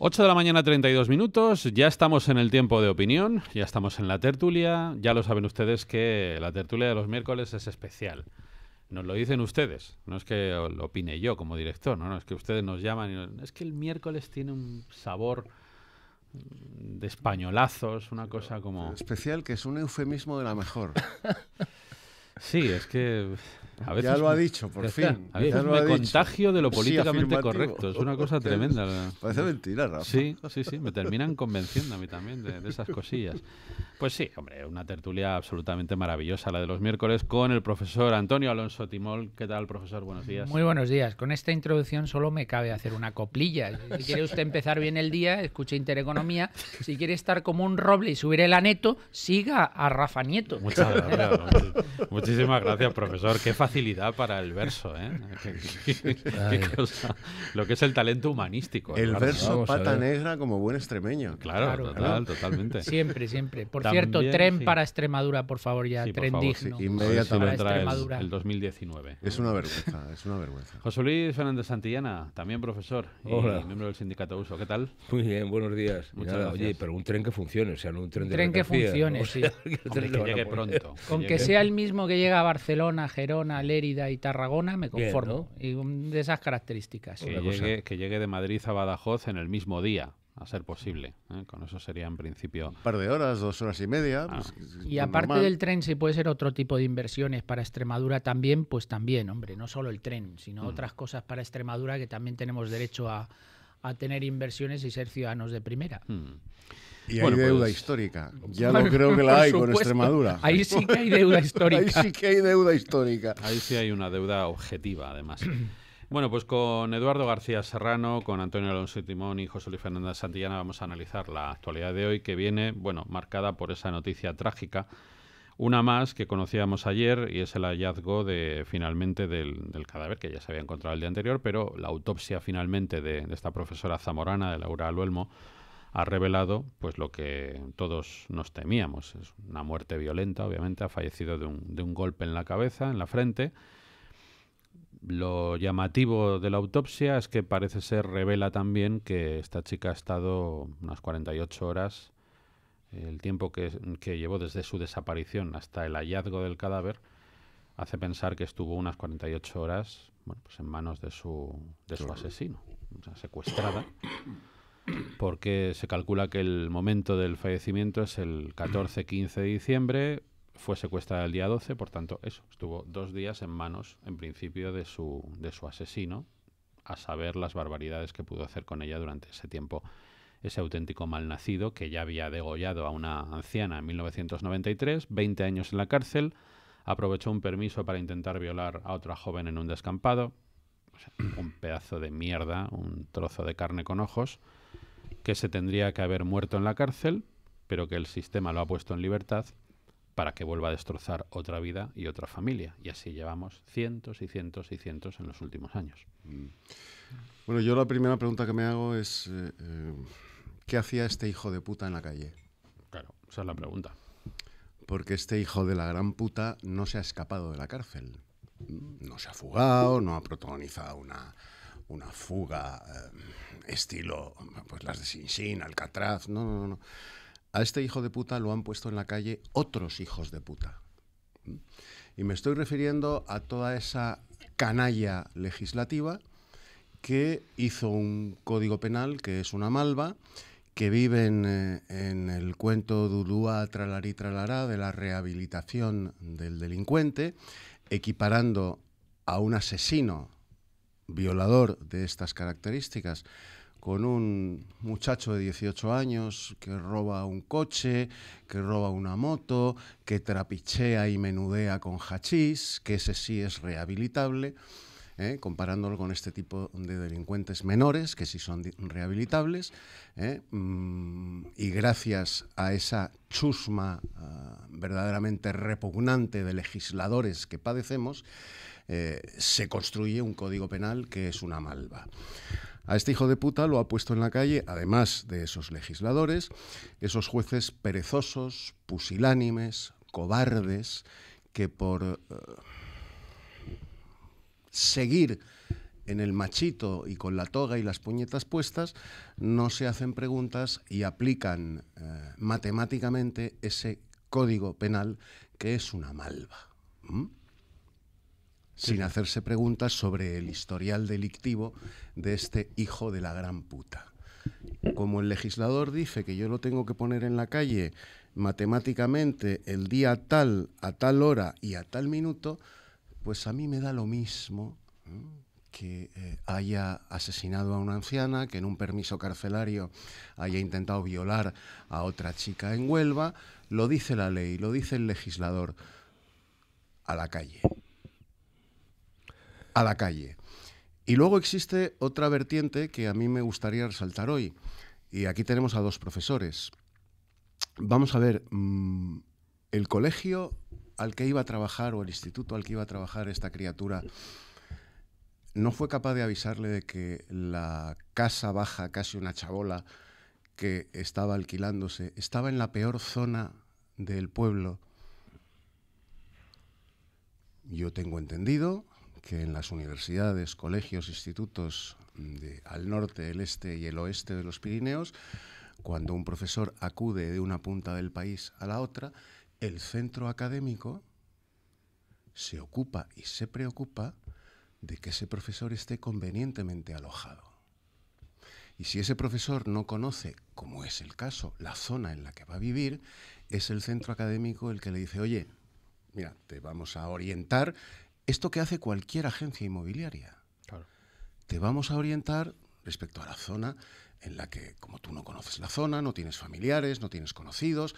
8 de la mañana 32 minutos, ya estamos en el tiempo de opinión, ya estamos en la tertulia, ya lo saben ustedes que la tertulia de los miércoles es especial. Nos lo dicen ustedes, no es que lo opine yo como director, no, no es que ustedes nos llaman y es que el miércoles tiene un sabor de españolazos, una cosa como... Especial que es un eufemismo de la mejor. sí, es que ya lo ha dicho, por fin. me contagio de lo políticamente correcto. Es una cosa tremenda. Parece mentira, Rafa. Sí, sí, sí. Me terminan convenciendo a mí también de, de, esas cosillas. Pues sí, hombre, una tertulia absolutamente maravillosa, la de los miércoles, con el profesor Antonio Alonso Timol. ¿Qué tal, profesor? Buenos días. Muy buenos días. Con esta introducción solo me cabe hacer una coplilla. Si quiere usted empezar bien el día, escuche Intereconomía. Si quiere estar como un roble y subir el aneto, siga a Rafa Nieto. Muchas gracias. Muchísimas gracias, profesor. Qué fácil facilidad para el verso, ¿eh? ¿Qué, cosa. Lo que es el talento humanístico. El verso pata negra como buen extremeño. Claro, total, totalmente. Siempre, siempre. Por cierto, tren para Extremadura, por favor, ya. tren digno. inmediatamente. Para Extremadura. El, 2019. Es una vergüenza, es una vergüenza. José Luis Fernández Santillana, también profesor y miembro del sindicato Uso. ¿Qué tal? Muy bien, buenos días. Muchas gracias. Oye, pero un tren que funcione, o sea, no un tren de tren que funcione, sí. que, llegue pronto. Con que, que sea el mismo que llega a Barcelona, Gerona, Lérida y Tarragona, me conformo. de esas características. Que llegue, de Madrid a Badajoz en el mismo día a ser posible. ¿eh? Con eso sería en principio. Un par de horas, dos horas y media. Ah. Pues, y aparte del tren, si puede ser otro tipo de inversiones para Extremadura también, pues también, hombre, no solo el tren, sino mm. otras cosas para Extremadura que también tenemos derecho a, tener inversiones y ser ciudadanos de primera. Mm. Y hay pues, deuda histórica. Ya no creo que la hay con Extremadura. Ahí sí que hay deuda histórica. Ahí sí que hay deuda histórica. Ahí sí hay una deuda objetiva, además. Bueno, pues con Eduardo García Serrano, con Antonio Alonso Timón y José Luis Fernández Santillana vamos a analizar la actualidad de hoy que viene, bueno, marcada por esa noticia trágica. Una más que conocíamos ayer y es el hallazgo de finalmente del, cadáver que ya se había encontrado el día anterior, pero la autopsia finalmente de esta profesora zamorana, de Laura Aluelmo, ha revelado pues lo que todos nos temíamos. Es una muerte violenta, obviamente, ha fallecido de un, golpe en la cabeza, en la frente. Lo llamativo de la autopsia es que parece ser revela también que esta chica ha estado unas 48 horas, el tiempo que, llevó desde su desaparición hasta el hallazgo del cadáver, hace pensar que estuvo unas 48 horas bueno, pues en manos de su, de su asesino, o sea, secuestrada porque se calcula que el momento del fallecimiento es el 14-15 de diciembre, fue secuestrada el día 12, por tanto, eso, estuvo dos días en manos, en principio, de su, de su asesino, a saber las barbaridades que pudo hacer con ella durante ese tiempo. Ese auténtico malnacido que ya había degollado a una anciana en 1993, 20 años en la cárcel, aprovechó un permiso para intentar violar a otra joven en un descampado, un pedazo de mierda, un trozo de carne con ojos, que se tendría que haber muerto en la cárcel, pero que el sistema lo ha puesto en libertad para que vuelva a destrozar otra vida y otra familia. Y así llevamos cientos y cientos y cientos en los últimos años. Mm. Bueno, yo la primera pregunta que me hago es, eh, eh, ¿qué hacía este hijo de puta en la calle? Claro, esa es la pregunta. Porque este hijo de la gran puta no se ha escapado de la cárcel. No se ha fugado, no ha protagonizado una, una fuga eh, estilo pues las de sin Alcatraz, no, no, no. A este hijo de puta lo han puesto en la calle otros hijos de puta. Y me estoy refiriendo a toda esa canalla legislativa que hizo un código penal que es una malva, que viven eh, en, el cuento dulúa Tralarí Tralará de la rehabilitación del delincuente, equiparando a un asesino violador de estas características, con un muchacho de 18 años que roba un coche, que roba una moto, que trapichea y menudea con hachís, que ese sí es rehabilitable, ¿eh? comparándolo con este tipo de delincuentes menores, que sí son rehabilitables, ¿eh? mm, y gracias a esa chusma ah, verdaderamente repugnante de legisladores que padecemos, eh, se construye un código penal que es una malva. A este hijo de puta lo ha puesto en la calle, además de esos legisladores, esos jueces perezosos, pusilánimes, cobardes, que por eh, seguir en el machito y con la toga y las puñetas puestas, no se hacen preguntas y aplican eh, matemáticamente ese código penal que es una malva. ¿Mm? sin hacerse preguntas sobre el historial delictivo de este hijo de la gran puta. Como el legislador dice que yo lo tengo que poner en la calle matemáticamente el día tal, a tal hora y a tal minuto, pues a mí me da lo mismo que eh, haya asesinado a una anciana, que en un permiso carcelario haya intentado violar a otra chica en Huelva, lo dice la ley, lo dice el legislador, a la calle a la calle. Y luego existe otra vertiente que a mí me gustaría resaltar hoy. Y aquí tenemos a dos profesores. Vamos a ver, mm, el colegio al que iba a trabajar o el instituto al que iba a trabajar esta criatura no fue capaz de avisarle de que la casa baja, casi una chabola, que estaba alquilándose, estaba en la peor zona del pueblo. Yo tengo entendido, que en las universidades, colegios, institutos al norte, el este y el oeste de los Pirineos, cuando un profesor acude de una punta del país a la otra, el centro académico se ocupa y se preocupa de que ese profesor esté convenientemente alojado. Y si ese profesor no conoce, como es el caso, la zona en la que va a vivir, es el centro académico el que le dice, oye, mira, te vamos a orientar esto que hace cualquier agencia inmobiliaria. Te vamos a orientar respecto a la zona en la que, como tú no conoces la zona, no tienes familiares, no tienes conocidos,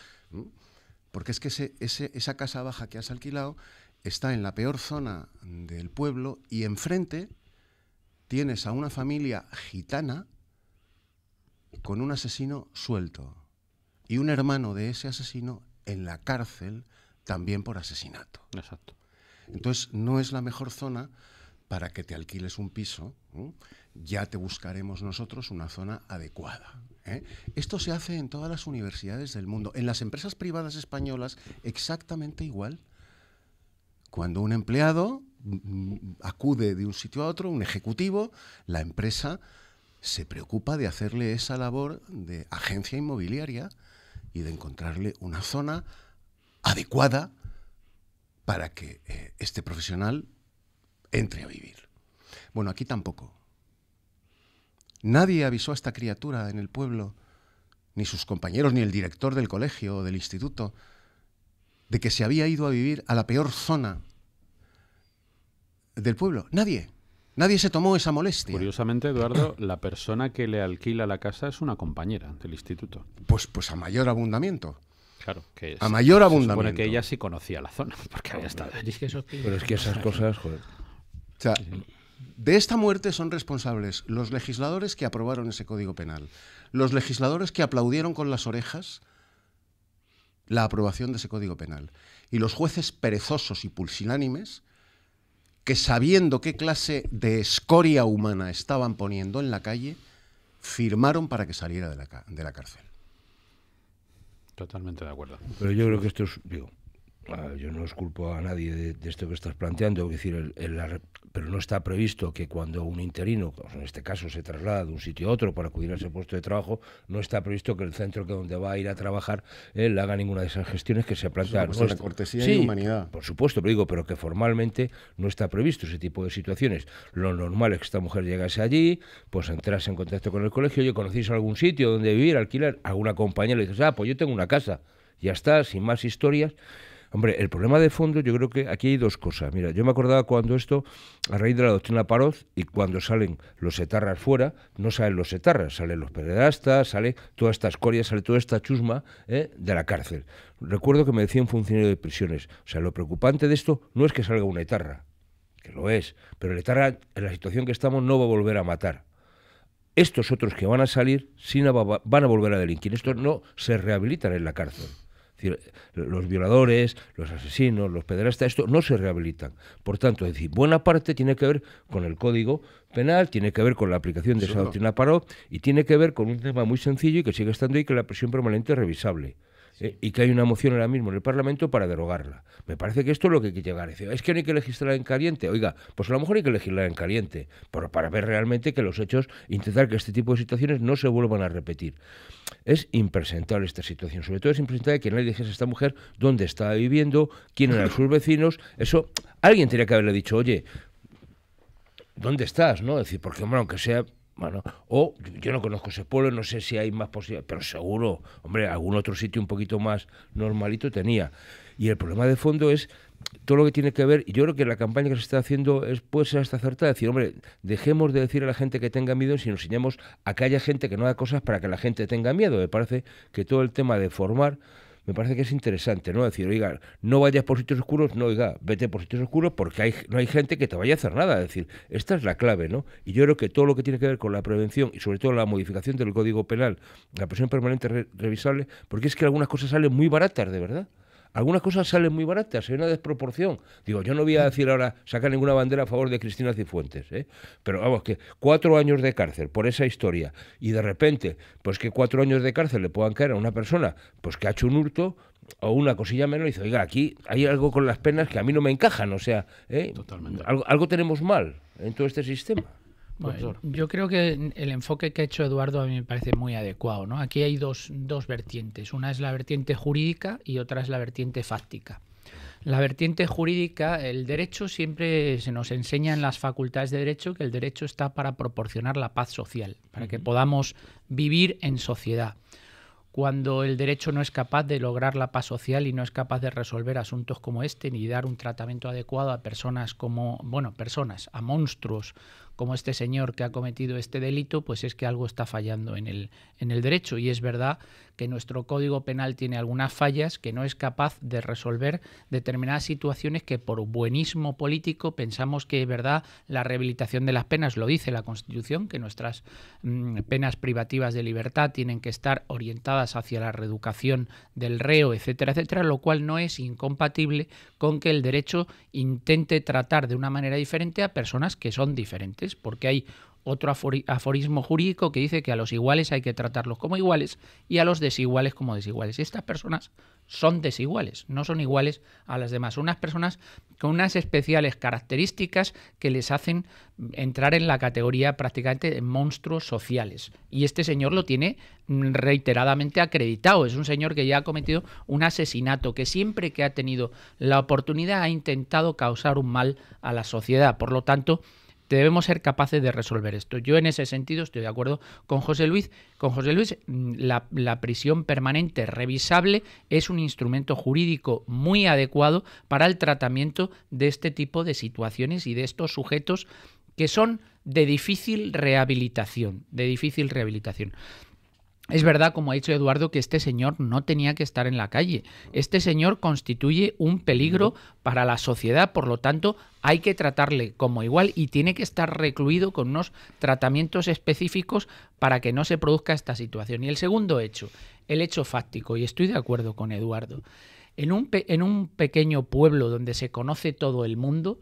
porque es que ese, esa casa baja que has alquilado está en la peor zona del pueblo y enfrente tienes a una familia gitana con un asesino suelto y un hermano de ese asesino en la cárcel también por asesinato. Exacto. Entonces, no es la mejor zona para que te alquiles un piso, ya te buscaremos nosotros una zona adecuada. ¿eh? Esto se hace en todas las universidades del mundo. En las empresas privadas españolas, exactamente igual. Cuando un empleado mm, mm, acude de un sitio a otro, un ejecutivo, la empresa se preocupa de hacerle esa labor de agencia inmobiliaria y de encontrarle una zona adecuada para que eh, este profesional entre a vivir. Bueno, aquí tampoco. Nadie avisó a esta criatura en el pueblo, ni sus compañeros, ni el director del colegio o del instituto, de que se había ido a vivir a la peor zona del pueblo. Nadie. Nadie se tomó esa molestia. Curiosamente, Eduardo, la persona que le alquila la casa es una compañera del instituto. Pues, pues a mayor abundamiento a mayor abundamiento. Supone que ella sí conocía la zona, porque había estado Pero es que esas cosas, joder. de esta muerte son responsables los legisladores que aprobaron ese código penal, los legisladores que aplaudieron con las orejas la aprobación de ese código penal y los jueces perezosos y pulsinánimes que sabiendo qué clase de escoria humana estaban poniendo en la calle, firmaron para que saliera de la cárcel. Totalmente de acuerdo. Pero yo creo que esto es, digo, Ah, yo no os culpo a nadie de, esto que estás planteando, decir, el, pero no está previsto que cuando un interino, pues en este caso se traslada de un sitio a otro para acudir a ese puesto de trabajo, no está previsto que el centro que donde va a ir a trabajar le haga ninguna de esas gestiones que se plantean. Es cortesía y humanidad. Por supuesto, pero digo, pero que formalmente no está previsto ese tipo de situaciones. Lo normal es que esta mujer llegase allí, pues entrase en contacto con el colegio, oye, ¿conocéis algún sitio donde vivir, alquilar? Alguna compañera le dices, ah, pues yo tengo una casa. Ya está, sin más historias. Hombre, el problema de fondo, yo creo que aquí hay dos cosas. Mira, yo me acordaba cuando esto, a raíz de la doctrina Paroz, y cuando salen los etarras fuera, no salen los etarras, salen los pederastas, sale toda esta escoria, sale toda esta chusma ¿eh? de la cárcel. Recuerdo que me decía un funcionario de prisiones, o sea, lo preocupante de esto no es que salga una etarra, que lo es, pero el etarra, en la situación que estamos, no va a volver a matar estos otros que van a salir van a volver a delinquir. Estos no se rehabilitan en la cárcel decir, los violadores, los asesinos, los pederastas, esto no se rehabilitan. Por tanto, es decir, buena parte tiene que ver con el código penal, tiene que ver con la aplicación de esa doctrina paró, y tiene que ver con un tema muy sencillo y que sigue estando ahí, que la prisión permanente revisable y que hay una moción ahora mismo en el Parlamento para derogarla. Me parece que esto es lo que hay que llegar. Ah, es que no hay que legislar en caliente. Oiga, pues a lo mejor hay que legislar en caliente, pero para ver realmente que los hechos, intentar que este tipo de situaciones no se vuelvan a repetir. Es impresentable esta situación, sobre todo es impresentable que nadie dijese a esta mujer dónde estaba viviendo, quién eran sus vecinos. Eso, alguien tenía que haberle dicho, oye, ¿dónde estás? ¿no? Es decir, porque, hombre, aunque sea o yo no conozco ese pueblo, no sé si hay más posibilidades, pero seguro, hombre, algún otro sitio un poquito más normalito tenía. Y el problema de fondo es todo lo que tiene que ver, y yo creo que la campaña que se está haciendo es, puede ser hasta acertada, decir, hombre, dejemos de decir a la gente que tenga miedo, sino enseñemos a que haya gente que no haga cosas para que la gente tenga miedo. Me parece que todo el tema de formar me parece que es interesante, ¿no? Decir, oiga, no vayas por sitios oscuros, no, oiga, vete por sitios oscuros porque hay, no hay gente que te vaya a hacer nada. Es decir, esta es la clave, ¿no? Y yo creo que todo lo que tiene que ver con la prevención y sobre todo la modificación del Código Penal, la presión permanente revisable, porque es que algunas cosas salen muy baratas, de verdad algunas cosas salen muy baratas, hay una desproporción. Digo, yo no voy a decir ahora, saca ninguna bandera a favor de Cristina Cifuentes, ¿eh? pero vamos, que cuatro años de cárcel por esa historia y de repente, pues que cuatro años de cárcel le puedan caer a una persona pues que ha hecho un hurto o una cosilla menor y dice, oiga, aquí hay algo con las penas que a mí no me encajan, o sea, ¿eh? Algo, algo tenemos mal en todo este sistema yo creo que el enfoque que ha hecho Eduardo a mí me parece muy adecuado. Aquí hay dos, dos vertientes. Una es la vertiente jurídica y otra es la vertiente fáctica. La vertiente jurídica, el derecho siempre se nos enseña en las facultades de derecho que el derecho está para proporcionar la paz social, para que podamos vivir en sociedad. Cuando el derecho no es capaz de lograr la paz social y no es capaz de resolver asuntos como este ni dar un tratamiento adecuado a personas como, bueno, personas, a monstruos como este señor que ha cometido este delito, pues es que algo está fallando en el, en el derecho. Y es verdad que nuestro Código Penal tiene algunas fallas que no es capaz de resolver determinadas situaciones que por buenismo político pensamos que es verdad la rehabilitación de las penas, lo dice la Constitución, que nuestras mm, penas privativas de libertad tienen que estar orientadas hacia la reeducación del reo, etcétera, etcétera, lo cual no es incompatible con que el derecho intente tratar de una manera diferente a personas que son diferentes porque hay otro aforismo jurídico que dice que a los iguales hay que tratarlos como iguales y a los desiguales como desiguales. y Estas personas son desiguales, no son iguales a las demás. Son unas personas con unas especiales características que les hacen entrar en la categoría prácticamente de monstruos sociales. Y este señor lo tiene reiteradamente acreditado. Es un señor que ya ha cometido un asesinato, que siempre que ha tenido la oportunidad ha intentado causar un mal a la sociedad. Por lo tanto, Debemos ser capaces de resolver esto. Yo en ese sentido estoy de acuerdo con José Luis. Con José Luis, mm, la, prisión permanente revisable es un instrumento jurídico muy adecuado para el tratamiento de este tipo de situaciones y de estos sujetos que son de difícil rehabilitación, de difícil rehabilitación. Es verdad, como ha dicho Eduardo, que este señor no tenía que estar en la calle. Este señor constituye un peligro para la sociedad, por lo tanto, hay que tratarle como igual y tiene que estar recluido con unos tratamientos específicos para que no se produzca esta situación. Y el segundo hecho, el hecho fáctico, y estoy de acuerdo con Eduardo, en un, en un pequeño pueblo donde se conoce todo el mundo,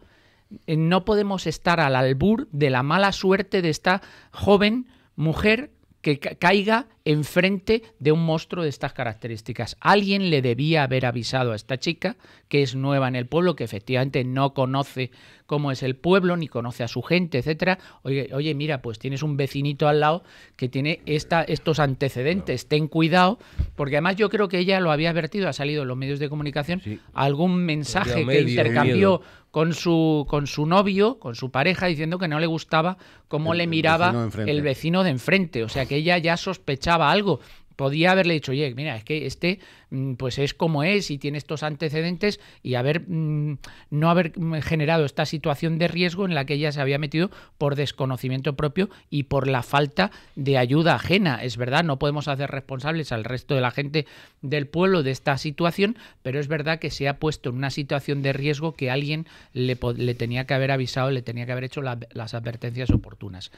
eh, no podemos estar al albur de la mala suerte de esta joven mujer que caiga enfrente de un monstruo de estas características. Alguien le debía haber avisado a esta chica, que es nueva en el pueblo, que efectivamente no conoce cómo es el pueblo, ni conoce a su gente, etcétera. Oye, oye mira, pues tienes un vecinito al lado que tiene estos antecedentes, ten cuidado, porque además yo creo que ella lo había advertido, ha salido en los medios de comunicación, algún mensaje que intercambió con su, con su novio, con su pareja, diciendo que no le gustaba cómo le miraba el vecino de enfrente. O sea que ella ya sospechaba algo. Podía haberle dicho, oye, mira, es que este Mm, pues es como es y tiene estos antecedentes y haber mm, no haber generado esta situación de riesgo en la que ella se había metido por desconocimiento propio y por la falta de ayuda ajena. Es verdad, no podemos hacer responsables al resto de la gente del pueblo de esta situación, pero es verdad que se ha puesto en una situación de riesgo que alguien le, tenía que haber avisado, le tenía que haber hecho las advertencias oportunas.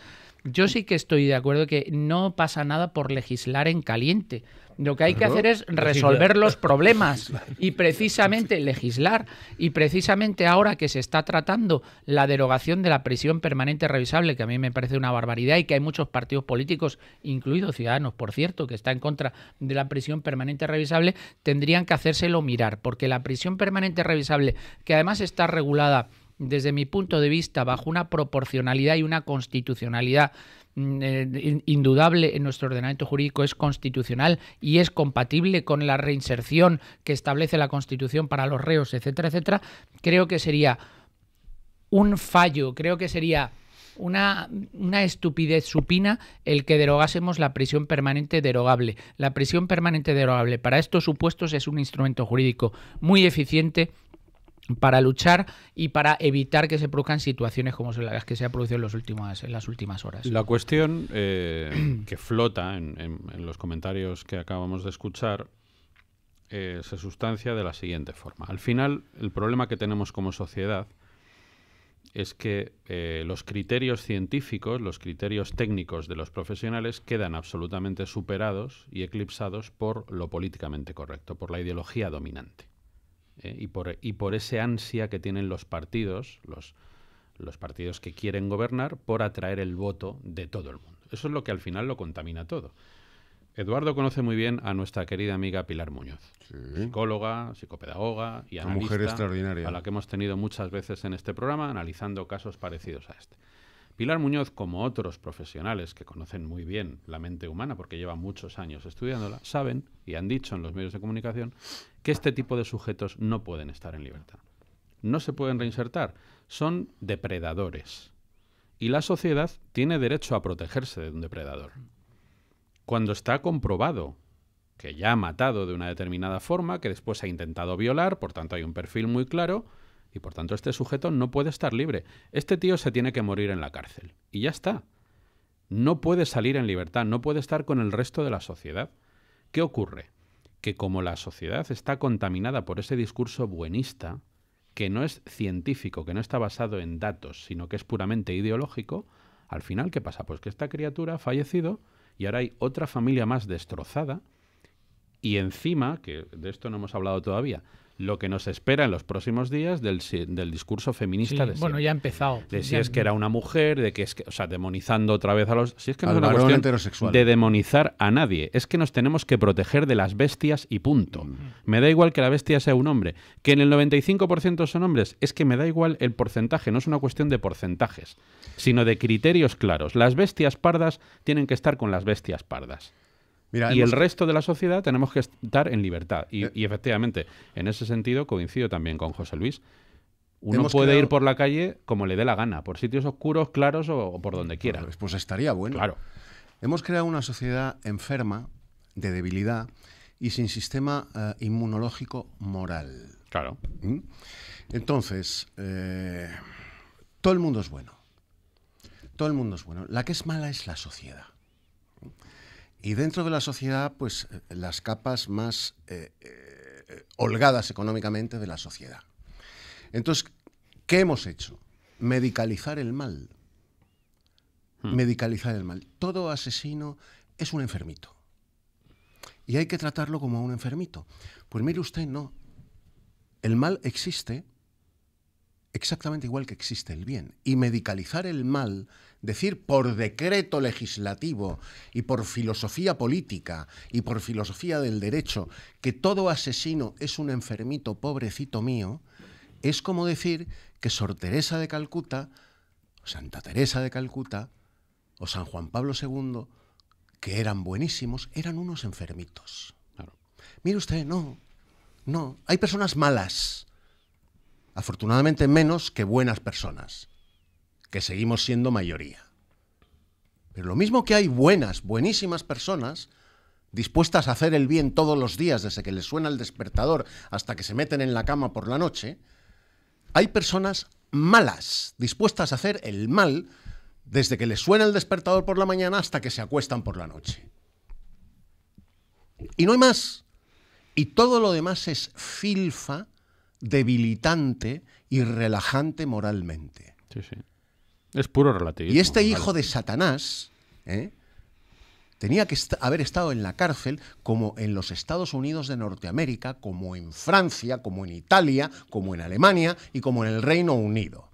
Yo sí que estoy de acuerdo que no pasa nada por legislar en caliente lo que hay que hacer es resolver los problemas y precisamente legislar. Y precisamente ahora que se está tratando la derogación de la prisión permanente revisable, que a mí me parece una barbaridad y que hay muchos partidos políticos, incluidos Ciudadanos, por cierto, que está en contra de la prisión permanente revisable, tendrían que hacérselo mirar, porque la prisión permanente revisable, que además está regulada desde mi punto de vista bajo una proporcionalidad y una constitucionalidad Mm, eh, indudable en nuestro ordenamiento jurídico, es constitucional y es compatible con la reinserción que establece la Constitución para los reos, etcétera, etcétera, creo que sería un fallo, creo que sería una, estupidez supina el que derogásemos la prisión permanente derogable. La prisión permanente derogable para estos supuestos es un instrumento jurídico muy eficiente para luchar y para evitar que se produzcan situaciones como las que se han producido en, las últimas horas. La cuestión eh, que flota en, los comentarios que acabamos de escuchar eh, se sustancia de la siguiente forma. Al final, el problema que tenemos como sociedad es que eh, los criterios científicos, los criterios técnicos de los profesionales quedan absolutamente superados y eclipsados por lo políticamente correcto, por la ideología dominante. Eh, y, por, y por ese ansia que tienen los partidos, los, los partidos que quieren gobernar, por atraer el voto de todo el mundo. Eso es lo que al final lo contamina todo. Eduardo conoce muy bien a nuestra querida amiga Pilar Muñoz, psicóloga, psicopedagoga y analista, mujer extraordinaria. a la que hemos tenido muchas veces en este programa analizando casos parecidos a este. Pilar Muñoz, como otros profesionales que conocen muy bien la mente humana, porque llevan muchos años estudiándola, saben y han dicho en los medios de comunicación que este tipo de sujetos no pueden estar en libertad. No se pueden reinsertar, son depredadores. Y la sociedad tiene derecho a protegerse de un depredador. Cuando está comprobado que ya ha matado de una determinada forma, que después ha intentado violar, por tanto hay un perfil muy claro, y por tanto este sujeto no puede estar libre. Este tío se tiene que morir en la cárcel. Y ya está. No puede salir en libertad, no puede estar con el resto de la sociedad. ¿Qué ocurre? Que como la sociedad está contaminada por ese discurso buenista, que no es científico, que no está basado en datos, sino que es puramente ideológico, al final, ¿qué pasa? Pues que esta criatura ha fallecido y ahora hay otra familia más destrozada y encima, que de esto no hemos hablado todavía, lo que nos espera en los próximos días del, del discurso feminista de Bueno, ya empezado. De si es que era una mujer, de que es o sea, demonizando otra vez a los. es de demonizar a nadie. Es que nos tenemos que proteger de las bestias y punto. Mm. Me da igual que la bestia sea un hombre. Que en el 95% son hombres, es que me da igual el porcentaje. No es una cuestión de porcentajes, sino de criterios claros. Las bestias pardas tienen que estar con las bestias pardas y el resto de la sociedad tenemos que estar en libertad. Y, eh. efectivamente, en ese sentido coincido también con José Luis. Uno puede ir por la calle como le dé la gana, por sitios oscuros, claros o, por donde quiera. Pues, estaría bueno. Claro. Hemos creado una sociedad enferma, de debilidad y sin sistema eh, inmunológico moral. Claro. ¿Mm? Entonces, eh, todo el mundo es bueno. Todo el mundo es bueno. La que es mala es la sociedad. Y dentro de la sociedad, pues eh, las capas más eh, eh, holgadas económicamente de la sociedad. Entonces, ¿qué hemos hecho? Medicalizar el mal. Hmm. Medicalizar el mal. Todo asesino es un enfermito. Y hay que tratarlo como un enfermito. Pues mire usted, no. El mal existe, exactamente igual que existe el bien. Y medicalizar el mal, decir por decreto legislativo y por filosofía política y por filosofía del derecho que todo asesino es un enfermito pobrecito mío, es como decir que Sor Teresa de Calcuta, Santa Teresa de Calcuta o San Juan Pablo II, que eran buenísimos, eran unos enfermitos. Mire usted, no, no, hay personas malas Afortunadamente menos que buenas personas, que seguimos siendo mayoría. Pero lo mismo que hay buenas, buenísimas personas, dispuestas a hacer el bien todos los días desde que les suena el despertador hasta que se meten en la cama por la noche, hay personas malas, dispuestas a hacer el mal desde que les suena el despertador por la mañana hasta que se acuestan por la noche. Y no hay más. Y todo lo demás es filfa debilitante y relajante moralmente. Sí, sí. Es puro relativismo. Y este hijo de Satanás ¿eh? tenía que haber estado en la cárcel como en los Estados Unidos de Norteamérica, como en Francia, como en Italia, como en Alemania y como en el Reino Unido,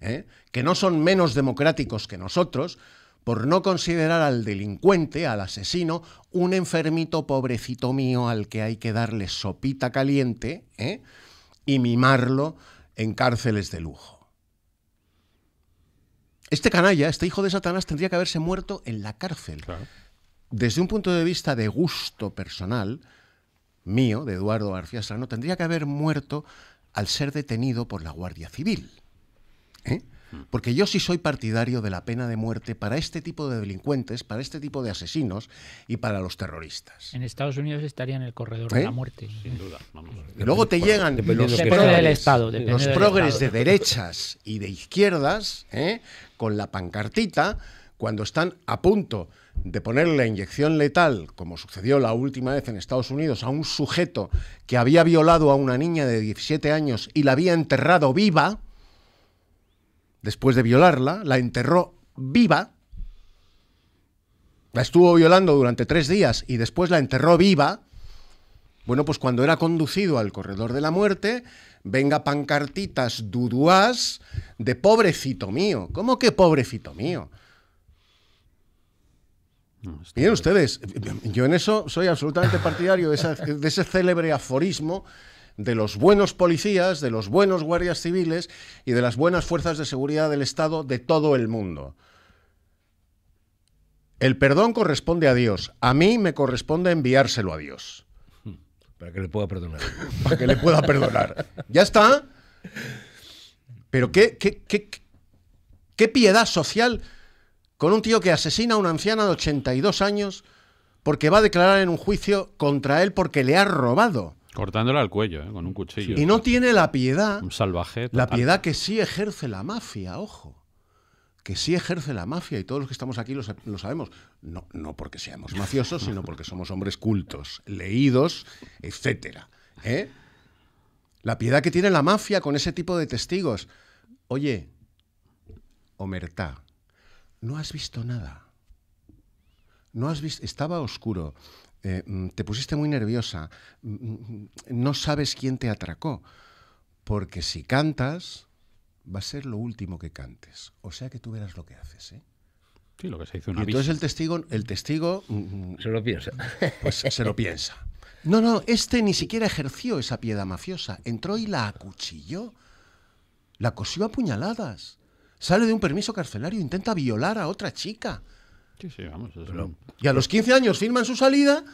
¿eh? que no son menos democráticos que nosotros por no considerar al delincuente, al asesino, un enfermito pobrecito mío al que hay que darle sopita caliente, ¿eh? y mimarlo en cárceles de lujo. Este canalla, este hijo de Satanás, tendría que haberse muerto en la cárcel. Desde un punto de vista de gusto personal mío, de Eduardo García Serrano, tendría que haber muerto al ser detenido por la Guardia Civil. ¿Eh? Porque yo sí soy partidario de la pena de muerte para este tipo de delincuentes, para este tipo de asesinos y para los terroristas. En Estados Unidos estaría en el corredor de ¿Eh? la muerte. Sin duda. Vamos. Y luego te llegan los, progres, los progres de derechas y de izquierdas ¿eh? con la pancartita cuando están a punto de ponerle la inyección letal, como sucedió la última vez en Estados Unidos, a un sujeto que había violado a una niña de 17 años y la había enterrado viva, después de violarla, la enterró viva, la estuvo violando durante tres días y después la enterró viva, bueno, pues cuando era conducido al corredor de la muerte, venga pancartitas duduás de pobrecito mío. ¿Cómo que pobrecito mío? Miren ustedes, yo en eso soy absolutamente partidario de, de ese célebre aforismo de los buenos policías, de los buenos guardias civiles y de las buenas fuerzas de seguridad del Estado de todo el mundo. El perdón corresponde a Dios. A mí me corresponde enviárselo a Dios. Para que le pueda perdonar. Para que le pueda perdonar. ya está. Pero qué, qué, qué, qué piedad social con un tío que asesina a una anciana de 82 años porque va a declarar en un juicio contra él porque le ha robado. Cortándola al cuello, ¿eh? con un cuchillo. Y no tiene la piedad. Un salvaje. La piedad que sí ejerce la mafia, ojo. Que sí ejerce la mafia y todos los que estamos aquí lo, sabemos. No, porque seamos mafiosos, sino porque somos hombres cultos, leídos, etcétera. ¿eh? La piedad que tiene la mafia con ese tipo de testigos. Oye, Omerta, no has visto nada. No has visto, estaba oscuro. Eh, mm, te pusiste muy nerviosa, mm, mm, no sabes quién te atracó, porque si cantas, va a ser lo último que cantes. O sea que tú verás lo que haces, ¿eh? Sí, lo que se hizo una y entonces el testigo, el testigo se lo piensa. Pues se lo piensa. No, no, este ni siquiera ejerció esa piedad mafiosa. Entró y la acuchilló. La cosió a puñaladas. Sale de un permiso carcelario, intenta violar a otra chica. Y a los 15 años firman su salida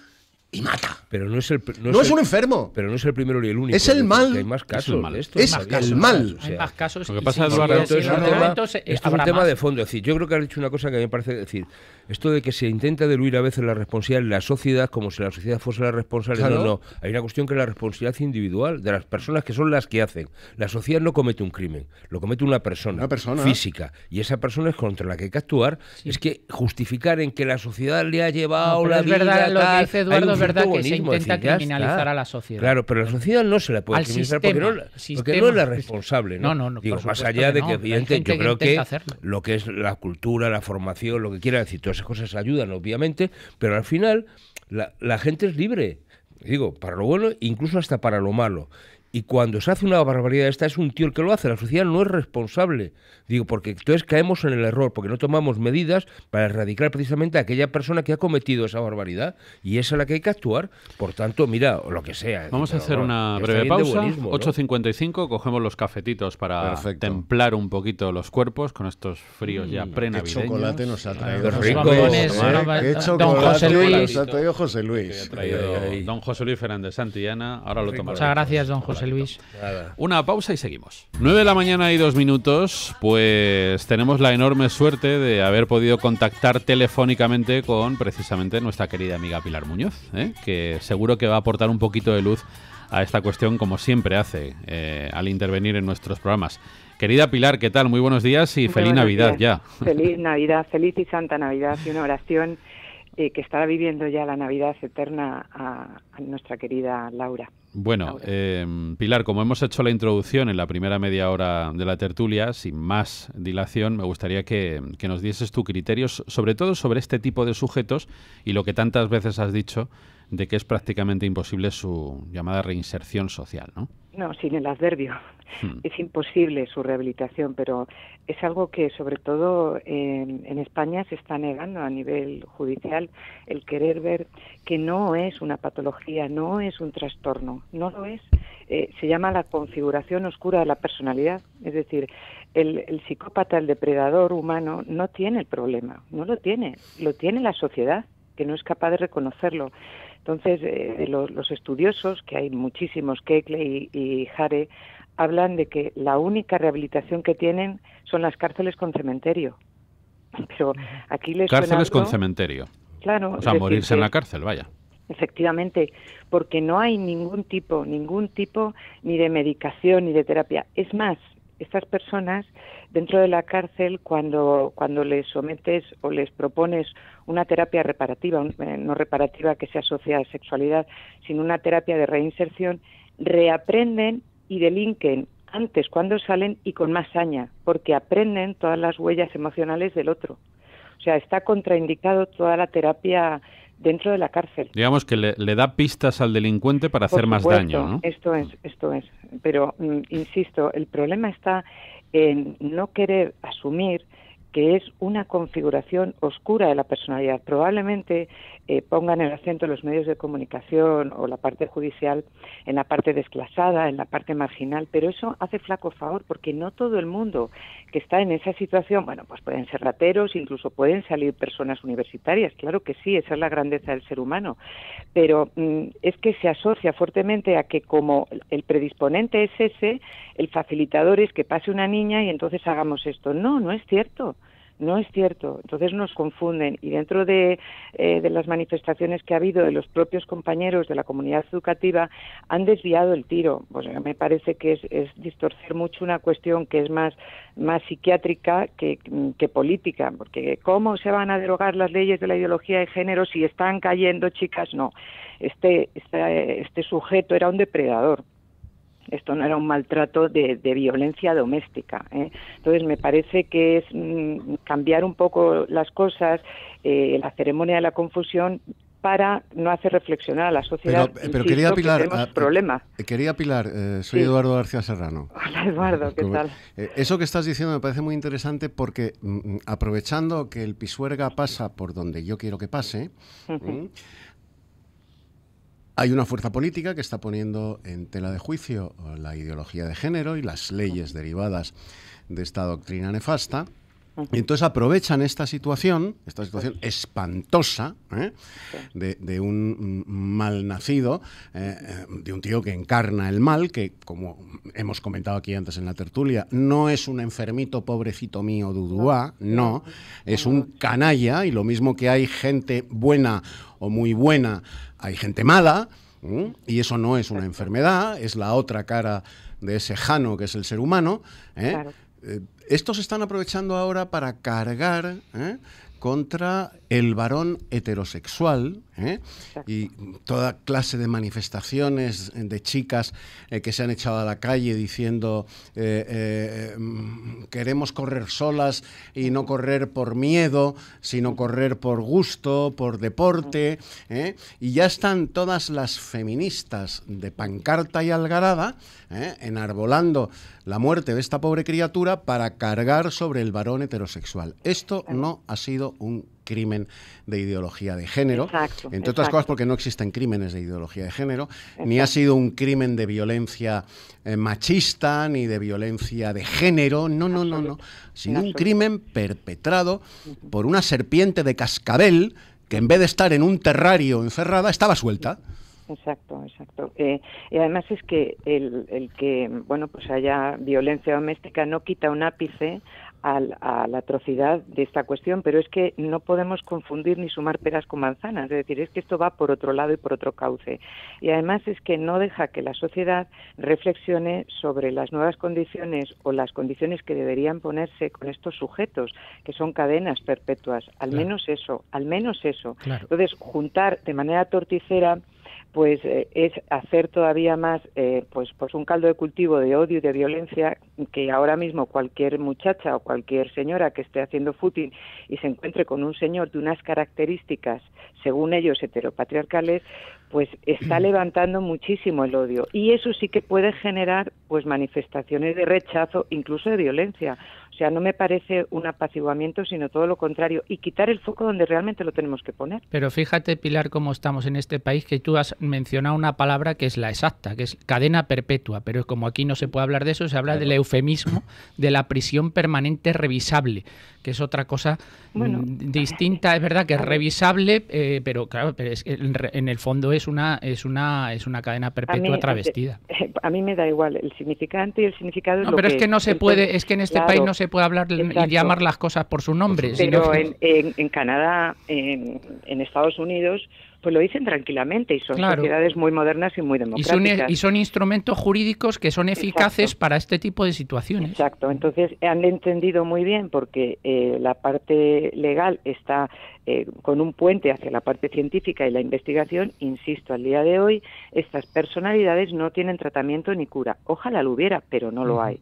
y mata. Pero no es el no, es, un enfermo. Pero no es el primero ni el único. Es el mal. Hay más casos. Es el mal. Esto, es el mal. Hay más casos. Lo que pasa, es, un tema, eh, es un tema de fondo. Es yo creo que has dicho una cosa que a mí me parece decir. Esto de que se intenta diluir a veces la responsabilidad en la sociedad como si la sociedad fuese la responsable. No, no. Hay una cuestión que es la responsabilidad individual de las personas que son las que hacen. La sociedad no comete un crimen, lo comete una persona, una persona. física. Y esa persona es contra la que hay que actuar. Es que justificar en que la sociedad le ha llevado la vida. Es verdad, lo que dice Eduardo, verdad que se intenta criminalizar a la sociedad. Claro, pero la sociedad no se la puede criminalizar porque, no, es la responsable. No, no, no. más allá de que, evidente, yo creo que, lo que es la cultura, la formación, lo que quiera decir, todas esas cosas ayudan, obviamente, pero al final la, la gente es libre digo, para lo bueno, incluso hasta para lo malo. Y cuando se hace una barbaridad esta, es un tío el que lo hace, la sociedad no es responsable. Digo, porque entonces caemos en el error, porque no tomamos medidas para erradicar precisamente a aquella persona que ha cometido esa barbaridad y es a la que hay que actuar. Por tanto, mira, o lo que sea. Vamos a hacer una breve pausa. 8.55, cogemos los cafetitos para templar un poquito los cuerpos con estos fríos ya mm, prenavideños. Qué chocolate nos ha traído. don José Luis. nos ha traído José Luis. don José Luis Fernández Santillana. Ahora lo tomamos. Muchas gracias, don José. Luis. Una pausa y seguimos. 9 de la mañana y dos minutos, pues tenemos la enorme suerte de haber podido contactar telefónicamente con precisamente nuestra querida amiga Pilar Muñoz, ¿eh? que seguro que va a aportar un poquito de luz a esta cuestión como siempre hace eh, al intervenir en nuestros programas. Querida Pilar, ¿qué tal? Muy buenos días y feliz Navidad ya. Feliz Navidad, feliz y santa Navidad y una oración eh, que estará viviendo ya la Navidad eterna a nuestra querida Laura. Bueno, em, Pilar, como hemos hecho la introducción en la primera media hora de la tertulia, sin más dilación, me gustaría que, nos dieses tu criterio, sobre todo sobre este tipo de sujetos y lo que tantas veces has dicho de que es prácticamente imposible su llamada reinserción social, ¿no? No, sin el adverbio. Hmm. Es imposible su rehabilitación, pero es algo que sobre todo en, España se está negando a nivel judicial, el querer ver que no es una patología, no es un trastorno, no lo es. Eh, se llama la configuración oscura de la personalidad, es decir, el, el psicópata, el depredador humano, no tiene el problema, no lo tiene, lo tiene la sociedad que no es capaz de reconocerlo. Entonces, eh, los, estudiosos, que hay muchísimos, Keckley y, y Hare, hablan de que la única rehabilitación que tienen son las cárceles con cementerio. Pero aquí les Cárceles con cementerio. Claro. O sea, morirse en la cárcel, vaya. Efectivamente, porque no hay ningún tipo, ningún tipo ni de medicación ni de terapia. Es más, estas personas dentro de la cárcel cuando, cuando les sometes o les propones una terapia reparativa, eh, no reparativa que se asocia a sexualidad, sino una terapia de reinserción, reaprenden y delinquen antes cuando salen y con más saña, porque aprenden todas las huellas emocionales del otro. O sea, está contraindicado toda la terapia dentro de la cárcel. Digamos que le, da pistas al delincuente para hacer más daño, ¿no? Esto es, esto es. Pero, mm, insisto, el problema está en no querer asumir que es una configuración oscura de la personalidad. Probablemente eh, pongan el acento los medios de comunicación o la parte judicial en la parte desclasada, en la parte marginal, pero eso hace flaco favor porque no todo el mundo que está en esa situación, bueno, pues pueden ser rateros, incluso pueden salir personas universitarias, claro que sí, esa es la grandeza del ser humano, pero mm, es que se asocia fuertemente a que como el predisponente es ese, el facilitador es que pase una niña y entonces hagamos esto. No, no es cierto. No es cierto. Entonces nos confunden. Y dentro eh, de, las manifestaciones que ha habido de los propios compañeros de la comunidad educativa, han desviado el tiro. Pues me parece que es, distorcer mucho una cuestión que es más, psiquiátrica que, política. Porque ¿cómo se van a derogar las leyes de la ideología de género si están cayendo chicas? No. este, este, este sujeto era un depredador esto no era un maltrato de, violencia doméstica. ¿eh? Entonces, me parece que es mm, cambiar un poco las cosas, eh, la ceremonia de la confusión para no hacer reflexionar a la sociedad. Pero, eh, pero quería Pilar, ah, problemas. quería Pilar, soy Eduardo García Serrano. Hola Eduardo, ¿qué tal? eso que estás diciendo me parece muy interesante porque mm, mm, aprovechando que el pisuerga pasa por donde yo quiero que pase, hay una fuerza política que está poniendo en tela de juicio la ideología de género y las leyes derivadas de esta doctrina nefasta. entonces aprovechan esta situación, esta situación espantosa ¿eh? de, un mal nacido, eh, eh, de un tío que encarna el mal, que como hemos comentado aquí antes en la tertulia, no es un enfermito pobrecito mío duduá, no, es un canalla y lo mismo que hay gente buena o muy buena hay gente mala, y eso no es una enfermedad, es la otra cara de ese jano que es el ser humano. ¿eh? Eh, estos están aprovechando ahora para cargar ¿eh? contra el varón heterosexual, ¿eh? y toda clase de manifestaciones de chicas eh, que se han echado a la calle diciendo eh, queremos correr solas y no correr por miedo, sino correr por gusto, por deporte. Y ya están todas las feministas de pancarta y algarada enarbolando la muerte de esta pobre criatura para cargar sobre el varón heterosexual. Esto no ha sido un crimen de ideología de género, entre otras cosas porque no existen crímenes de ideología de género, ni ha sido un crimen de violencia eh, machista, ni de violencia de género, no, no, no, no, sino un crimen perpetrado por una serpiente de cascabel que en vez de estar en un terrario encerrada, estaba suelta. Exacto, exacto. Eh, y además es que el, el, que bueno pues haya violencia doméstica no quita un ápice a, la atrocidad de esta cuestión, pero es que no podemos confundir ni sumar peras con manzanas, es decir, es que esto va por otro lado y por otro cauce. Y además es que no deja que la sociedad reflexione sobre las nuevas condiciones o las condiciones que deberían ponerse con estos sujetos, que son cadenas perpetuas, al menos eso, al menos eso. Entonces, juntar de manera torticera pues eh, es hacer todavía más eh, pues pues un caldo de cultivo de odio y de violencia que ahora mismo cualquier muchacha o cualquier señora que esté haciendo footing y se encuentre con un señor de unas características según ellos heteropatriarcales pues está levantando muchísimo el odio y eso sí que puede generar pues manifestaciones de rechazo incluso de violencia o sea, no me parece un apaciguamiento, sino todo lo contrario, y quitar el foco donde realmente lo tenemos que poner. Pero fíjate, Pilar, cómo estamos en este país, que tú has mencionado una palabra que es la exacta, que es cadena perpetua, pero como aquí no se puede hablar de eso, se habla del eufemismo de la prisión permanente revisable, que es otra cosa mm, distinta, es verdad que es revisable, eh, pero claro, en el fondo es una es una es una cadena perpetua travestida. A mí me da igual el significante y el significado. No, pero es que no se puede, es que en este país no se puede hablar y llamar las cosas por su nombre. Pero en, en, Canadá, en Estados Unidos pues lo dicen tranquilamente y son sociedades muy modernas y muy democráticas. Y son, instrumentos jurídicos que son eficaces para este tipo de situaciones. Exacto, entonces han entendido muy bien porque eh, la parte legal está eh, con un puente hacia la parte científica y la investigación. Insisto, al día de hoy estas personalidades no tienen tratamiento ni cura. Ojalá lo hubiera, pero no lo hay.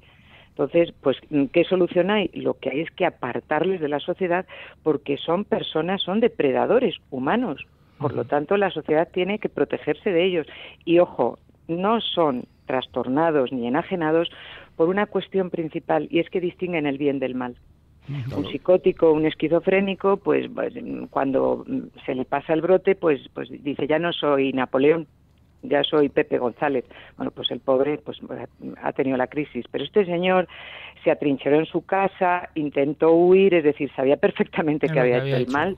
Entonces, pues, ¿qué solución hay? Lo que hay es que apartarles de la sociedad porque son personas, son depredadores humanos. Por lo tanto, la sociedad tiene que protegerse de ellos. Y ojo, no son trastornados ni enajenados por una cuestión principal y es que distinguen el bien del mal. Un psicótico, un esquizofrénico, pues, pues cuando mm, se le pasa el brote, pues, pues dice ya no soy Napoleón, ya soy Pepe González. Bueno, pues el pobre pues ha tenido la crisis, pero este señor se atrincheró en su casa, intentó huir, es decir, sabía perfectamente que había, hecho el mal.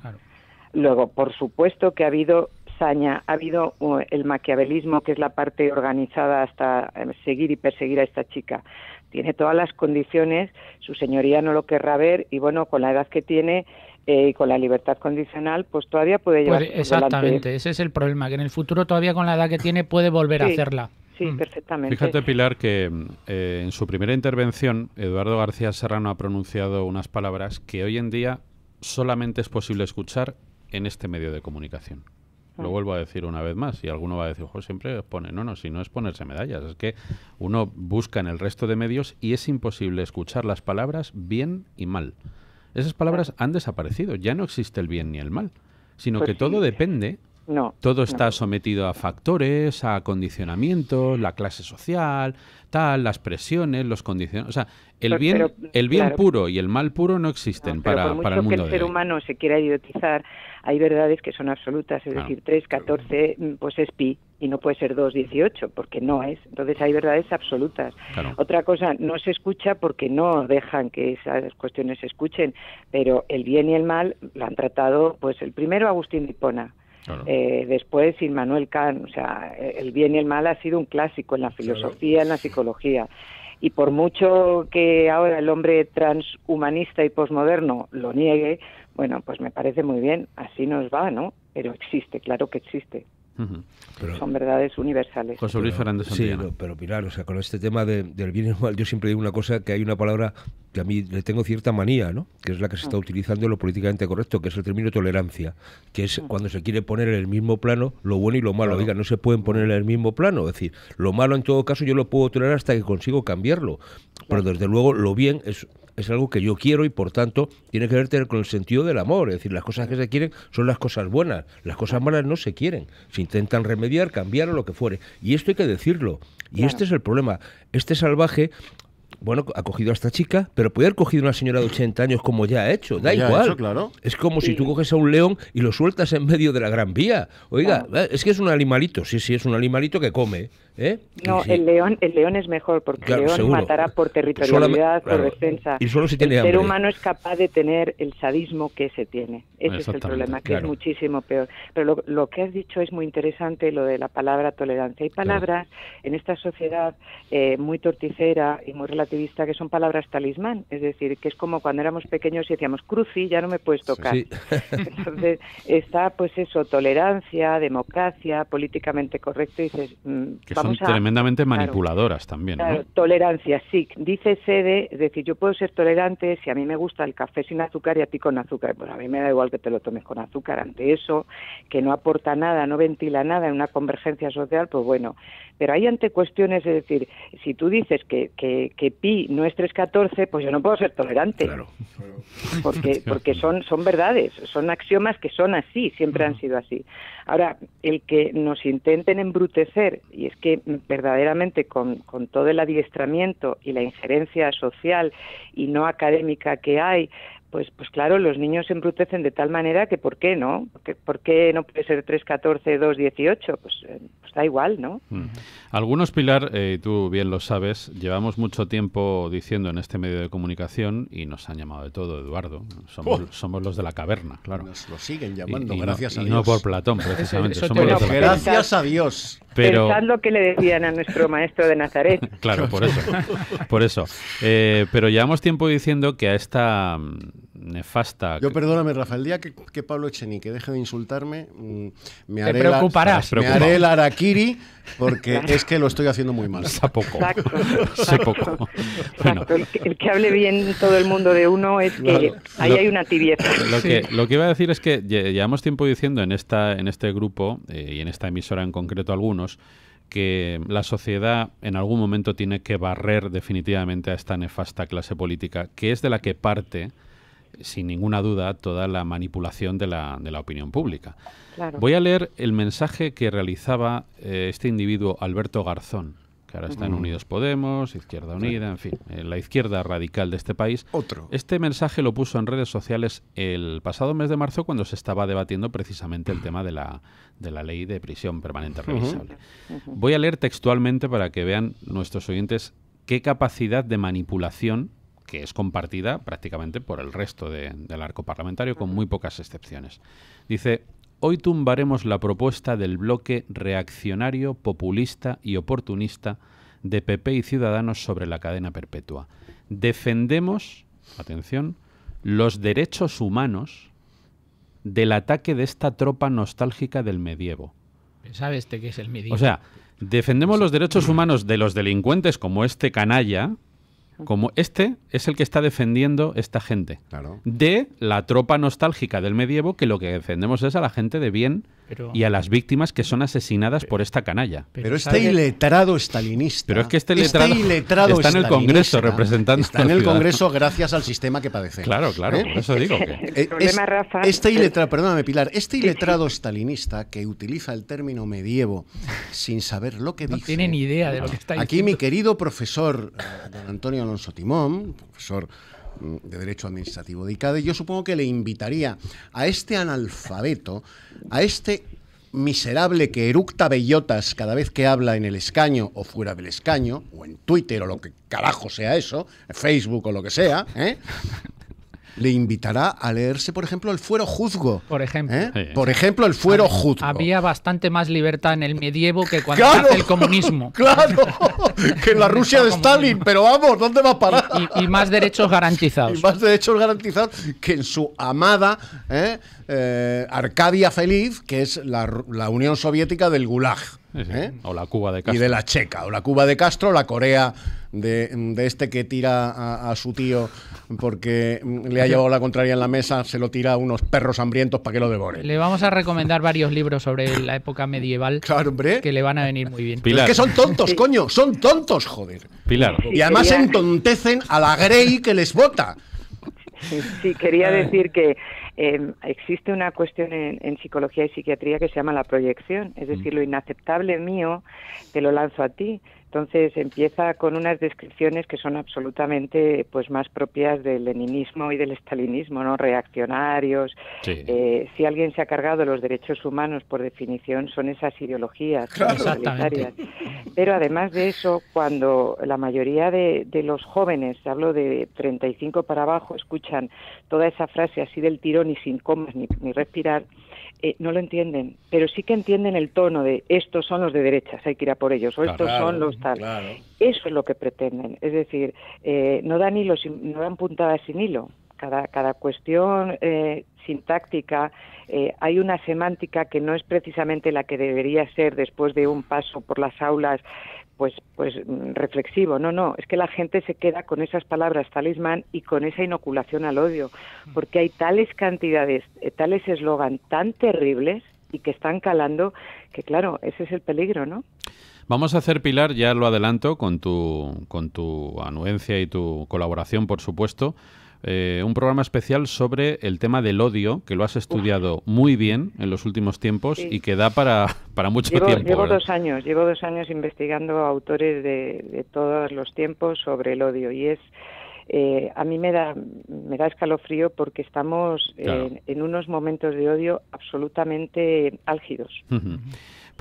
Luego, por supuesto que ha habido saña, ha habido uh, el maquiavelismo, que es la parte organizada hasta eh, seguir y perseguir a esta chica. Tiene todas las condiciones, su señoría no lo querrá ver y bueno, con la edad que tiene eh, y con la libertad condicional, pues todavía puede pues llevar. exactamente, ese es el problema, que en el futuro todavía con la edad que tiene puede volver a hacerla. Sí, mm. perfectamente. Fíjate, Pilar, que eh, en su primera intervención, Eduardo García Serrano ha pronunciado unas palabras que hoy en día solamente es posible escuchar en este medio de comunicación. Lo vuelvo a decir una vez más, y alguno va a decir, ojo, siempre pone. No, no, si no es ponerse medallas, es que uno busca en el resto de medios y es imposible escuchar las palabras bien y mal. Esas palabras han desaparecido, ya no existe el bien ni el mal, sino pues que todo depende no. Todo está sometido a factores, a condicionamientos, la clase social, tal, las presiones, los condicionamientos. el bien, el bien puro y el mal puro no existen para, para, el mundo. Que el ser humano se quiera idiotizar, hay verdades que son absolutas, es decir, 3, 14, mm, pues es pi y no puede ser 2, 18, porque no es. Entonces hay verdades absolutas. Otra cosa, no se escucha porque no dejan que esas cuestiones se escuchen, pero el bien y el mal lo han tratado, pues el primero Agustín Hipona eh, después Immanuel Kant, o sea, eh, el bien y el mal ha sido un clásico en la filosofía, en la psicología. Y por mucho que ahora el hombre transhumanista y posmoderno lo niegue, bueno, pues me parece muy bien, así nos va, ¿no? Pero existe, claro que existe son verdades universales. José Luis Fernández Sí, pero Pilar, o sea, con este tema del bien y el mal, yo siempre digo una cosa, que hay una palabra que a mí le tengo cierta manía, ¿no? Que es la que se está ah. utilizando en lo políticamente correcto, que es el término tolerancia, que es ah. cuando se quiere poner en el mismo plano lo bueno y lo malo. Oiga, no se pueden poner en el mismo plano. Es decir, lo malo en todo caso yo lo puedo tolerar hasta que consigo cambiarlo. Pero desde luego lo bien es es algo que yo quiero y por tanto tiene que ver con el sentido del amor. Es decir, las cosas que se quieren son las cosas buenas, las cosas malas no se quieren, se intentan remediar, cambiar o lo que fuere. Y esto hay que decirlo. Y este es el problema. Este salvaje bueno, ha cogido a esta chica, pero puede haber cogido a una señora de 80 años como ya ha hecho, da igual. Es como si tú coges a un león y lo sueltas en medio de la gran vía. Oiga, es que es un animalito, sí, sí, es un animalito que come, ¿Eh? No, el león, el león es mejor porque el león matará por territorialidad, por defensa. Y el ser humano es capaz de tener el sadismo que se tiene. Ese es el problema, que es muchísimo peor. Pero lo, que has dicho es muy interesante, lo de la palabra tolerancia. Hay palabras en esta sociedad eh, muy torticera y muy relativista que son palabras talismán, es decir, que es como cuando éramos pequeños y decíamos cruci, ya no me puedes tocar. Entonces está pues eso, tolerancia, democracia, políticamente correcto, y dices, son tremendamente manipuladoras también. tolerancia, sí. Dice sede, es decir, yo puedo ser tolerante si a mí me gusta el café sin azúcar y a ti con azúcar. Pues a mí me da igual que te lo tomes con azúcar. Ante eso, que no aporta nada, no ventila nada en una convergencia social, pues bueno. Pero hay ante cuestiones, es decir, si tú dices que, que, pi no es 314, pues yo no puedo ser tolerante. Porque, porque son, son verdades, son axiomas que son así, siempre han sido así. Ahora, el que nos intenten embrutecer, y es que verdaderamente con, todo el adiestramiento y la injerencia social y no académica que hay, pues, pues, claro, los niños se embrutecen de tal manera que ¿por qué no? ¿Por, qué no puede ser 3, 14, 2, 18? Pues, da igual, ¿no? Mm. Algunos, Pilar, eh, tú bien lo sabes, llevamos mucho tiempo diciendo en este medio de comunicación y nos han llamado de todo, Eduardo. Somos, oh. somos los de la caverna, claro. Nos lo siguen llamando, gracias a Dios. Y no por Platón, precisamente. somos los de la gracias a Dios. Pero... Pensad lo que le decían a nuestro maestro de Nazaret. claro, por eso. Por eso. Eh, pero llevamos tiempo diciendo que a esta mm, nefasta. Yo perdóname, Rafael el día que, Pablo Echenique deje de insultarme, mm, me haré, preocuparás, me haré el araquiri porque es que lo estoy haciendo muy mal. Es poco. Exacto. poco. El, que, hable bien todo el mundo de uno es que ahí hay una tibieza. Lo que, lo iba a decir es que llevamos tiempo diciendo en, esta, en este grupo eh, y en esta emisora en concreto algunos, que la sociedad en algún momento tiene que barrer definitivamente a esta nefasta clase política, que es de la que parte sin ninguna duda, toda la manipulación de la, opinión pública. Voy a leer el mensaje que realizaba eh, este individuo, Alberto Garzón, que ahora está en Unidos Podemos, Izquierda Unida, en fin, eh, la izquierda radical de este país. Otro. Este mensaje lo puso en redes sociales el pasado mes de marzo cuando se estaba debatiendo precisamente el tema de la, de la ley de prisión permanente revisable. Voy a leer textualmente para que vean nuestros oyentes qué capacidad de manipulación que es compartida prácticamente por el resto del arco parlamentario, con muy pocas excepciones. Dice, hoy tumbaremos la propuesta del bloque reaccionario, populista y oportunista de PP y Ciudadanos sobre la cadena perpetua. Defendemos, atención, los derechos humanos del ataque de esta tropa nostálgica del medievo. ¿Sabe este que es el medievo? O sea, defendemos los derechos humanos de los delincuentes como este canalla, como este es el que está defendiendo esta gente de la tropa nostálgica del medievo que lo que defendemos es a la gente de bien y a las víctimas que son asesinadas por esta canalla. Pero, este iletrado estalinista... Pero es que este, este iletrado, está en el Congreso representando. Está en el Congreso gracias al sistema que padece. Claro, claro, ¿Eh? por eso digo que. Eh, este iletrado, perdóname, Pilar, este iletrado estalinista que utiliza el término medievo sin saber lo que dice. No tiene ni idea de lo que está diciendo. Aquí mi querido profesor, eh, don Antonio Alonso Timón, profesor de Derecho Administrativo de ICADE, yo supongo que le invitaría a este analfabeto, a este miserable que eructa bellotas cada vez que habla en el escaño o fuera del escaño, o en Twitter o lo que carajo sea eso, Facebook o lo que sea, ¿eh? le invitará a leerse, por ejemplo, el fuero juzgo. Por ejemplo. ¿eh? Por ejemplo, el fuero juzgo. Había bastante más libertad en el medievo que cuando ¡Claro! el comunismo. ¡Claro! que en la Rusia de Stalin, pero vamos, ¿dónde va a parar? Y, más derechos garantizados. Y más derechos garantizados que en su amada ¿eh? Eh, Arcadia Feliz, que es la Unión Soviética del Gulag. ¿Eh? O la Cuba de Castro. Y de la Checa, o la Cuba de Castro, la Corea de, este que tira a, su tío porque mm, le ha llevado la contraria en la mesa, se lo tira a unos perros hambrientos para que lo devore. Le vamos a recomendar varios libros sobre la época medieval que le van a venir muy bien. Es que son tontos, coño, son tontos, joder. Pilar. Y además entontecen a la Grey que les vota. Sí, quería ah. decir que existe una cuestión en, en, psicología y psiquiatría que se llama la proyección, es mm. decir, lo inaceptable mío te lo lanzo a ti entonces empieza con unas descripciones que son absolutamente pues más propias del leninismo y del estalinismo, ¿no? Reaccionarios. Eh, si alguien se ha cargado los derechos humanos, por definición, son esas ideologías totalitarias. Pero además de eso, cuando la mayoría de, los jóvenes, hablo de 35 para abajo, escuchan toda esa frase así del tirón y sin comas ni, ni respirar, eh, no lo entienden, pero sí que entienden el tono de estos son los de derechas, hay que ir a por ellos, o estos son los tal. Eso es lo que pretenden, es decir, eh, no dan hilo, no dan puntadas sin hilo. Cada, cada cuestión eh, sintáctica, eh, hay una semántica que no es precisamente la que debería ser después de un paso por las aulas pues, pues mm, reflexivo. No, no, es que la gente se queda con esas palabras talismán y con esa inoculación al odio, mm. porque hay tales cantidades, eh, tales eslogan tan terribles y que están calando, que claro, ese es el peligro, ¿no? Vamos a hacer, Pilar, ya lo adelanto, con tu, con tu anuencia y tu colaboración, por supuesto, eh, un programa especial sobre el tema del odio, que lo has estudiado muy bien en los últimos tiempos y que da para, para mucho llevo, tiempo. Llevo dos años, llevo dos años investigando autores de, todos los tiempos sobre el odio y es... Eh, a mí me da, me da escalofrío porque estamos en, unos momentos de odio absolutamente álgidos.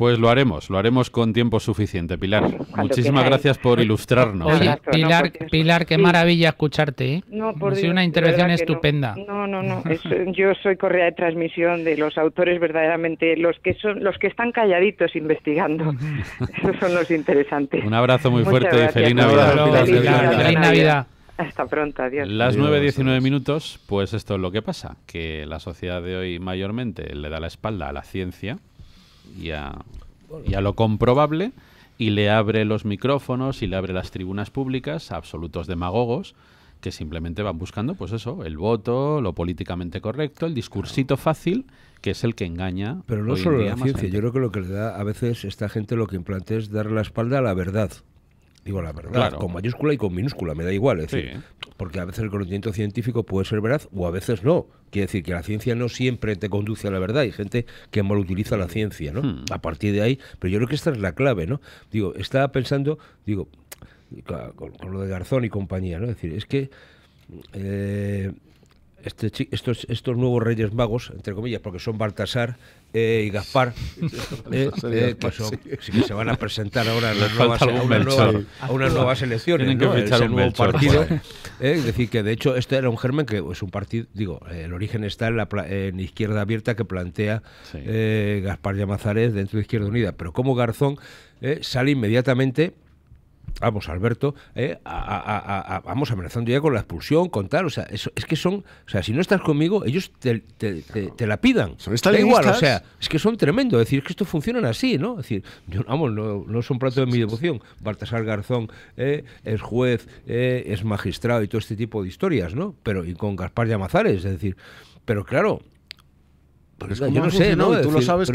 Pues lo haremos, lo haremos con tiempo suficiente, Pilar. Muchísimas gracias por ilustrarnos. ¿eh? Pilar, Pilar, qué maravilla escucharte. ¿eh? No, por Dios, una intervención estupenda. No, no, no. Eh, yo soy correa de transmisión de los autores verdaderamente, los que son, los que están calladitos investigando. Esos son los interesantes. Un abrazo muy fuerte y feliz Navidad. feliz Navidad. Hasta pronto, adiós. Las 9.19 minutos, pues esto es lo que pasa, que la sociedad de hoy mayormente le da la espalda a la ciencia y a, lo comprobable y le abre los micrófonos y le abre las tribunas públicas a absolutos demagogos que simplemente van buscando, pues eso, el voto, lo políticamente correcto, el discursito fácil, que es el que engaña. Pero no solo la ciencia, yo creo que lo que le da a veces esta gente lo que implante es dar la espalda a la verdad digo la verdad, con mayúscula y con minúscula, me da igual. Es decir, porque a veces el conocimiento científico puede ser veraz o a veces no. Quiere decir que la ciencia no siempre te conduce a la verdad. Hay gente que mal utiliza la ciencia, ¿no? Hmm. A partir de ahí, pero yo creo que esta es la clave, ¿no? Digo, estaba pensando, digo, con, lo de Garzón y compañía, ¿no? Es decir, es que. Eh, este estos, estos nuevos Reyes Magos, entre comillas, porque son Baltasar eh, y Gaspar, eh, eh, que, se van a presentar ahora a, una nueva, selección unas nuevas elecciones, que un nuevo partido. es decir, que de hecho este era un germen que es un partido, digo, el origen está en la Izquierda Abierta que plantea Gaspar Llamazares dentro de Izquierda Unida, pero como Garzón sale inmediatamente vamos, Alberto, eh, vamos amenazando ya con la expulsión, con tal. O sea, es que son, o sea, si no estás conmigo, ellos te, la pidan. Son igual, o sea, es que son tremendo. Es decir, que esto funciona así, ¿no? Es decir, yo, vamos, no, no son plato de mi devoción. Baltasar Garzón eh, es juez, eh, es magistrado y todo este tipo de historias, ¿no? Pero, y con Gaspar Llamazares, es decir, pero claro, yo no sé, Tú lo sabes,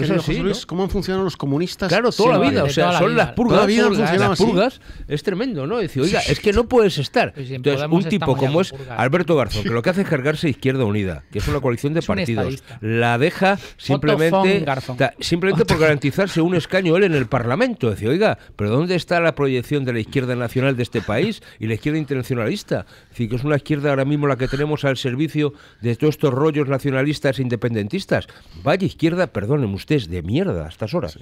cómo han funcionado los comunistas. Claro, toda la vida, o sea, son las purgas, toda las purgas, es tremendo, ¿no? Es oiga, es que no puedes estar. Entonces, un tipo como es Alberto Garzón, que lo que hace es cargarse Izquierda Unida, que es una coalición de partidos, la deja simplemente, simplemente por garantizarse un escaño él en el Parlamento. Es decir, oiga, pero ¿dónde está la proyección de la izquierda nacional de este país y la izquierda internacionalista? Es que es una izquierda ahora mismo la que tenemos al servicio de todos estos rollos nacionalistas e independentistas. Vaya izquierda, perdonen ustedes, de mierda a estas horas.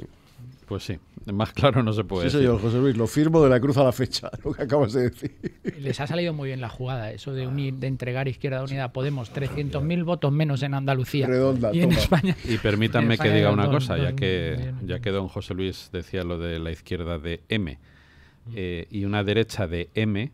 Pues sí, más claro no se puede. Sí, señor José Luis, lo firmo de la cruz a la fecha, lo que acabas de decir. Les ha salido muy bien la jugada, eso de unir, de entregar Izquierda Unida Podemos 300.000 votos menos en Andalucía y en España. Y permítanme que diga una cosa, ya que ya que don José Luis decía lo de la izquierda de M eh, y una derecha de M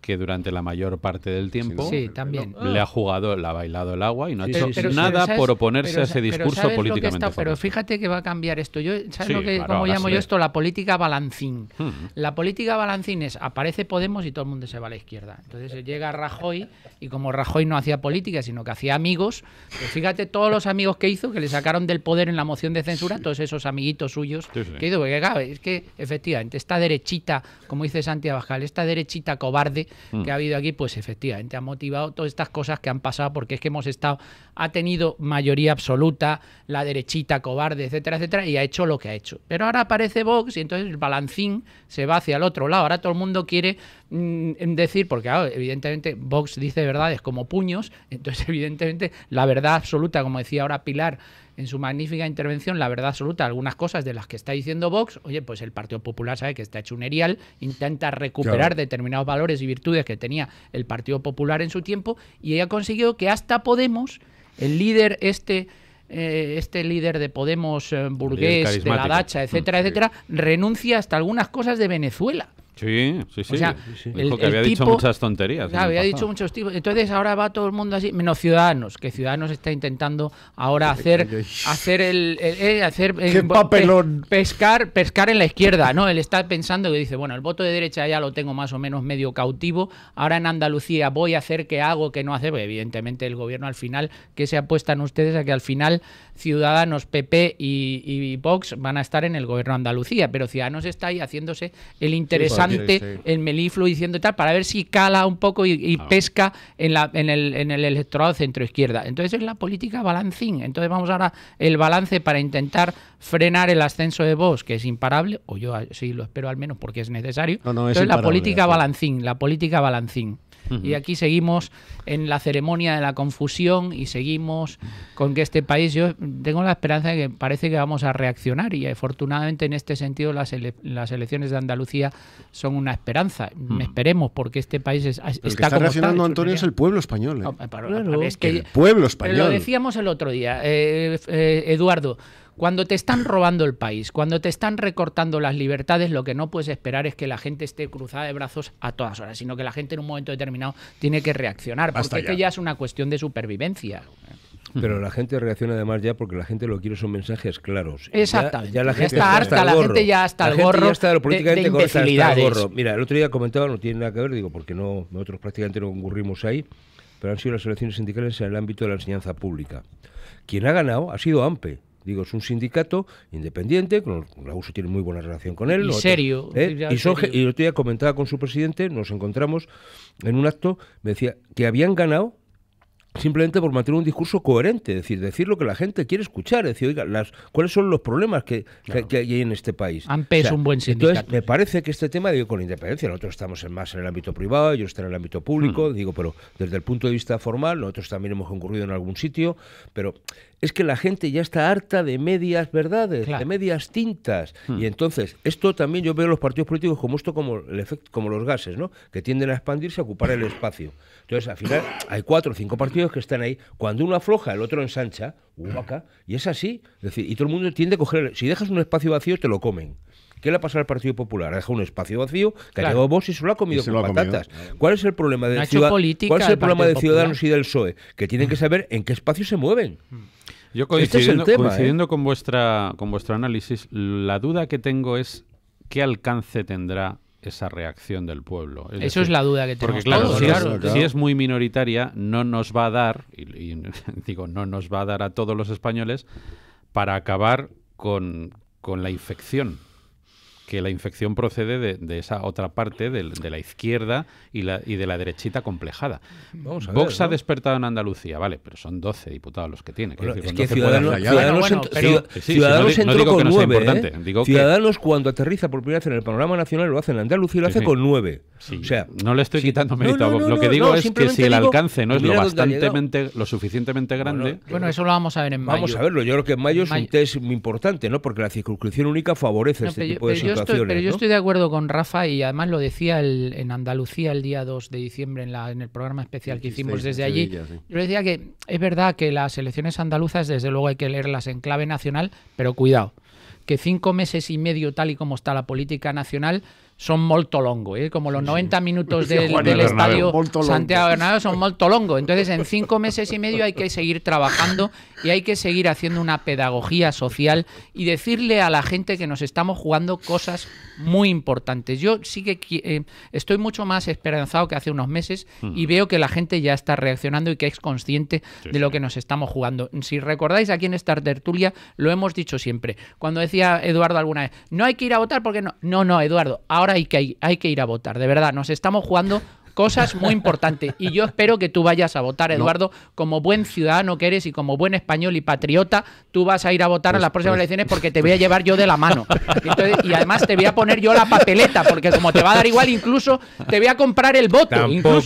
que durante la mayor parte del tiempo le ha ah. jugado, le ha bailado el agua y no ha hecho nada por oponerse a ese discurso políticamente. pero fíjate que va a cambiar esto. Yo, ¿Sabes lo que cómo llamo yo esto? La política balancín. La política balancín es aparece Podemos y todo el mundo se va a la izquierda. Entonces eh, llega Rajoy y como Rajoy no hacía política, sino que hacía amigos, pues fíjate todos los amigos que hizo, que le sacaron del poder en la moción de censura, todos esos amiguitos suyos que hizo, porque es que efectivamente esta derechita, como dice Santiago Abascal, esta derechita cobarde Mm. que ha habido aquí, pues efectivamente ha motivado todas estas cosas que han pasado, porque es que hemos estado, ha tenido mayoría absoluta, la derechita cobarde, etcétera, etcétera, y ha hecho lo que ha hecho. Pero ahora aparece Vox y entonces el balancín se va hacia el otro lado. Ahora todo el mundo quiere mm, decir, porque evidentemente Vox dice verdades como puños, entonces evidentemente la verdad absoluta, como decía ahora Pilar, en su magnífica intervención la verdad absoluta algunas cosas de las que está diciendo Vox, oye, pues el Partido Popular sabe que está hecho un erial, intenta recuperar determinados valores y virtudes que tenía el Partido Popular en su tiempo y ella ha conseguido que hasta Podemos, el líder este eh, este líder de Podemos eh, burgués, de la Dacha, etcétera, mm, etcétera, renuncia hasta algunas cosas de Venezuela. Sí, sí, sí. había dicho muchas tonterías. Había dicho muchos tipos. Entonces ahora va todo el mundo así, menos Ciudadanos, que Ciudadanos está intentando ahora hacer hacer el, eh, hacer eh, ¿Qué papelón? pescar pescar en la izquierda, ¿no? Él está pensando que dice, bueno, el voto de derecha ya lo tengo más o menos medio cautivo, ahora en Andalucía voy a hacer que hago, que no hace. Pues, evidentemente el gobierno al final, ¿qué se apuestan ustedes a que al final Ciudadanos, PP y, Vox van a estar en el gobierno de Andalucía, pero Ciudadanos está ahí haciéndose el interesante, el melifluo diciendo tal, para ver si cala un poco y, ah. pesca en, la, en, el, en el electorado centro-izquierda. Entonces es la política balancín. Entonces vamos ahora el balance para intentar frenar el ascenso de Vox, que es imparable, o yo sí lo espero al menos porque es necesario. es Entonces, la política balancín, la política balancín. Y aquí seguimos en la ceremonia de la confusión y seguimos con que este país, yo tengo la esperanza de que parece que vamos a reaccionar y afortunadamente en este sentido las, las elecciones de Andalucía son una esperanza. Esperemos porque este país es, está, está reaccionando Antonio es el pueblo español. ¿eh? el pueblo español. Lo decíamos el otro día, eh, eh, Eduardo. Cuando te están robando el país, cuando te están recortando las libertades, lo que no puedes esperar es que la gente esté cruzada de brazos a todas horas, sino que la gente en un momento determinado tiene que reaccionar, porque Es que ya es una cuestión de supervivencia. Pero la gente reacciona además ya porque la gente lo quiere son mensajes claros. Exactamente. Ya, la gente está, harta, la gente ya está el gorro. de, Mira, el otro día comentaba, no tiene nada que ver, digo, porque no nosotros prácticamente no concurrimos ahí, pero han sido las elecciones sindicales en el ámbito de la enseñanza pública. Quien ha ganado ha sido AMPE Digo, es un sindicato independiente, con la USO tiene muy buena relación con él. ¿eh? Y serio. Y, el otro día comentaba con su presidente, nos encontramos en un acto, me decía que habían ganado simplemente por mantener un discurso coherente, es decir, decir lo que la gente quiere escuchar, es decir, oiga, cuáles son los problemas que, que, hay en este país. AMPE es un buen sindicato. me parece que este tema, digo, con independencia, nosotros estamos más en el ámbito privado, ellos están en el ámbito público, hmm. digo, pero desde el punto de vista formal, nosotros también hemos concurrido en algún sitio, pero es que la gente ya está harta de medias verdades, de medias tintas. Hmm. Y entonces, esto también yo veo los partidos políticos como esto, como, el efecto, como los gases, ¿no? Que tienden a expandirse, a ocupar el espacio. Entonces, al final, hay cuatro o cinco partidos que están ahí. Cuando uno afloja, el otro ensancha, uh, hmm. y es así. decir, y todo el mundo tiende a coger. Si dejas un espacio vacío, te lo comen. ¿Qué le ha pasado al Partido Popular? Deja un espacio vacío, que ha llegado vos y se lo ha comido con patatas. ¿Cuál es el problema de, la ciudad... ¿Cuál es el problema de Ciudadanos y del PSOE? Que tienen que saber en qué espacio se mueven. Hmm. Yo este coincidiendo, coincidiendo ¿eh? con, vuestra, con vuestro análisis, la duda que tengo es qué alcance tendrá esa reacción del pueblo. Eso es la duda que tengo. Porque claro, si, es, muy minoritaria, no nos va a dar, y, digo, no nos va a dar a todos los españoles para acabar con, con la infección que la infección procede de, esa otra parte, de, la izquierda y, la, de la derechita complejada. Vox ha despertado en Andalucía, vale, pero son 12 diputados los que tiene. que Ciudadanos, no, no Ciudadanos cuando aterriza por primera vez en el panorama nacional lo hace en Andalucía y lo hace con nueve. O sea, no le estoy quitando mérito a Vox. lo que digo es que si el alcance no es lo lo suficientemente grande. Bueno, eso lo vamos a ver en mayo. Vamos a verlo. Yo creo que en mayo, es un test muy importante, ¿no? Porque la circunscripción única favorece este tipo de situaciones pero yo estoy de acuerdo con Rafa y además lo decía en Andalucía el día 2 de diciembre en, la, en el programa especial que hicimos desde allí. Yo decía que es verdad que las elecciones andaluzas, desde luego hay que leerlas en clave nacional, pero cuidado, que cinco meses y medio tal y como está la política nacional son molto longo, ¿eh? como los 90 minutos del, estadio Santiago Bernabéu son molto longo. Entonces, en cinco meses y medio hay que seguir trabajando y hay que seguir haciendo una pedagogía social y decirle a la gente que nos estamos jugando cosas muy importantes. Yo sí que eh, estoy mucho más esperanzado que hace unos meses y veo que la gente ya está reaccionando y que es consciente de lo que nos estamos jugando. Si recordáis aquí en esta tertulia, lo hemos dicho siempre. Cuando decía Eduardo alguna vez, no hay que ir a votar porque no. No, no, Eduardo, ahora hay que, hay, que ir a votar. De verdad, nos estamos jugando cosas muy importantes. Y yo espero que tú vayas a votar, Eduardo, como buen ciudadano que eres y como buen español y patriota, tú vas a ir a votar a pues, las próximas pues. elecciones porque te voy a llevar yo de la mano. y además te voy a poner yo la papeleta, porque como te va a dar igual, incluso te voy a comprar el voto. Tampoco,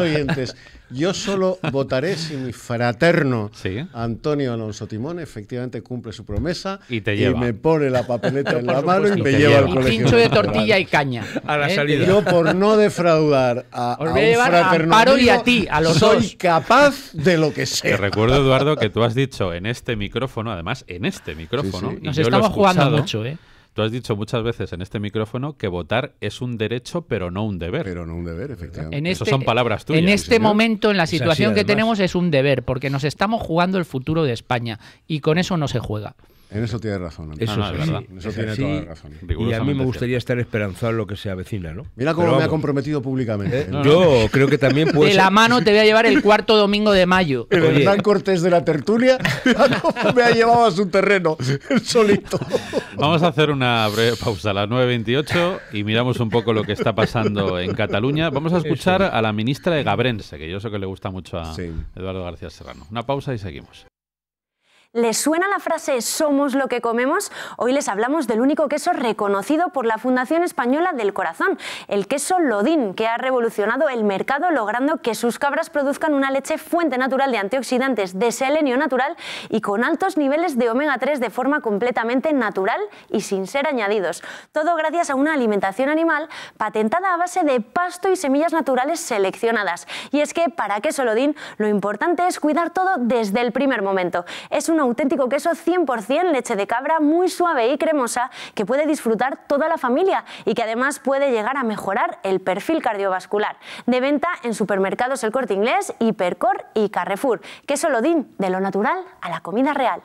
oyentes. Yo solo votaré si mi fraterno Antonio Alonso Timón efectivamente cumple su promesa y, me pone la papeleta en la mano y, me lleva, al colegio. pincho de tortilla y caña. A la ¿eh? Yo por no defraudar a, un fraterno y a ti, a los soy capaz de lo que sea. Te recuerdo, Eduardo, que tú has dicho en este micrófono, además en este micrófono. Nos estamos jugando mucho, ¿eh? Tú has dicho muchas veces en este micrófono que votar es un derecho, pero no un deber. Pero no un deber, efectivamente. En Eso este son palabras tuyas. En este momento, en la situación que tenemos, es un deber, porque nos estamos jugando el futuro de España y con eso no se juega. En eso tiene razón. Eso ah, es verdad. eso tiene toda la razón. Y a mí me gustaría estar esperanzado en lo que se avecina, ¿no? Mira cómo me ha comprometido públicamente. Eh, yo creo que también puede De la mano te voy a llevar el cuarto domingo de mayo. El Cortés de la tertulia me ha llevado a su terreno, solito. Vamos a hacer una breve pausa a las 9.28 y miramos un poco lo que está pasando en Cataluña. Vamos a escuchar a la ministra de Gabrense, que yo sé que le gusta mucho a Eduardo García Serrano. Una pausa y seguimos. ¿Les suena la frase somos lo que comemos? Hoy les hablamos del único queso reconocido por la Fundación Española del Corazón, el queso Lodín, que ha revolucionado el mercado logrando que sus cabras produzcan una leche fuente natural de antioxidantes, de selenio natural y con altos niveles de omega 3 de forma completamente natural y sin ser añadidos. Todo gracias a una alimentación animal patentada a base de pasto y semillas naturales seleccionadas. Y es que para queso Lodín lo importante es cuidar todo desde el primer momento. Es auténtico queso 100% leche de cabra muy suave y cremosa que puede disfrutar toda la familia y que además puede llegar a mejorar el perfil cardiovascular. De venta en supermercados El Corte Inglés, Hipercor y Carrefour. Queso Lodín, de lo natural a la comida real.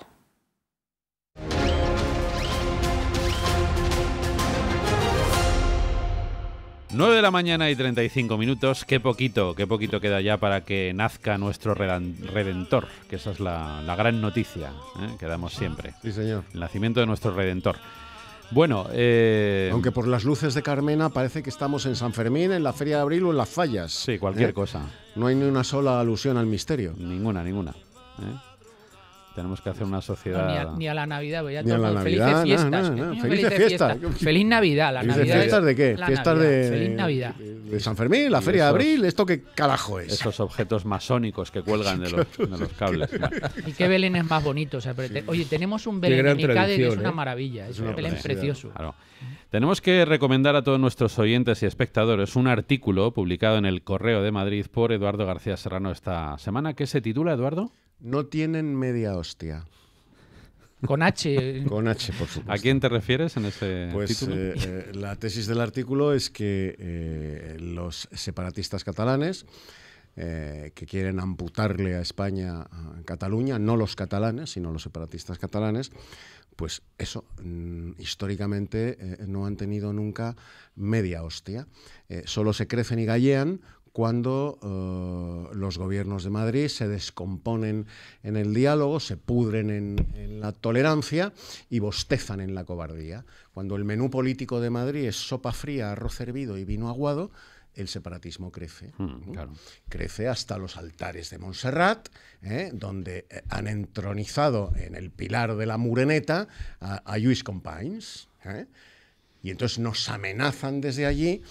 9 de la mañana y 35 minutos. Qué poquito, qué poquito queda ya para que nazca nuestro Redentor, que esa es la, gran noticia ¿eh? que damos siempre. Sí, señor. El nacimiento de nuestro Redentor. Bueno, eh, aunque por las luces de Carmena parece que estamos en San Fermín, en la Feria de Abril o en las Fallas. Sí, cualquier ¿eh? cosa. No hay ni una sola alusión al misterio. Ninguna, ninguna. Tenemos que hacer una sociedad. ni, a, la Navidad, voy pues a la felices fiestas. Feliz Navidad, la Navidad. ¿Fiestas de qué? fiestas de. De San Fermín, la Feria de Abril, ¿esto qué carajo es? Esos objetos masónicos que cuelgan de los, cables. y qué Belén es más bonito. oye, tenemos un Belén en que es una ¿eh? maravilla. Es, un Belén precioso. Tenemos que recomendar a todos nuestros oyentes y espectadores un artículo publicado en el Correo de Madrid por Eduardo García Serrano esta semana ¿Qué se titula, Eduardo. No tienen media hostia. Con H. Eh. Con H, por supuesto. ¿A quién te refieres en ese pues, título? Eh, eh, la tesis del artículo es que los separatistas catalanes que quieren amputarle a España, a Cataluña, no los catalanes, sino los separatistas catalanes, pues eso, mm, históricamente no han tenido nunca media hostia. solo se crecen y gallean cuando eh, los gobiernos de Madrid se descomponen en el diálogo, se pudren en, la tolerancia y bostezan en la cobardía. Cuando el menú político de Madrid es sopa fría, arroz hervido y vino aguado, el separatismo crece. Hmm, crece hasta los altares de Montserrat, ¿eh? donde eh, han entronizado en el pilar de la Mureneta a, a Luis Y entonces nos amenazan desde allí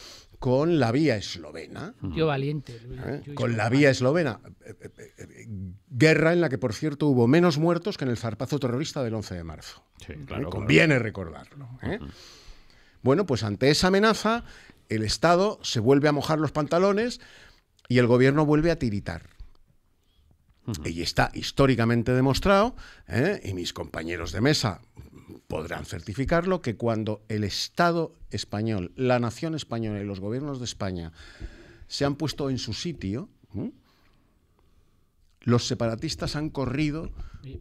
con la vía eslovena. Yo valiente. ¿Eh? con la vía eslovena. Eh, eh, guerra en la que, por cierto, hubo menos muertos que en el zarpazo terrorista del 11 de marzo. Conviene recordarlo. Bueno, pues ante esa amenaza, el Estado se vuelve a mojar los pantalones y el gobierno vuelve a tiritar. Y está históricamente demostrado, y mis compañeros de mesa podrán certificarlo, que cuando el Estado español, la nación española y los gobiernos de España se han puesto en su sitio, los separatistas han corrido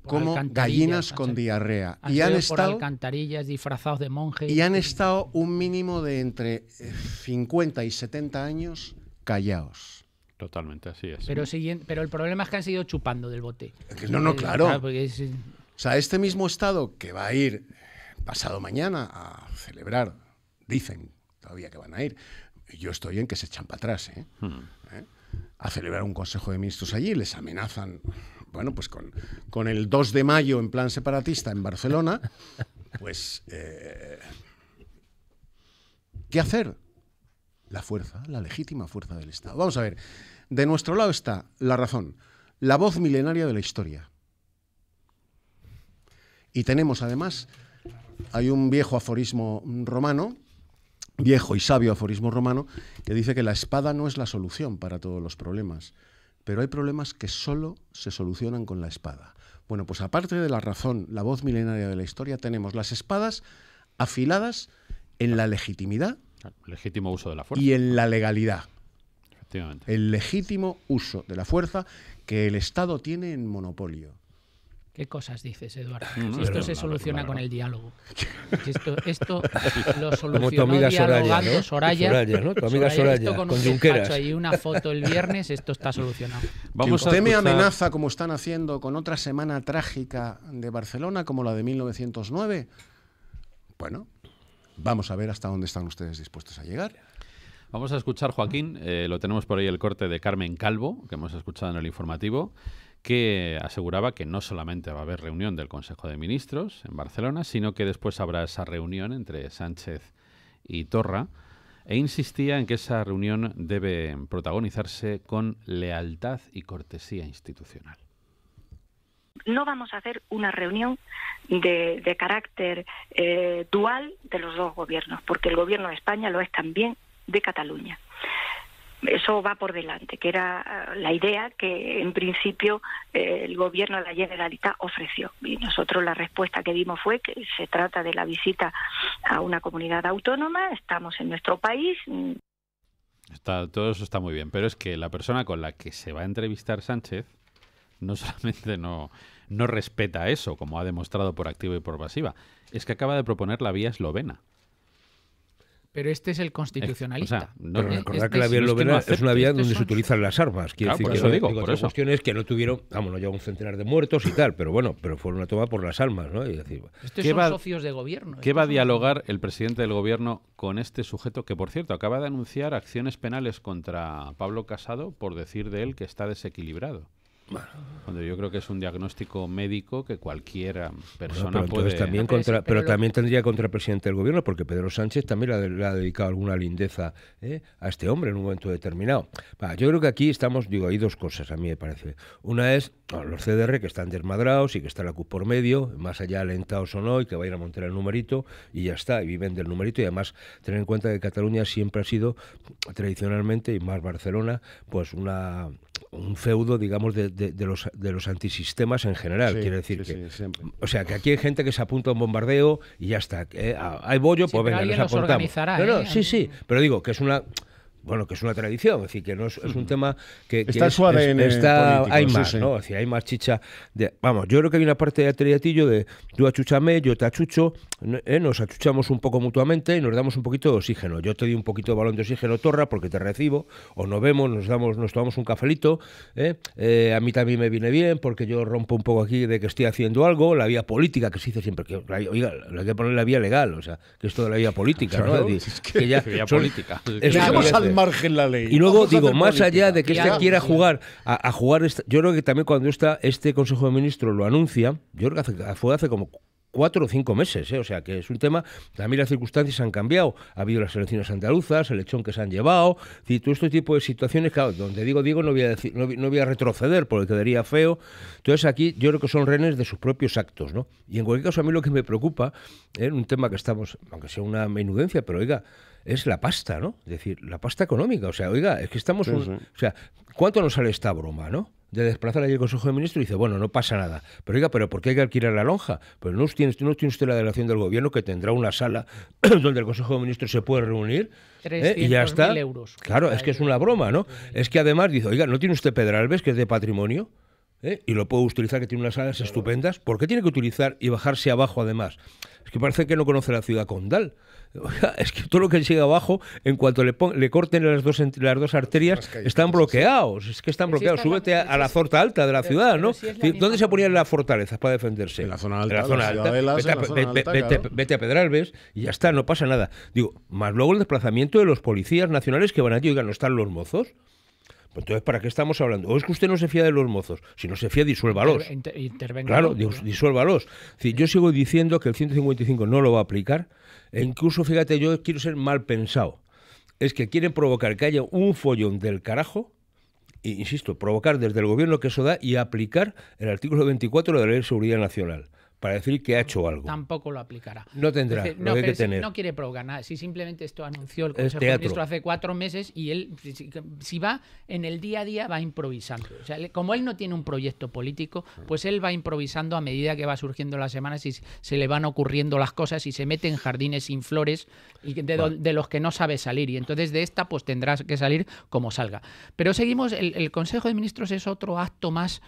como gallinas con diarrea. y han estado. alcantarillas disfrazados de monjes. Y han estado un mínimo de entre 50 eh, y 70 años callados. Totalmente, así es. Pero, pero el problema es que han seguido chupando del bote. No, no, eh, claro. claro porque es, eh, o sea, este mismo Estado que va a ir pasado mañana a celebrar, dicen todavía que van a ir, yo estoy en que se echan para atrás, ¿eh? Hmm. ¿eh? a celebrar un Consejo de Ministros allí, les amenazan, bueno, pues con, con el 2 de mayo en plan separatista en Barcelona, pues, eh, ¿qué hacer? La fuerza, la legítima fuerza del Estado. Vamos a ver, de nuestro lado está la razón, la voz milenaria de la historia. Y tenemos además, hay un viejo aforismo romano, viejo y sabio aforismo romano, que dice que la espada no es la solución para todos los problemas, pero hay problemas que solo se solucionan con la espada. Bueno, pues aparte de la razón, la voz milenaria de la historia, tenemos las espadas afiladas en la legitimidad. Legítimo uso de la Y en la legalidad. Efectivamente. El legítimo uso de la fuerza que el Estado tiene en monopolio. ¿Qué cosas dices, Eduardo? Mm, si esto se soluciona con el diálogo. esto, esto lo solucionó Como tu Soraya, Soraya, ¿no? Tu amiga Soraya, con, Junqueras. y una foto el viernes, esto está solucionado. Vamos usted me amenaza, como están haciendo, con otra semana trágica de Barcelona, como la de 1909. Bueno, vamos a ver hasta dónde están ustedes dispuestos a llegar. Vamos a escuchar, Joaquín, eh, lo tenemos por ahí el corte de Carmen Calvo, que hemos escuchado en el informativo que aseguraba que no solamente va a haber reunión del Consejo de Ministros en Barcelona, sino que después habrá esa reunión entre Sánchez y Torra, e insistía en que esa reunión debe protagonizarse con lealtad y cortesía institucional. No vamos a hacer una reunión de, carácter eh, dual de los dos gobiernos, porque el gobierno de España lo es también de Cataluña eso va por delante, que era eh, la idea que en principio eh, el gobierno de la Generalitat ofreció. Y nosotros la respuesta que dimos fue que se trata de la visita a una comunidad autónoma, estamos en nuestro país. Mm. todo eso está muy bien, pero es que la persona con la que se va a entrevistar Sánchez no solamente no, no respeta eso, como ha demostrado por activa y por pasiva, es que acaba de proponer la vía eslovena. Pero este es el constitucionalista. recordad que la vía es, una vía este donde se utilizan las armas. Quiero decir, por eso que, digo, que no tuvieron, vamos, no lleva un centenar de muertos y tal, pero bueno, pero fue una toma por las almas, ¿no? decir, Estos son socios de gobierno. ¿Qué va a dialogar el presidente del gobierno con este sujeto que, por cierto, acaba de anunciar acciones penales contra Pablo Casado por decir de él que está desequilibrado? Bueno. Cuando yo creo que es un diagnóstico médico que cualquiera persona puede. También contra, pero, también tendría contra el presidente del gobierno, porque Pedro Sánchez también le ha, dedicado alguna lindeza ¿eh? a este hombre en un momento determinado. yo creo que aquí estamos, digo, hay dos cosas a mí me parece. Una es los CDR que están desmadrados y que está la CUP por medio, más allá alentados o no, y que vayan a montar el numerito y ya está, y viven del numerito. Y además, tener en cuenta que Cataluña siempre ha sido tradicionalmente, y más Barcelona, pues una un feudo, digamos, de, de, los, de los antisistemas en general. Quiere decir que. o sea, que aquí hay gente que se apunta a un bombardeo y ya está. Eh, hay bollo, pues venga, les apuntamos. Organizará, no, no, ¿eh? sí, sí. Pero digo que es una bueno, que es una tradición, es decir, que no es, un tema que, está suave en está, hay más, ¿no? Es decir, hay más chicha. De, vamos, yo creo que hay una parte de triatillo de tú achúchame, yo te achucho, eh, nos achuchamos un poco mutuamente y nos damos un poquito de oxígeno. Yo te doy un poquito de balón de oxígeno torra porque te recibo, o nos vemos, nos damos, nos tomamos un cafelito, ¿eh? Eh, a mí también me viene bien porque yo rompo un poco aquí de que estoy haciendo algo, la vía política que se dice siempre, que hay que poner la vía legal, o sea, que es toda la vía política, ¿no? Es que, ya, vía política margen la ley. Y luego digo, más allá de que se quiera jugar a, jugar, yo creo que también cuando está este Consejo de Ministros lo anuncia, yo creo que fue hace como cuatro o cinco meses, ¿eh? o sea que es un tema, también las circunstancias han cambiado, ha habido las elecciones andaluzas, el lechón que se han llevado, y todo este tipo de situaciones, claro, donde digo, digo, no voy a, no, voy a retroceder porque quedaría feo, entonces aquí yo creo que son renes de sus propios actos, ¿no? Y en cualquier caso a mí lo que me preocupa, en ¿eh? un tema que estamos, aunque sea una menudencia, pero oiga, es la pasta, ¿no? Es decir, la pasta económica. O sea, oiga, es que estamos... un, O sea, ¿cuánto nos sale esta broma, no? de desplazar allí el Consejo de Ministros y dice, bueno, no pasa nada. Pero oiga, ¿pero por qué hay que alquilar la lonja? Pues no tiene, usted la delegación del gobierno que tendrá una sala donde el Consejo de Ministros se puede reunir. ¿eh? y ya está. Euros. Claro, es que es una broma, ¿no? Es que además dice, oiga, ¿no tiene usted Pedralbes, que es de patrimonio? ¿eh? y lo puede utilizar, que tiene unas salas estupendas, ¿por qué tiene que utilizar y bajarse abajo además? Es que parece que no conoce la ciudad condal. es que todo lo que llega abajo, en cuanto le, le corten las dos, las dos arterias, están bloqueados. Es que están bloqueados. Súbete a, la Zorta alta de la ciudad, ¿no? ¿Dónde se ponían las fortalezas para defenderse? En la zona alta. Vete a Pedralbes y ya está, no pasa nada. Digo, más luego el desplazamiento de los policías nacionales que van allí, oigan, no están los mozos. Pues entonces, ¿para qué estamos hablando? O es que usted no se fía de los mozos. Si no se fía, disuélvalos. claro, disuélvalos. yo sigo diciendo que el 155 no lo va a aplicar, e incluso, fíjate, yo quiero ser mal pensado. Es que quieren provocar que haya un follón del carajo, e insisto, provocar desde el gobierno que eso da y aplicar el artículo 24 de la Ley de Seguridad Nacional para decir que ha hecho mm, algo. Tampoco lo aplicará. No tendrá, no, que tener. no quiere provocar nada. Si simplemente esto anunció el Consejo de Ministros hace cuatro meses y él, si va en el día a día, va improvisando. O sea, como él no tiene un proyecto político, pues él va improvisando a medida que va surgiendo las semanas y se le van ocurriendo las cosas y se mete en jardines sin flores de, los que no sabe salir. Y entonces de esta pues tendrás que salir como salga. Pero seguimos, el Consejo de Ministros es otro acto más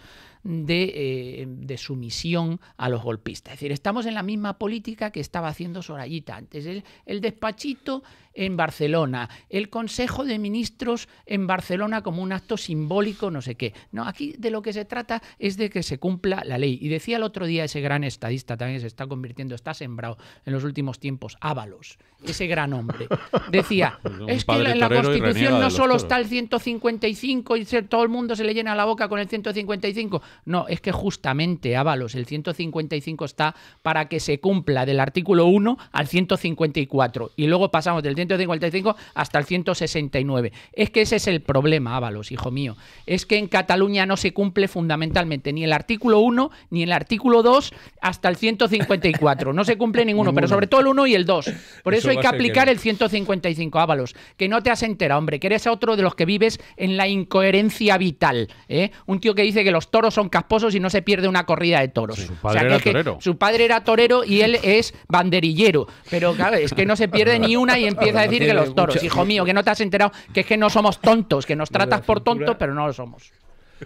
eh, de, sumisión a los golpistas. Es decir, estamos en la misma política que estaba haciendo Sorayita antes. El, despachito en Barcelona, el Consejo de Ministros en Barcelona como un acto simbólico, no sé qué. No, aquí de lo que se trata es de que se cumpla la ley. Y decía el otro día ese gran estadista, también se está convirtiendo, está sembrado en los últimos tiempos, Ábalos, ese gran hombre. Decía, es que en la Constitución no solo está el 155 y todo el mundo se le llena la boca con el 155, no, es que justamente, Ábalos, el 155 está para que se cumpla del artículo 1 al 154 y luego pasamos del 155 hasta el 169. Es que ese es el problema, Ábalos, hijo mío. Es que en Cataluña no se cumple fundamentalmente ni el artículo 1 ni el artículo 2 hasta el 154. No se cumple ninguno, pero sobre todo el 1 y el 2. Por eso, hay que aplicar el 155, Ábalos. Que no te has enterado, hombre, que eres otro de los que vives en la incoherencia vital. ¿eh? Un tío que dice que los toros son casposo casposos y no se pierde una corrida de toros. su padre era torero. su padre era torero y él es banderillero. Pero claro, es que no se pierde ni una y empieza a decir que los toros, hijo mío, que no te has enterado, que es que no somos tontos, que nos tratas por tontos, pero no lo somos.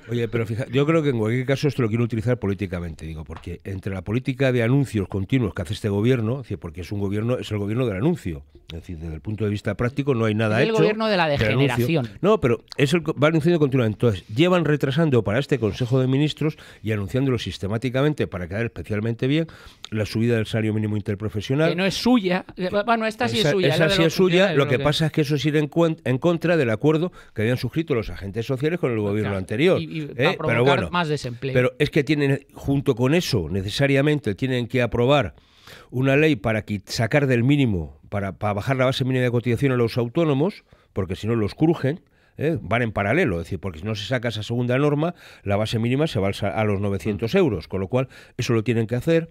Oye, pero fija, yo creo que en cualquier caso esto lo quiero utilizar políticamente, digo, porque entre la política de anuncios continuos que hace este gobierno, porque es un gobierno, es el gobierno del anuncio, es decir, desde el punto de vista práctico no hay nada hecho. el gobierno de la degeneración. no, pero es el, va anunciando continuamente. Entonces, llevan retrasando para este Consejo de Ministros y anunciándolo sistemáticamente para quedar especialmente bien la subida del salario mínimo interprofesional. Que no es suya. Bueno, esta sí es suya. Esa sí es suya. Lo que, pasa es que eso es ir en, contra del acuerdo que habían suscrito los agentes sociales con el gobierno anterior y, ¿Eh? pero bueno, más desempleo. Pero es que tienen, junto con eso, necesariamente tienen que aprobar una ley para sacar del mínimo, para, para bajar la base mínima de cotización a los autónomos, porque si no los crujen. ¿eh? van en paralelo, es decir, porque si no se saca esa segunda norma, la base mínima se va a los 900 mm. euros, con lo cual eso lo tienen que hacer.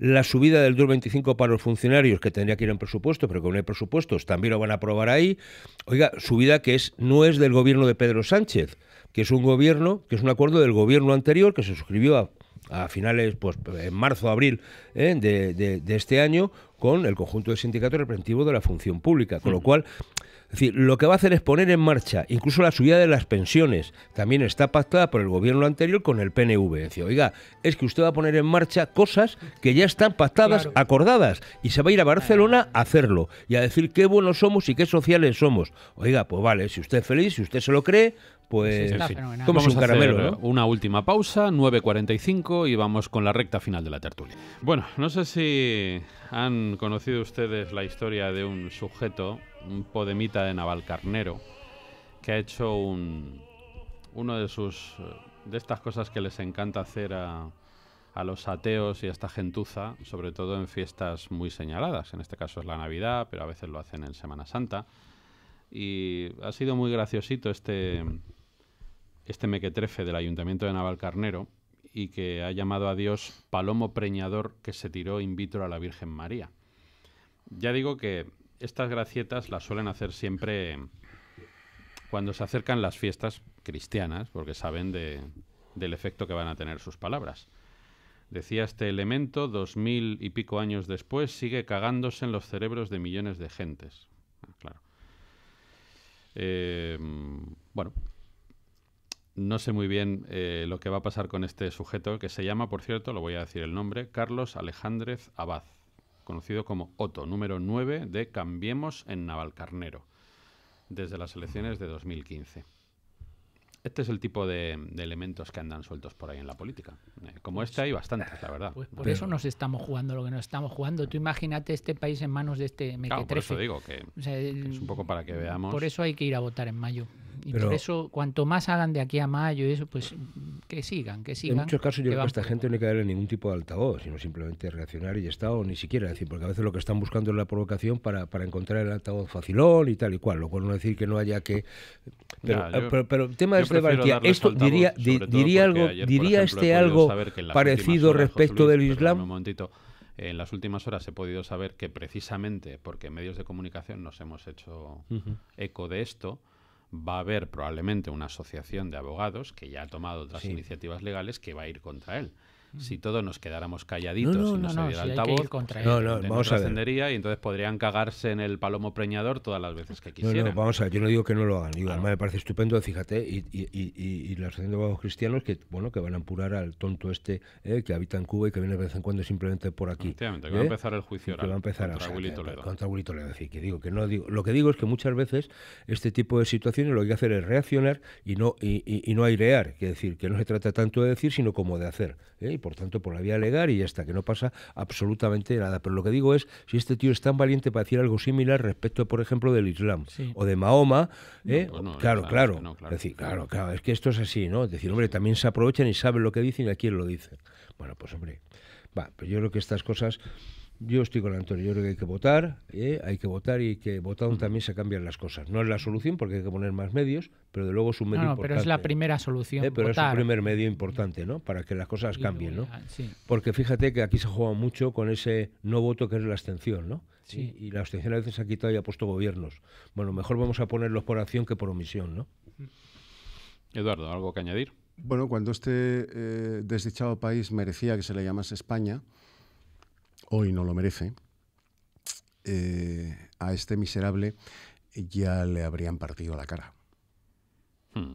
La subida del 2,25 para los funcionarios, que tendría que ir en presupuesto, pero que no hay presupuestos, también lo van a aprobar ahí. Oiga, subida que es, no es del gobierno de Pedro Sánchez, que es un gobierno, que es un acuerdo del gobierno anterior que se suscribió a, finales, pues en marzo, abril ¿eh? de, este año, con el conjunto de sindicatos representativos de la función pública. Con lo cual, es decir, lo que va a hacer es poner en marcha, incluso la subida de las pensiones, también está pactada por el gobierno anterior con el PNV. Es oiga, es que usted va a poner en marcha cosas que ya están pactadas, acordadas, y se va a ir a Barcelona a hacerlo y a decir qué buenos somos y qué sociales somos. Oiga, pues vale, si usted es feliz, si usted se lo cree, pues Una última pausa, 9.45 y vamos con la recta final de la tertulia. Bueno, no sé si han conocido ustedes la historia de un sujeto, un podemita de naval carnero que ha hecho un, uno de sus de estas cosas que les encanta hacer a, a los ateos y a esta gentuza, sobre todo en fiestas muy señaladas. En este caso es la Navidad, pero a veces lo hacen en Semana Santa. Y ha sido muy graciosito este este mequetrefe del Ayuntamiento de Navalcarnero y que ha llamado a Dios Palomo Preñador que se tiró in vitro a la Virgen María. Ya digo que estas gracietas las suelen hacer siempre cuando se acercan las fiestas cristianas, porque saben del efecto que van a tener sus palabras. Decía este elemento, dos mil y pico años después, sigue cagándose en los cerebros de millones de gentes. Ah, claro. Eh, bueno, no sé muy bien eh, lo que va a pasar con este sujeto, que se llama, por cierto, lo voy a decir el nombre, Carlos Alejandrez Abad, conocido como Otto, número 9 de Cambiemos en Navalcarnero, desde las elecciones de 2015. Este es el tipo de, elementos que andan sueltos por ahí en la política. Eh, como este hay bastantes, la verdad. Pues por eso nos estamos jugando lo que nos estamos jugando. Tú imagínate este país en manos de este por eso digo que, es un poco para que veamos... Por eso hay que ir a votar en mayo. Y por eso, cuanto más hagan de aquí a mayo y eso, pues que sigan, que sigan. En muchos casos yo creo que esta gente no hay que darle ningún tipo de altavoz, sino simplemente reaccionar y ya o ni siquiera decir, porque a veces lo que están buscando es la provocación para, encontrar el altavoz facilón y tal y cual, lo cual no decir que no haya que... Pero, ah, pero, el tema es este de Valentía, esto diría, diría este algo parecido respecto del Islam. Un momentito. En las últimas horas he podido saber que precisamente porque medios de comunicación nos hemos hecho eco de esto, va a haber probablemente una asociación de abogados que ya ha tomado otras iniciativas legales que va a ir contra él si todos nos quedáramos calladitos no, no, y no, si no, no, vamos a y entonces podrían cagarse en el palomo preñador todas las veces que quisieran. No, no, vamos a yo no digo que no lo hagan, digo, además me parece estupendo, fíjate, y, y, y, la Asociación de Abogados Cristianos que, bueno, que van a apurar al tonto este eh, que habita en Cuba y que viene de vez en cuando simplemente por aquí. Efectivamente, que va a ¿eh? empezar el juicio ahora. Que va a empezar contra Willy Toledo. Contra Willy Toledo, decir, que digo, que no digo, lo que digo es que muchas veces este tipo de situaciones lo que hay que hacer es reaccionar y no, y, no airear, que decir, que no se trata tanto de decir, sino como de hacer. ¿eh? por tanto, por la vía legal y ya está, que no pasa absolutamente nada. Pero lo que digo es, si este tío es tan valiente para decir algo similar respecto, por ejemplo, del Islam o de Mahoma, ¿eh? claro, claro, Es decir, claro, claro, es que esto es así, ¿no? Es decir, hombre, también se aprovechan y saben lo que dicen y a quién lo dicen. Bueno, pues hombre, va, pero yo creo que estas cosas yo estoy con Antonio, yo creo que hay que votar, ¿eh? hay que votar y que votando también se cambian las cosas. No es la solución porque hay que poner más medios, pero de luego es un medio no, importante. Pero es la primera solución. ¿Eh? Pero es el primer medio importante, ¿no? Para que las cosas cambien, ¿no? Porque fíjate que aquí se juega mucho con ese no voto que es la abstención, ¿no? Sí. Y, la abstención a veces ha quitado y ha puesto gobiernos. Bueno, mejor vamos a ponerlos por acción que por omisión, ¿no? Eduardo, ¿algo que añadir? Bueno, cuando este eh, desdichado país merecía que se le llamase España, hoy no lo merece, eh, a este miserable ya le habrían partido la cara. Hmm.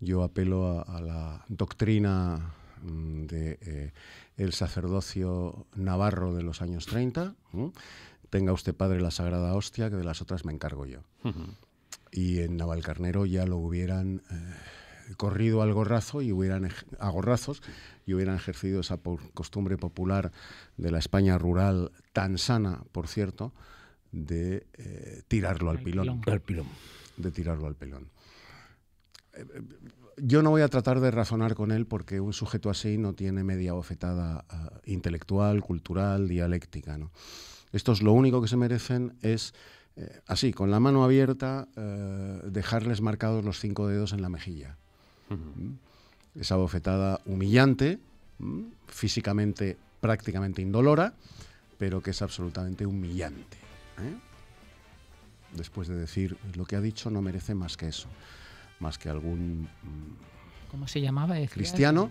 Yo apelo a, la doctrina mm, del eh, sacerdocio navarro de los años 30, tenga usted padre la sagrada hostia, que de las otras me encargo yo. Hmm. Y en Navalcarnero ya lo hubieran eh, corrido al gorrazo y hubieran a gorrazos y hubieran ejercido esa costumbre popular de la España rural tan sana, por cierto, de eh, tirarlo al, pilón, De tirarlo al yo no voy a tratar de razonar con él porque un sujeto así no tiene media bofetada ah, intelectual, cultural, dialéctica. ¿no? Estos lo único que se merecen es, eh, así, con la mano abierta, eh, dejarles marcados los cinco dedos en la mejilla. ¿Mm? Esa bofetada humillante, ¿Mm? físicamente prácticamente indolora, pero que es absolutamente humillante. ¿eh? Después de decir lo que ha dicho, no merece más que eso, más que algún... Mm, ¿Cómo se llamaba? cristiano,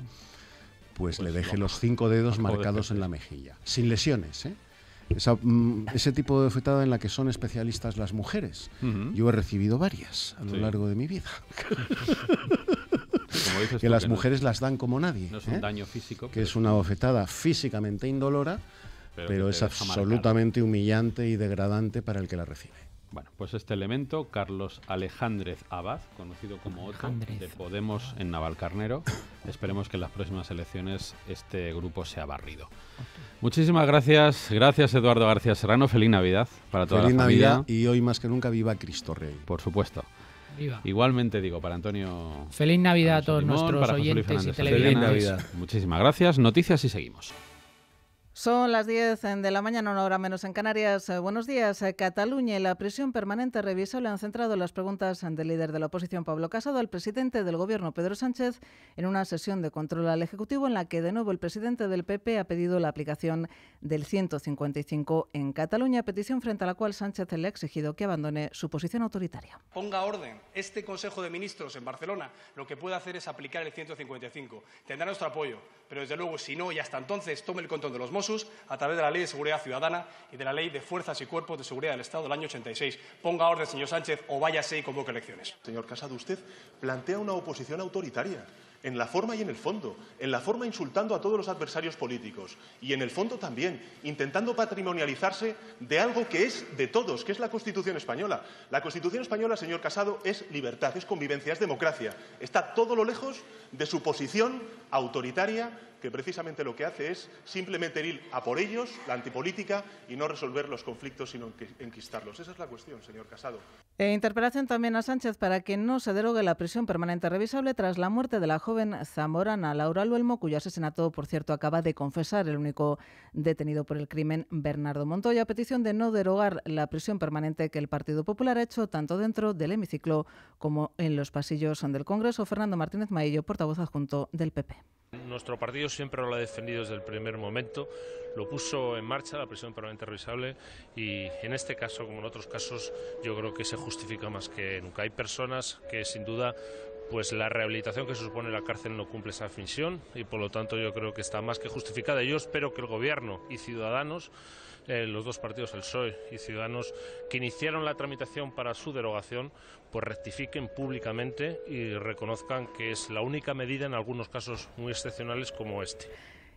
pues, le pues deje los cinco dedos marcados en la mejilla, sin lesiones. ¿eh? ese tipo de bofetada en la que son especialistas las mujeres. Yo he recibido varias a lo largo de mi vida. que las mujeres las dan como nadie. No es un ¿eh? daño físico. Que es una bofetada físicamente indolora, pero, es absolutamente humillante y degradante para el que la recibe. Bueno, pues este elemento, Carlos Alejandrez Abad, conocido como Otto, de Podemos en Navalcarnero. Esperemos que en las próximas elecciones este grupo sea barrido. Muchísimas gracias. Gracias, Eduardo García Serrano. Feliz Navidad para toda Feliz la familia. Navidad y hoy más que nunca viva Cristo Rey. Por supuesto. Igualmente digo, para Antonio. Feliz Navidad a, todos nuestros oyentes y televidentes. Muchísimas gracias. Noticias y seguimos. Son las 10 eh, de la mañana, una hora menos en Canarias. Eh, buenos días. Eh, Cataluña y la prisión permanente revisable han centrado las preguntas del líder de la oposición, Pablo Casado, al presidente del Gobierno, Pedro Sánchez, en una sesión de control al Ejecutivo en la que, de nuevo, el presidente del PP ha pedido la aplicación del 155 en Cataluña, petición frente a la cual Sánchez le ha exigido que abandone su posición autoritaria. Ponga orden. Este Consejo de Ministros en Barcelona lo que puede hacer es aplicar el 155. Tendrá nuestro apoyo, pero desde luego, si no, y hasta entonces, tome el control de los Mossos a través de la Ley de Seguridad Ciudadana y de la Ley de Fuerzas y Cuerpos de Seguridad del Estado del año 86. Ponga orden, señor Sánchez, o váyase y convoque elecciones. Señor Casado, usted plantea una oposición autoritaria en la forma y en el fondo, en la forma insultando a todos los adversarios políticos y en el fondo también intentando patrimonializarse de algo que es de todos, que es la Constitución española. La Constitución española, señor Casado, es libertad, es convivencia, es democracia. Está todo lo lejos de su posición autoritaria que precisamente lo que hace es simplemente ir a por ellos, la antipolítica, y no resolver los conflictos, sino enquistarlos. Esa es la cuestión, señor Casado. E interpelación también a Sánchez para que no se derogue la prisión permanente revisable tras la muerte de la joven zamorana Laura Luelmo, cuyo asesinato, por cierto, acaba de confesar el único detenido por el crimen, Bernardo Montoya, a petición de no derogar la prisión permanente que el Partido Popular ha hecho tanto dentro del hemiciclo como en los pasillos del Congreso. Fernando Martínez Maillo, portavoz adjunto del PP. Nuestro partido siempre lo ha defendido desde el primer momento, lo puso en marcha la prisión permanente revisable y en este caso, como en otros casos, yo creo que se justifica más que nunca. Hay personas que sin duda pues la rehabilitación que se supone la cárcel no cumple esa función y por lo tanto yo creo que está más que justificada. Yo espero que el gobierno y ciudadanos eh, los dos partidos, el PSOE y Ciudadanos, que iniciaron la tramitación para su derogación, pues rectifiquen públicamente y reconozcan que es la única medida en algunos casos muy excepcionales como este.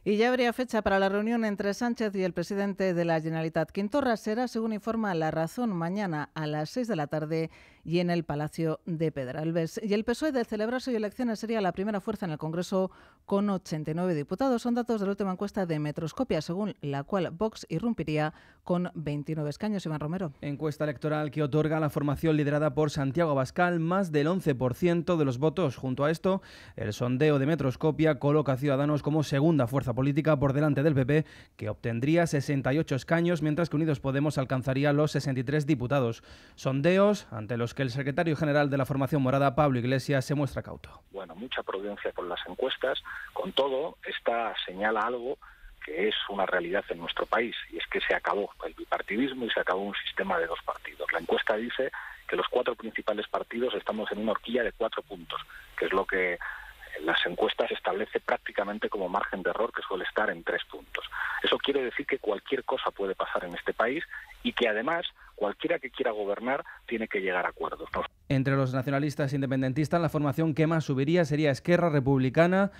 Y ya habría fecha para la reunión entre Sánchez y el presidente de la Generalitat. Quintorra será, según informa La Razón, mañana a las seis de la tarde y en el Palacio de Pedralbes. Y el PSOE de celebrar sus elecciones sería la primera fuerza en el Congreso con 89 diputados. Son datos de la última encuesta de Metroscopia, según la cual Vox irrumpiría con 29 escaños. Iván Romero. Encuesta electoral que otorga a la formación liderada por Santiago Abascal más del 11% de los votos. Junto a esto, el sondeo de Metroscopia coloca a Ciudadanos como segunda fuerza política por delante del PP, que obtendría 68 escaños, mientras que Unidos Podemos alcanzaría los 63 diputados. Sondeos ante los que el secretario general de la Formación Morada, Pablo Iglesias, se muestra cauto. Bueno, mucha prudencia con las encuestas. Con todo, esta señala algo que es una realidad en nuestro país, y es que se acabó el bipartidismo y se acabó un sistema de dos partidos. La encuesta dice que los cuatro principales partidos estamos en una horquilla de cuatro puntos, que es lo que las encuestas establece prácticamente como margen de error que suele estar en tres puntos. Eso quiere decir que cualquier cosa puede pasar en este país y que además cualquiera que quiera gobernar tiene que llegar a acuerdos. Entre los nacionalistas independentistas, la formación que más subiría sería Esquerra Republicana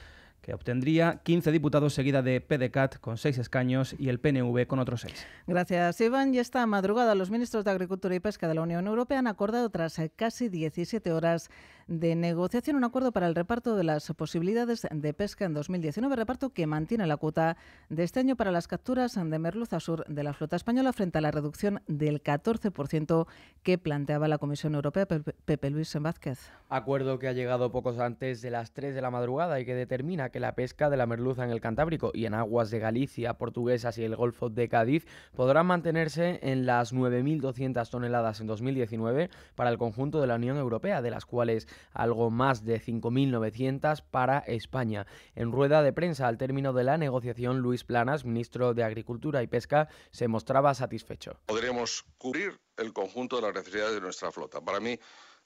que obtendría 15 diputados seguida de PDCAT con 6 escaños y el PNV con otros 6. Gracias, Iván. ya esta madrugada los ministros de Agricultura y Pesca de la Unión Europea han acordado tras casi 17 horas de negociación un acuerdo para el reparto de las posibilidades de pesca en 2019, reparto que mantiene la cuota de este año para las capturas de merluza sur de la flota española frente a la reducción del 14% que planteaba la Comisión Europea. Pepe Luis Vázquez. Acuerdo que ha llegado pocos antes de las 3 de la madrugada y que determina que la pesca de la merluza en el Cantábrico y en aguas de Galicia, Portuguesas y el Golfo de Cádiz ...podrán mantenerse en las 9.200 toneladas en 2019 para el conjunto de la Unión Europea, de las cuales algo más de 5.900 para España. En rueda de prensa al término de la negociación, Luis Planas, ministro de Agricultura y Pesca, se mostraba satisfecho. Podremos cubrir el conjunto de las necesidades de nuestra flota. Para mí,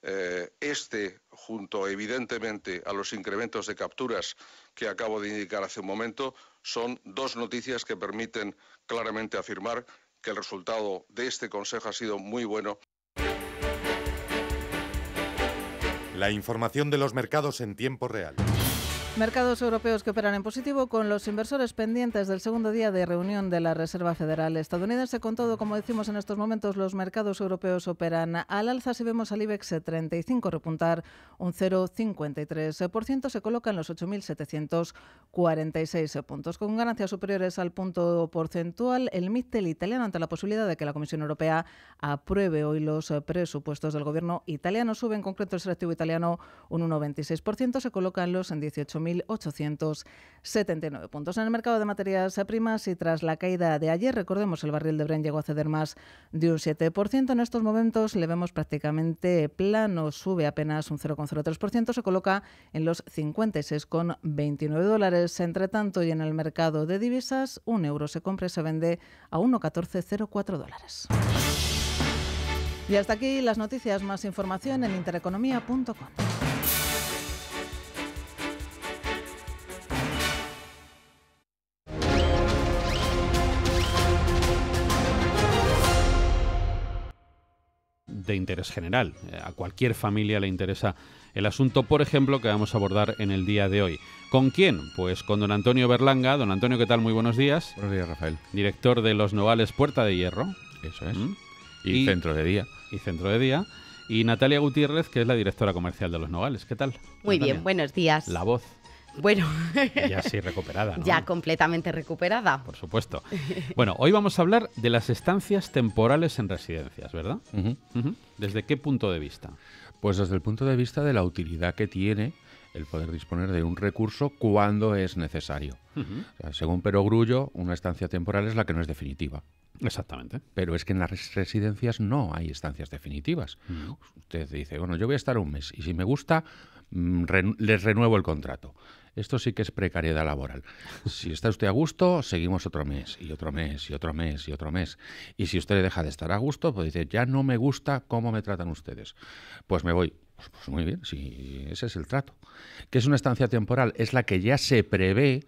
eh, este, junto evidentemente a los incrementos de capturas que acabo de indicar hace un momento, son dos noticias que permiten claramente afirmar que el resultado de este Consejo ha sido muy bueno. La información de los mercados en tiempo real. Mercados europeos que operan en positivo con los inversores pendientes del segundo día de reunión de la Reserva Federal estadounidense. Con todo, como decimos en estos momentos, los mercados europeos operan al alza si vemos al IBEX 35 repuntar un 0,53%. Se colocan los 8.746 puntos. Con ganancias superiores al punto porcentual, el MITEL italiano ante la posibilidad de que la Comisión Europea apruebe hoy los presupuestos del gobierno italiano. Sube en concreto el selectivo italiano un 1,26%. Se colocan los en 18.000. 879 puntos. En el mercado de materias primas y tras la caída de ayer, recordemos, el barril de Bren llegó a ceder más de un 7%. En estos momentos le vemos prácticamente plano, sube apenas un 0,03%, se coloca en los 56,29 dólares. Entre tanto, y en el mercado de divisas, un euro se compra y se vende a 1,1404 dólares. Y hasta aquí las noticias, más información en intereconomía.com. de interés general. Eh, a cualquier familia le interesa el asunto, por ejemplo, que vamos a abordar en el día de hoy. ¿Con quién? Pues con don Antonio Berlanga. Don Antonio, ¿qué tal? Muy buenos días. Buenos días, Rafael. Director de Los Novales Puerta de Hierro. Eso es. Mm. Y, Centro de Día. Y Centro de Día. Y Natalia Gutiérrez, que es la directora comercial de Los Nogales. ¿Qué tal? Muy bien, buenos días. La voz. Bueno. ya sí, recuperada. Ya completamente recuperada. Por supuesto. Bueno, hoy vamos a hablar de las estancias temporales en residencias, ¿verdad? ¿Desde qué punto de vista? Pues desde el punto de vista de la utilidad que tiene el poder disponer de un recurso cuando es necesario. según Perogrullo, una estancia temporal es la que no es definitiva. Exactamente. Pero es que en las residencias no hay estancias definitivas. Usted dice, bueno, yo voy a estar un mes y si me gusta, mm, les renuevo el contrato. Esto sí que es precariedad laboral. Si está usted a gusto, seguimos otro mes y otro mes y otro mes y otro mes. Y si usted deja de estar a gusto, pues dice, ya no me gusta cómo me tratan ustedes. Pues me voy. Pues, pues muy bien, sí, ese es el trato. Que es una estancia temporal, es la que ya se prevé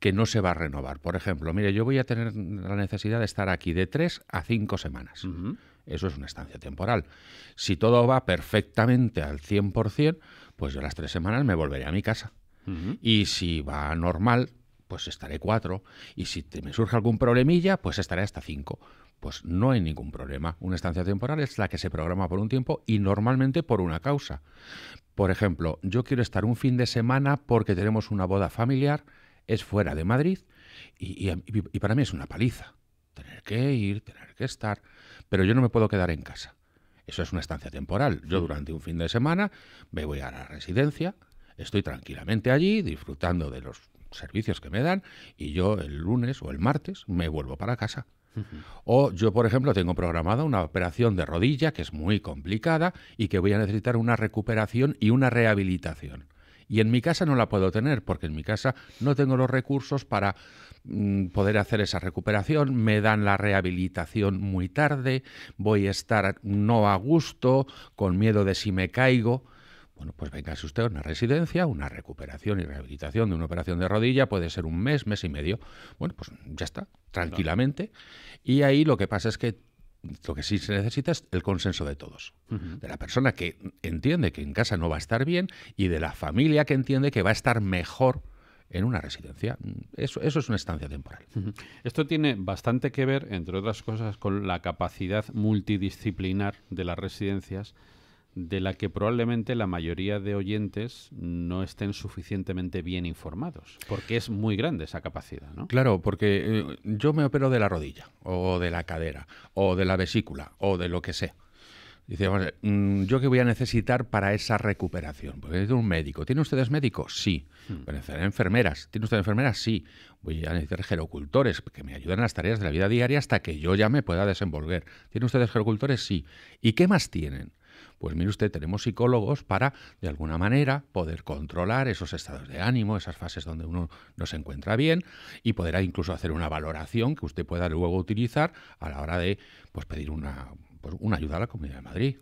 que no se va a renovar. Por ejemplo, mire, yo voy a tener la necesidad de estar aquí de tres a cinco semanas. Eso es una estancia temporal. Si todo va perfectamente al 100%, pues yo las tres semanas me volveré a mi casa. Y si va normal, pues estaré cuatro. Y si me surge algún problemilla, pues estaré hasta cinco. Pues no hay ningún problema. Una estancia temporal es la que se programa por un tiempo y normalmente por una causa. Por ejemplo, yo quiero estar un fin de semana porque tenemos una boda familiar, es fuera de Madrid y para mí es una paliza. Tener que ir, tener que estar, pero yo no me puedo quedar en casa. Eso es una estancia temporal. Yo durante un fin de semana me voy a la residencia, Estoy tranquilamente allí disfrutando de los servicios que me dan y yo el lunes o el martes me vuelvo para casa. O yo, por ejemplo, tengo programada una operación de rodilla que es muy complicada y que voy a necesitar una recuperación y una rehabilitación. Y en mi casa no la puedo tener porque en mi casa no tengo los recursos para mm, poder hacer esa recuperación, me dan la rehabilitación muy tarde, voy a estar no a gusto, con miedo de si me caigo. Bueno, pues véngase usted a una residencia, una recuperación y rehabilitación de una operación de rodilla, puede ser un mes, mes y medio. Bueno, pues ya está, tranquilamente. Y ahí lo que pasa es que lo que sí se necesita es el consenso de todos. De la persona que entiende que en casa no va a estar bien y de la familia que entiende que va a estar mejor en una residencia. Eso, es una estancia temporal. Esto tiene bastante que ver, entre otras cosas, con la capacidad multidisciplinar de las residencias de la que probablemente la mayoría de oyentes no estén suficientemente bien informados, porque es muy grande esa capacidad, ¿no? Claro, porque eh, yo me opero de la rodilla, o de la cadera, o de la vesícula, o de lo que sea. Dice, mm, yo qué voy a necesitar para esa recuperación. Pues necesito un médico. ¿Tiene ustedes médicos? Sí. Hmm. enfermeras? ¿Tiene usted enfermeras? Sí. Voy a necesitar gerocultores que me ayuden en las tareas de la vida diaria hasta que yo ya me pueda desenvolver. ¿Tiene ustedes gerocultores? Sí. ¿Y qué más tienen? Pues mire usted, tenemos psicólogos para, de alguna manera, poder controlar esos estados de ánimo, esas fases donde uno no se encuentra bien y poder incluso hacer una valoración que usted pueda luego utilizar a la hora de pues, pedir una, pues, ayuda a la Comunidad de Madrid.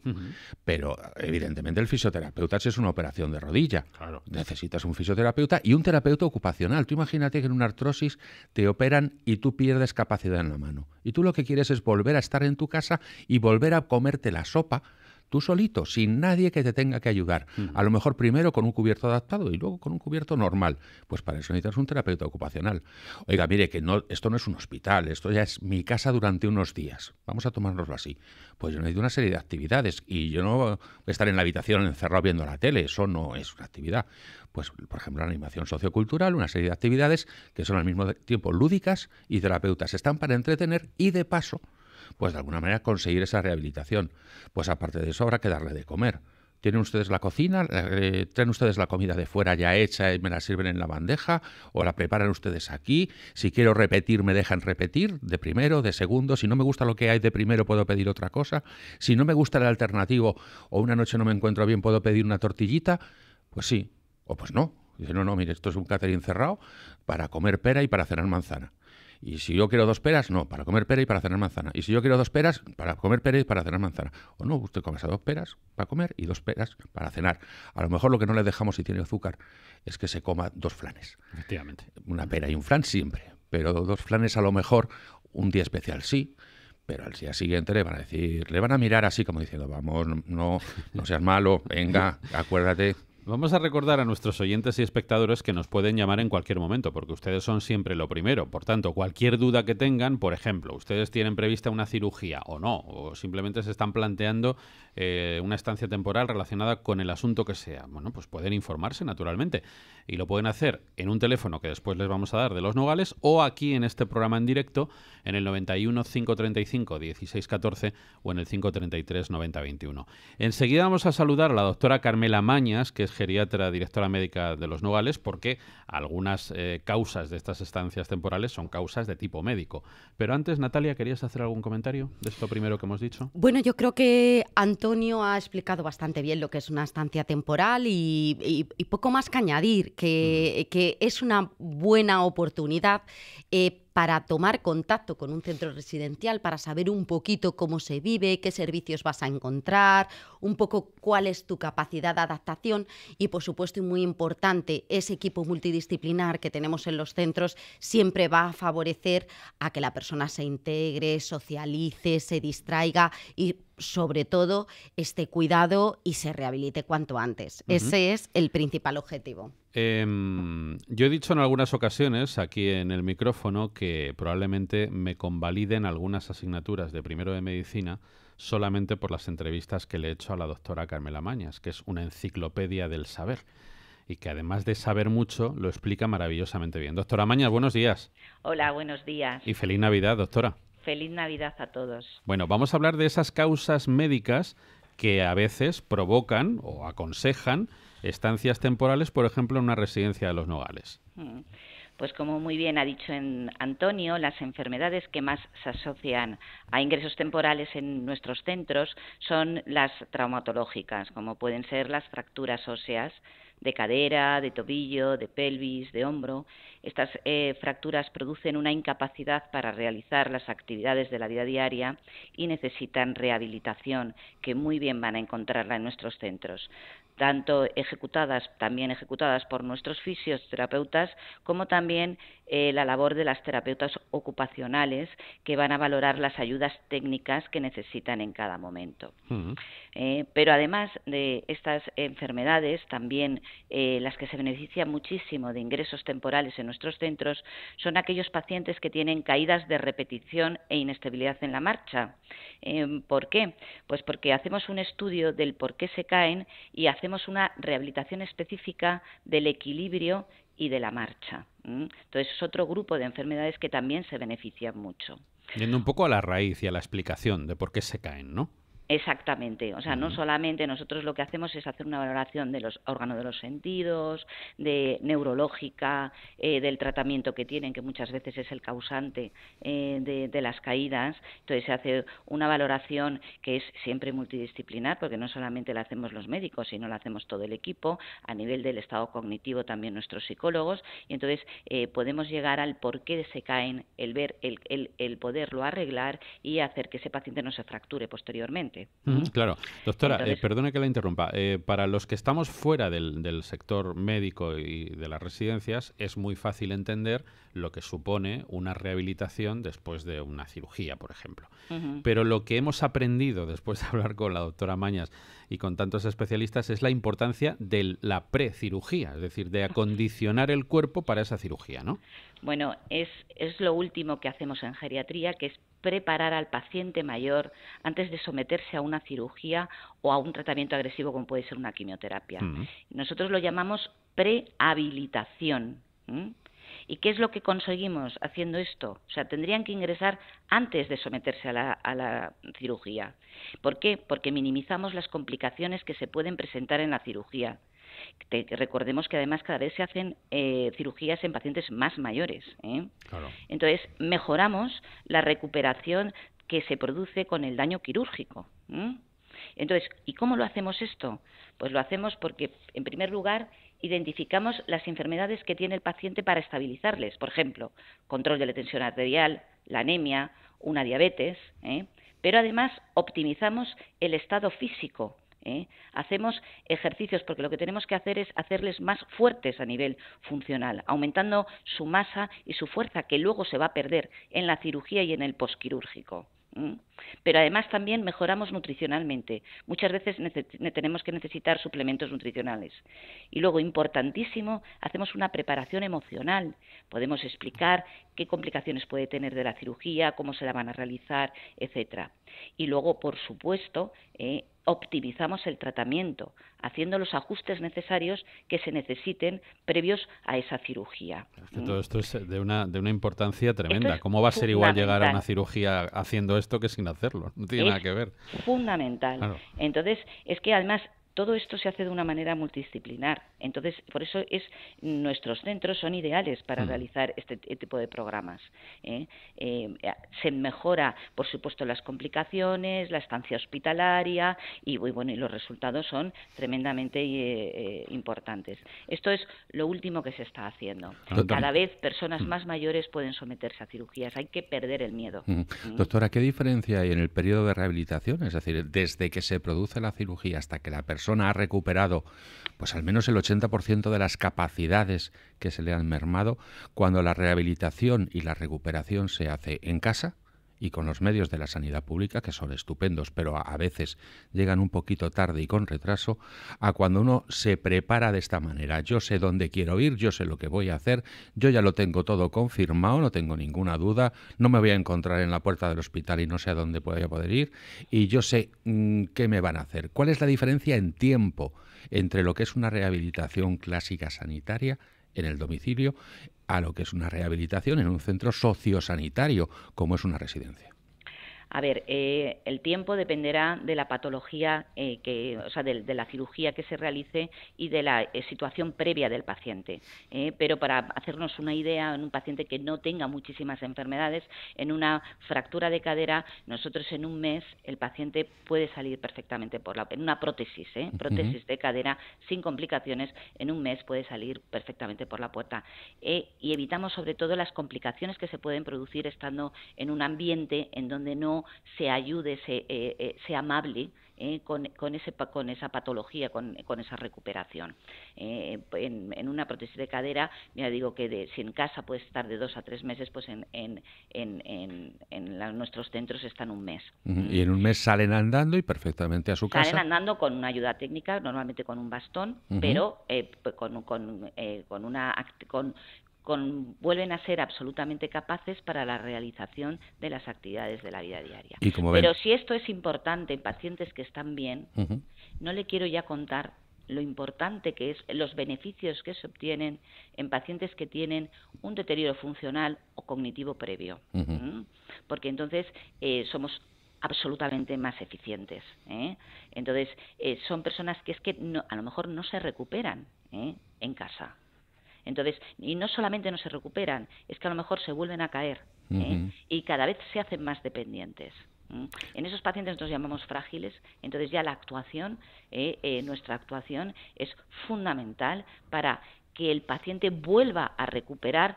Pero evidentemente el fisioterapeuta es una operación de rodilla. Necesitas un fisioterapeuta y un terapeuta ocupacional. Tú imagínate que en una artrosis te operan y tú pierdes capacidad en la mano. Y tú lo que quieres es volver a estar en tu casa y volver a comerte la sopa tú solito, sin nadie que te tenga que ayudar. A lo mejor primero con un cubierto adaptado y luego con un cubierto normal. Pues para eso necesitas un terapeuta ocupacional. Oiga, mire, que no, esto no es un hospital, esto ya es mi casa durante unos días. Vamos a tomárnoslo así. Pues yo necesito una serie de actividades y yo no voy a estar en la habitación encerrado viendo la tele, eso no es una actividad. Pues, por ejemplo, la animación sociocultural, una serie de actividades que son al mismo tiempo lúdicas y terapeutas. Están para entretener y de paso pues de alguna manera conseguir esa rehabilitación. Pues aparte de eso habrá que darle de comer. ¿Tienen ustedes la cocina? Eh, ustedes la comida de fuera ya hecha y me la sirven en la bandeja? ¿O la preparan ustedes aquí? Si quiero repetir, me dejan repetir de primero, de segundo. Si no me gusta lo que hay de primero, puedo pedir otra cosa. Si no me gusta el alternativo o una noche no me encuentro bien, puedo pedir una tortillita. Pues sí, o pues no. Dice, no, no, mire, esto es un catering cerrado para comer pera y para cenar manzana. Y si yo quiero dos peras, no, para comer pera y para cenar manzana. Y si yo quiero dos peras, para comer pera y para cenar manzana. O no, usted come dos peras para comer y dos peras para cenar. A lo mejor lo que no le dejamos si tiene azúcar es que se coma dos flanes. Efectivamente. Una pera y un flan siempre. Pero dos flanes a lo mejor un día especial sí, pero al día siguiente le van a decir, le van a mirar así como diciendo, vamos, no, no seas malo, venga, acuérdate, Vamos a recordar a nuestros oyentes y espectadores que nos pueden llamar en cualquier momento, porque ustedes son siempre lo primero. Por tanto, cualquier duda que tengan, por ejemplo, ustedes tienen prevista una cirugía o no, o simplemente se están planteando eh, una estancia temporal relacionada con el asunto que sea. Bueno, pues pueden informarse naturalmente y lo pueden hacer en un teléfono que después les vamos a dar de los Nogales o aquí en este programa en directo en el 91 535 1614 o en el 533 9021. Enseguida vamos a saludar a la doctora Carmela Mañas, que es geriatra, directora médica de los Nogales, porque algunas eh, causas de estas estancias temporales son causas de tipo médico. Pero antes, Natalia, ¿querías hacer algún comentario de esto primero que hemos dicho? Bueno, yo creo que Antonio ha explicado bastante bien lo que es una estancia temporal y, poco más que añadir, que, es una buena oportunidad eh, para tomar contacto con un centro residencial, para saber un poquito cómo se vive, qué servicios vas a encontrar, un poco cuál es tu capacidad de adaptación y, por supuesto, y muy importante, ese equipo multidisciplinar que tenemos en los centros siempre va a favorecer a que la persona se integre, socialice, se distraiga y sobre todo, esté cuidado y se rehabilite cuanto antes. Ese es el principal objetivo. Em, yo he dicho en algunas ocasiones aquí en el micrófono que probablemente me convaliden algunas asignaturas de primero de medicina solamente por las entrevistas que le he hecho a la doctora Carmela Mañas, que es una enciclopedia del saber y que además de saber mucho, lo explica maravillosamente bien. Doctora Mañas, buenos días. Hola, buenos días. Y feliz Navidad, doctora. Feliz Navidad a todos. Bueno, vamos a hablar de esas causas médicas que a veces provocan o aconsejan estancias temporales, por ejemplo, en una residencia de los Nogales. Mm. Pues como muy bien ha dicho Antonio, las enfermedades que más se asocian a ingresos temporales en nuestros centros son las traumatológicas, como pueden ser las fracturas óseas, de cadera, de tobillo, de pelvis, de hombro. Estas eh, fracturas producen una incapacidad para realizar las actividades de la vida diaria y necesitan rehabilitación, que muy bien van a encontrarla en nuestros centros, tanto ejecutadas, también ejecutadas por nuestros fisioterapeutas, como también eh, la labor de las terapeutas ocupacionales que van a valorar las ayudas técnicas que necesitan en cada momento. Eh, pero además de estas enfermedades, también eh, las que se benefician muchísimo de ingresos temporales en nuestros centros son aquellos pacientes que tienen caídas de repetición e inestabilidad en la marcha. ¿Por qué? Pues porque hacemos un estudio del por qué se caen y hacemos una rehabilitación específica del equilibrio y de la marcha. Entonces es otro grupo de enfermedades que también se benefician mucho. Yendo un poco a la raíz y a la explicación de por qué se caen, ¿no? Exactamente, o sea, no solamente nosotros lo que hacemos es hacer una valoración de los órganos de los sentidos, de neurológica, eh, del tratamiento que tienen, que muchas veces es el causante eh, de, las caídas. Entonces se hace una valoración que es siempre multidisciplinar, porque no solamente la hacemos los médicos, sino la hacemos todo el equipo, a nivel del estado cognitivo también nuestros psicólogos, y entonces eh, podemos llegar al por qué se caen, el ver, el poderlo arreglar y hacer que ese paciente no se fracture posteriormente claro. Doctora, eh, perdone que la interrumpa. Eh, para los que estamos fuera del, sector médico y de las residencias, es muy fácil entender lo que supone una rehabilitación después de una cirugía, por ejemplo. Pero lo que hemos aprendido después de hablar con la doctora Mañas y con tantos especialistas es la importancia de la precirugía, es decir, de acondicionar el cuerpo para esa cirugía, ¿no? Bueno, es, lo último que hacemos en geriatría, que es preparar al paciente mayor antes de someterse a una cirugía o a un tratamiento agresivo como puede ser una quimioterapia. Nosotros lo llamamos prehabilitación. ¿Y qué es lo que conseguimos haciendo esto? O sea, tendrían que ingresar antes de someterse a la, cirugía. ¿Por qué? Porque minimizamos las complicaciones que se pueden presentar en la cirugía. recordemos que además cada vez se hacen eh, cirugías en pacientes más mayores. ¿eh? Entonces, mejoramos la recuperación que se produce con el daño quirúrgico. Entonces, ¿y cómo lo hacemos esto? Pues lo hacemos porque, en primer lugar, identificamos las enfermedades que tiene el paciente para estabilizarles, por ejemplo, control de la tensión arterial, la anemia, una diabetes, ¿eh? pero además optimizamos el estado físico. ¿eh? Hacemos ejercicios porque lo que tenemos que hacer es hacerles más fuertes a nivel funcional, aumentando su masa y su fuerza que luego se va a perder en la cirugía y en el posquirúrgico. Pero además también mejoramos nutricionalmente. Muchas veces tenemos que necesitar suplementos nutricionales. Y luego, importantísimo, hacemos una preparación emocional. Podemos explicar qué complicaciones puede tener de la cirugía, cómo se la van a realizar, etcétera. Y luego, por supuesto, eh, optimizamos el tratamiento, haciendo los ajustes necesarios que se necesiten previos a esa cirugía. Todo esto es de una, importancia tremenda. ¿Cómo va a ser igual llegar a una cirugía haciendo esto que sin hacerlo, no tiene nada que ver. Fundamental. Entonces, es que además todo esto se hace de una manera multidisciplinar. Entonces, por eso es nuestros centros son ideales para mm. realizar este, e tipo de programas. ¿eh? Eh, se mejora, por supuesto, las complicaciones, la estancia hospitalaria y, bueno, y los resultados son tremendamente eh, importantes. Esto es lo último que se está haciendo. Cada vez personas mm. más mayores pueden someterse a cirugías. Hay que perder el miedo. Mm. Doctora, ¿qué diferencia hay en el periodo de rehabilitación? Es decir, desde que se produce la cirugía hasta que la persona persona ha recuperado pues al menos el 80% de las capacidades que se le han mermado, cuando la rehabilitación y la recuperación se hace en casa, y con los medios de la sanidad pública, que son estupendos, pero a veces llegan un poquito tarde y con retraso, a cuando uno se prepara de esta manera. Yo sé dónde quiero ir, yo sé lo que voy a hacer, yo ya lo tengo todo confirmado, no tengo ninguna duda, no me voy a encontrar en la puerta del hospital y no sé a dónde voy a poder ir, y yo sé mm, qué me van a hacer. ¿Cuál es la diferencia en tiempo entre lo que es una rehabilitación clásica sanitaria en el domicilio a lo que es una rehabilitación en un centro sociosanitario como es una residencia. A ver, eh, el tiempo dependerá de la patología, eh, o sea, de, la cirugía que se realice y de la eh, situación previa del paciente. pero para hacernos una idea, en un paciente que no tenga muchísimas enfermedades, en una fractura de cadera, nosotros en un mes el paciente puede salir perfectamente por la en una prótesis, prótesis de cadera sin complicaciones, en un mes puede salir perfectamente por la puerta. y evitamos sobre todo las complicaciones que se pueden producir estando en un ambiente en donde no se ayude, se, eh, eh, amable eh, con, esa patología, con, esa recuperación. en, una prótesis de cadera, ya digo que de, si en casa puedes estar de dos a tres meses, pues en, nuestros centros están un mes. Y mm. en un mes salen andando y perfectamente a su casa. Salen andando con una ayuda técnica, normalmente con un bastón, pero eh, con, con, una, con, vuelven a ser absolutamente capaces para la realización de las actividades de la vida diaria. Pero si esto es importante en pacientes que están bien, no le quiero ya contar lo importante que es los beneficios que se obtienen en pacientes que tienen un deterioro funcional o cognitivo previo, porque entonces eh, somos absolutamente más eficientes. ¿eh? Entonces, eh, son personas que es que a lo mejor no se recuperan en casa. Entonces, y no solamente no se recuperan, es que a lo mejor se vuelven a caer ¿eh? y cada vez se hacen más dependientes. En esos pacientes nos llamamos frágiles, entonces ya la actuación, ¿eh? Eh, nuestra actuación es fundamental para que el paciente vuelva a recuperar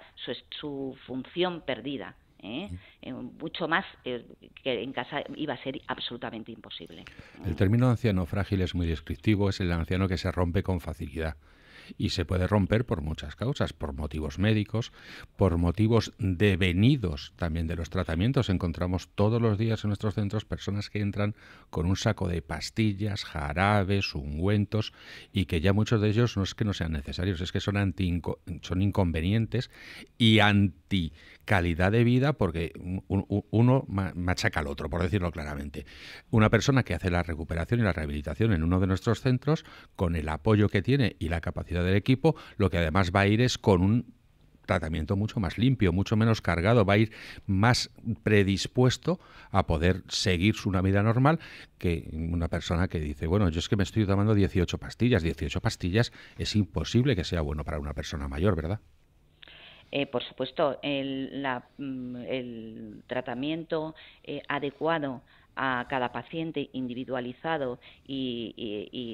su, función perdida. mucho más que en casa iba a ser absolutamente imposible. El término anciano frágil es muy descriptivo, es el anciano que se rompe con facilidad y se puede romper por muchas causas, por motivos médicos, por motivos devenidos también de los tratamientos. Encontramos todos los días en nuestros centros personas que entran con un saco de pastillas, jarabes, ungüentos y que ya muchos de ellos no es que no sean necesarios, es que son, son inconvenientes y anti calidad de vida porque uno machaca al otro, por decirlo claramente. Una persona que hace la recuperación y la rehabilitación en uno de nuestros centros, con el apoyo que tiene y la capacidad del equipo, lo que además va a ir es con un tratamiento mucho más limpio, mucho menos cargado, va a ir más predispuesto a poder seguir una vida normal que una persona que dice, bueno, yo es que me estoy tomando 18 pastillas, 18 pastillas es imposible que sea bueno para una persona mayor, ¿verdad? Eh, por supuesto, el, la, mm, el tratamiento eh, adecuado a cada paciente individualizado y,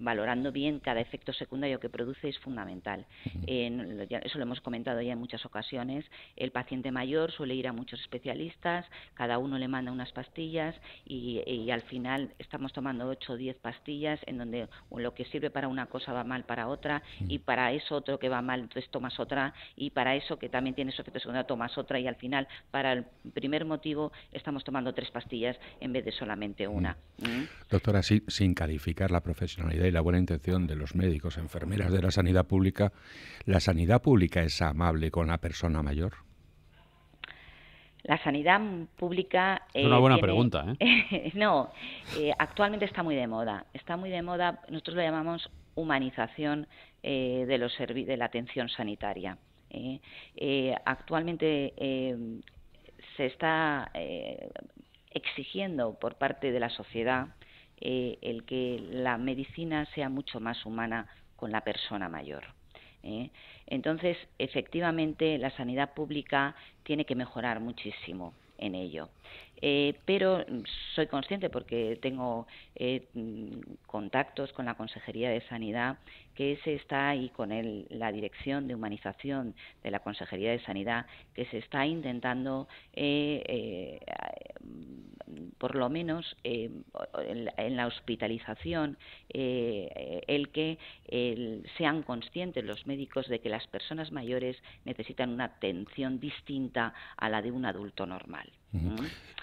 valorando bien cada efecto secundario que produce es fundamental. eso lo hemos comentado ya en muchas ocasiones. El paciente mayor suele ir a muchos especialistas, cada uno le manda unas pastillas y, al final estamos tomando 8 o 10 pastillas en donde lo que sirve para una cosa va mal para otra y para eso otro que va mal entonces tomas otra y para eso que también tiene su efecto secundario tomas otra y al final para el primer motivo estamos tomando tres pastillas en vez de solamente una. Mm. Mm. Doctora, sin calificar la profesionalidad y la buena intención de los médicos, enfermeras de la sanidad pública, ¿la sanidad pública es amable con la persona mayor? La sanidad pública... es eh, una buena pregunta, ¿eh? no, eh, actualmente está muy de moda. Está muy de moda, nosotros lo llamamos humanización eh, de, los de la atención sanitaria. actualmente se está exigiendo por parte de la sociedad eh, el que la medicina sea mucho más humana con la persona mayor. ¿eh? Entonces, efectivamente, la sanidad pública tiene que mejorar muchísimo en ello. Eh, pero soy consciente porque tengo eh, mm, contactos con la Consejería de Sanidad que se está y con la Dirección de Humanización de la Consejería de Sanidad que se está intentando eh, por lo menos en, la hospitalización el que sean conscientes los médicos de que las personas mayores necesitan una atención distinta a la de un adulto normal.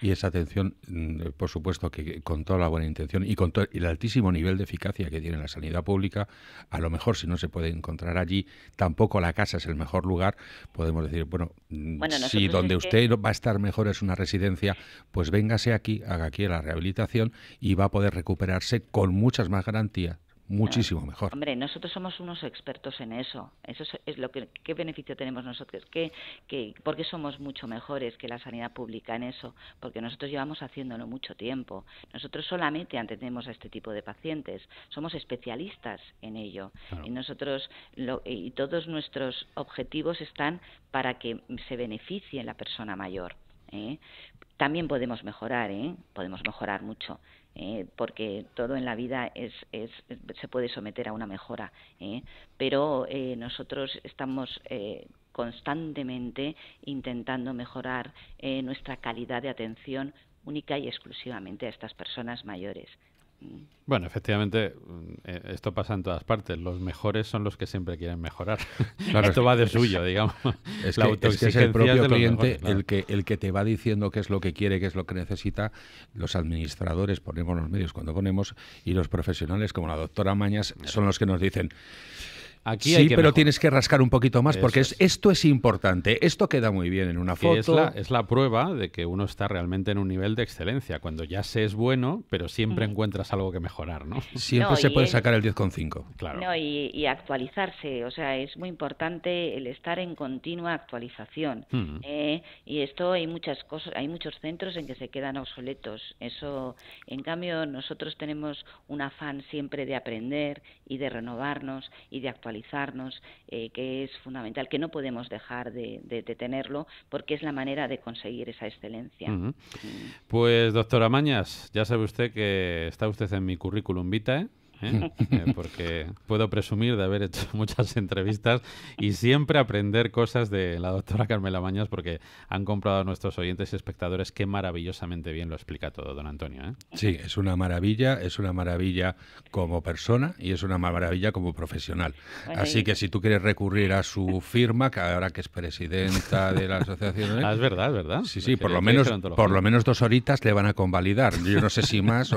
Y esa atención, mm, eh, por supuesto, que con toda la buena intención y con todo el altísimo nivel de eficacia que tiene la sanidad pública, a lo mejor si no se puede encontrar allí, tampoco la casa es el mejor lugar. Podemos decir, bueno, mm, si donde usted va a estar mejor es una residencia, pues véngase aquí, haga aquí la rehabilitación y va a poder recuperarse con muchas más garantías muchísimo mejor. Hombre, nosotros somos unos expertos en eso. Eso es, lo que qué beneficio tenemos nosotros. ¿Qué, por qué somos mucho mejores que la sanidad pública en eso? Porque nosotros llevamos haciéndolo mucho tiempo. Nosotros solamente atendemos a este tipo de pacientes. Somos especialistas en ello. Y nosotros y todos nuestros objetivos están para que se beneficie la persona mayor. ¿eh? También podemos mejorar, ¿eh? podemos mejorar mucho eh, porque todo en la vida se puede someter a una mejora. Eh. pero eh, nosotros estamos constantemente intentando mejorar nuestra calidad de atención única y exclusivamente a estas personas mayores. Bueno, efectivamente, mm, eh, esto pasa en todas partes. Los mejores son los que siempre quieren mejorar. esto va de suyo, digamos. Es que, es, el propio cliente el, que, el que te va diciendo qué es lo que quiere, qué es lo que necesita. Los administradores ponemos los medios cuando ponemos y los profesionales, como la doctora Mañas, son los que nos dicen sí, pero tienes que rascar un poquito más porque es, esto es importante. Esto queda muy bien en una foto. Es la, prueba de que uno está realmente en un nivel de excelencia. Cuando ya se es bueno, pero siempre mm. encuentras algo que mejorar, ¿no? Siempre se puede el, sacar el 10,5. Claro. No, y, y, actualizarse. O sea, es muy importante el estar en continua actualización. Mm. Eh, y esto hay muchas cosas, hay muchos centros en que se quedan obsoletos. Eso, en cambio, nosotros tenemos un afán siempre de aprender y de renovarnos y de actualizarnos eh, que es fundamental, que no podemos dejar de, tenerlo porque es la manera de conseguir esa excelencia. Mm. Pues doctora Mañas, ya sabe usted que está usted en mi currículum vitae. ¿eh? Eh, porque puedo presumir de haber hecho muchas entrevistas y siempre aprender cosas de la doctora Carmela Mañas porque han comprado nuestros oyentes y espectadores que maravillosamente bien lo explica todo, don Antonio. ¿eh? Sí, es una maravilla, es una maravilla como persona y es una maravilla como profesional. Pues Así que si tú quieres recurrir a su firma, que ahora que es presidenta de la asociación... Ah, es verdad, es verdad. Sí, sí, pues por lo, menos, por lo menos dos horitas le van a convalidar. Yo no sé si más...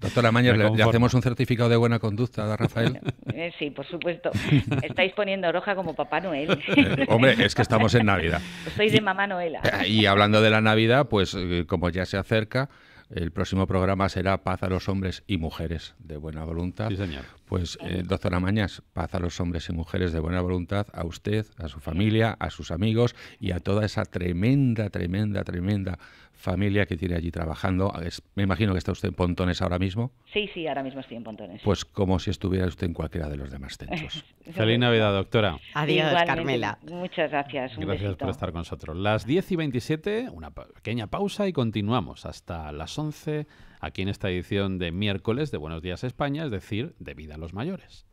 Doctora Mañas, le, le hacemos un certificado de buena conducta Rafael. Eh, sí, por supuesto. Estáis poniendo roja como Papá Noel. Eh, hombre, es que estamos en Navidad. de Mamá Noela. Eh, y hablando de la Navidad, pues como ya se acerca, el próximo programa será Paz a los hombres y mujeres de buena voluntad. Sí, señor. Pues, eh, doctora Mañas, paz a los hombres y mujeres de buena voluntad, a usted, a su familia, a sus amigos y a toda esa tremenda, tremenda, tremenda familia que tiene allí trabajando. me imagino que está usted en Pontones ahora mismo. Sí, sí, ahora mismo estoy en Pontones. Pues como si estuviera usted en cualquiera de los demás centros. Feliz Navidad, doctora. Adiós, Carmela. Muchas gracias. Un gracias por estar con nosotros. Las 10 y 27, una pequeña pausa y continuamos hasta las 11 aquí en esta edición de miércoles de Buenos Días España, es decir, de Vida a los Mayores.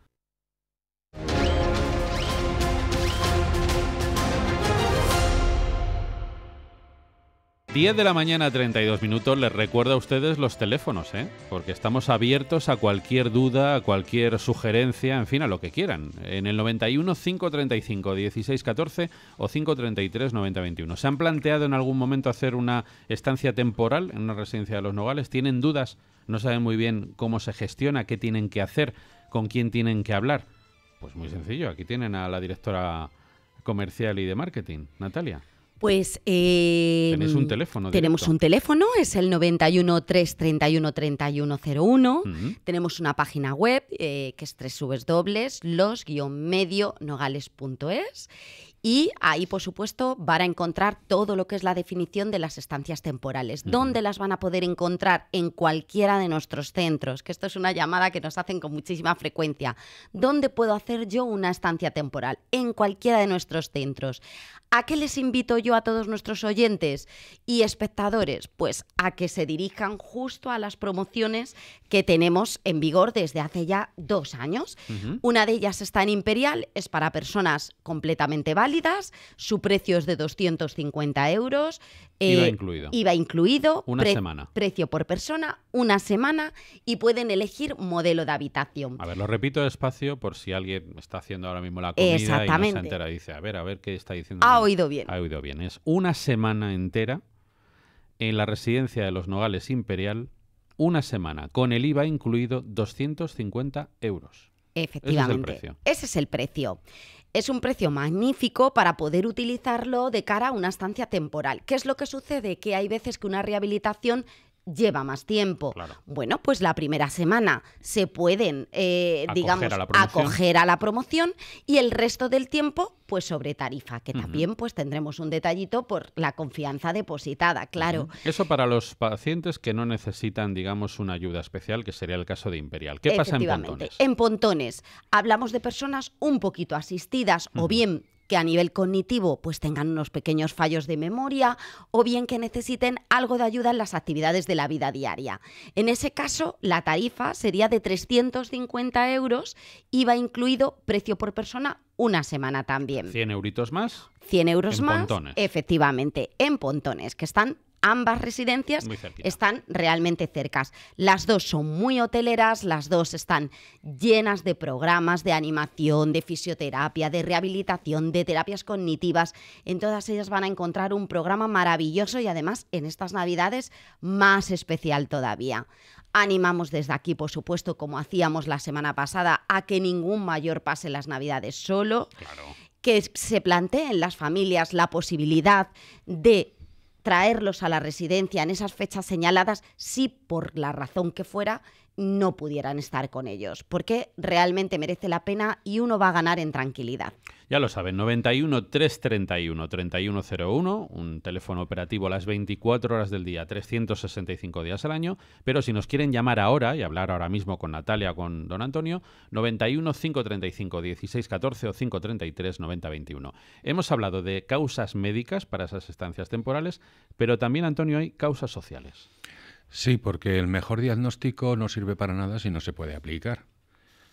10 de la mañana 32 minutos, les recuerdo a ustedes los teléfonos, ¿eh? porque estamos abiertos a cualquier duda, a cualquier sugerencia, en fin, a lo que quieran. En el 91 535 1614 o 533 9021. ¿Se han planteado en algún momento hacer una estancia temporal en una residencia de los Nogales? ¿Tienen dudas? ¿No saben muy bien cómo se gestiona? ¿Qué tienen que hacer? ¿Con quién tienen que hablar? Pues muy sencillo, aquí tienen a la directora comercial y de marketing, Natalia. Pues. Eh, un teléfono? Directo? Tenemos un teléfono, es el 91 331 3101. Uh -huh. Tenemos una página web eh, que es tres subes dobles, los-medio-nogales.es y ahí, por supuesto, van a encontrar todo lo que es la definición de las estancias temporales. ¿Dónde las van a poder encontrar? En cualquiera de nuestros centros, que esto es una llamada que nos hacen con muchísima frecuencia. ¿Dónde puedo hacer yo una estancia temporal? En cualquiera de nuestros centros. ¿A qué les invito yo a todos nuestros oyentes y espectadores? Pues a que se dirijan justo a las promociones que tenemos en vigor desde hace ya dos años. Una de ellas está en Imperial, es para personas completamente válidas su precio es de 250 euros. IVA eh, incluido. Una semana. Precio por persona, una semana y pueden elegir modelo de habitación. A ver, lo repito despacio por si alguien está haciendo ahora mismo la comida y no se entera. Dice, a ver, a ver qué está diciendo. Ha oído bien. Ha oído bien. Es una semana entera en la residencia de los Nogales Imperial, una semana, con el IVA incluido 250 euros. Efectivamente. Ese es el precio. Ese es el precio. Es un precio magnífico para poder utilizarlo de cara a una estancia temporal. ¿Qué es lo que sucede? Que hay veces que una rehabilitación lleva más tiempo. Bueno, pues la primera semana se pueden, eh, digamos, acoger a la promoción y el resto del tiempo, pues sobre tarifa, que también pues tendremos un detallito por la confianza depositada, claro. Eso para los pacientes que no necesitan, digamos, una ayuda especial, que sería el caso de Imperial. ¿Qué pasa en pontones? En pontones hablamos de personas un poquito asistidas o bien que a nivel cognitivo pues tengan unos pequeños fallos de memoria o bien que necesiten algo de ayuda en las actividades de la vida diaria. En ese caso, la tarifa sería de 350 euros y va incluido precio por persona una semana también. ¿100 euritos más? 100 euros en Pontones. Efectivamente, en pontones, que están ambas residencias están realmente cercas. Las dos son muy hoteleras, las dos están llenas de programas de animación, de fisioterapia, de rehabilitación, de terapias cognitivas. En todas ellas van a encontrar un programa maravilloso y además en estas navidades más especial todavía. Animamos desde aquí, por supuesto, como hacíamos la semana pasada, a que ningún mayor pase las navidades solo. Que se planteen las familias la posibilidad de traerlos a la residencia en esas fechas señaladas, si por la razón que fuera no pudieran estar con ellos, porque realmente merece la pena y uno va a ganar en tranquilidad. Ya lo saben, 91 331 3101, un teléfono operativo las 24 horas del día, 365 días al año, pero si nos quieren llamar ahora y hablar ahora mismo con Natalia o con don Antonio, 91 535 1614 o 533 9021. Hemos hablado de causas médicas para esas estancias temporales, pero también Antonio hay causas sociales. Sí, porque el mejor diagnóstico no sirve para nada si no se puede aplicar.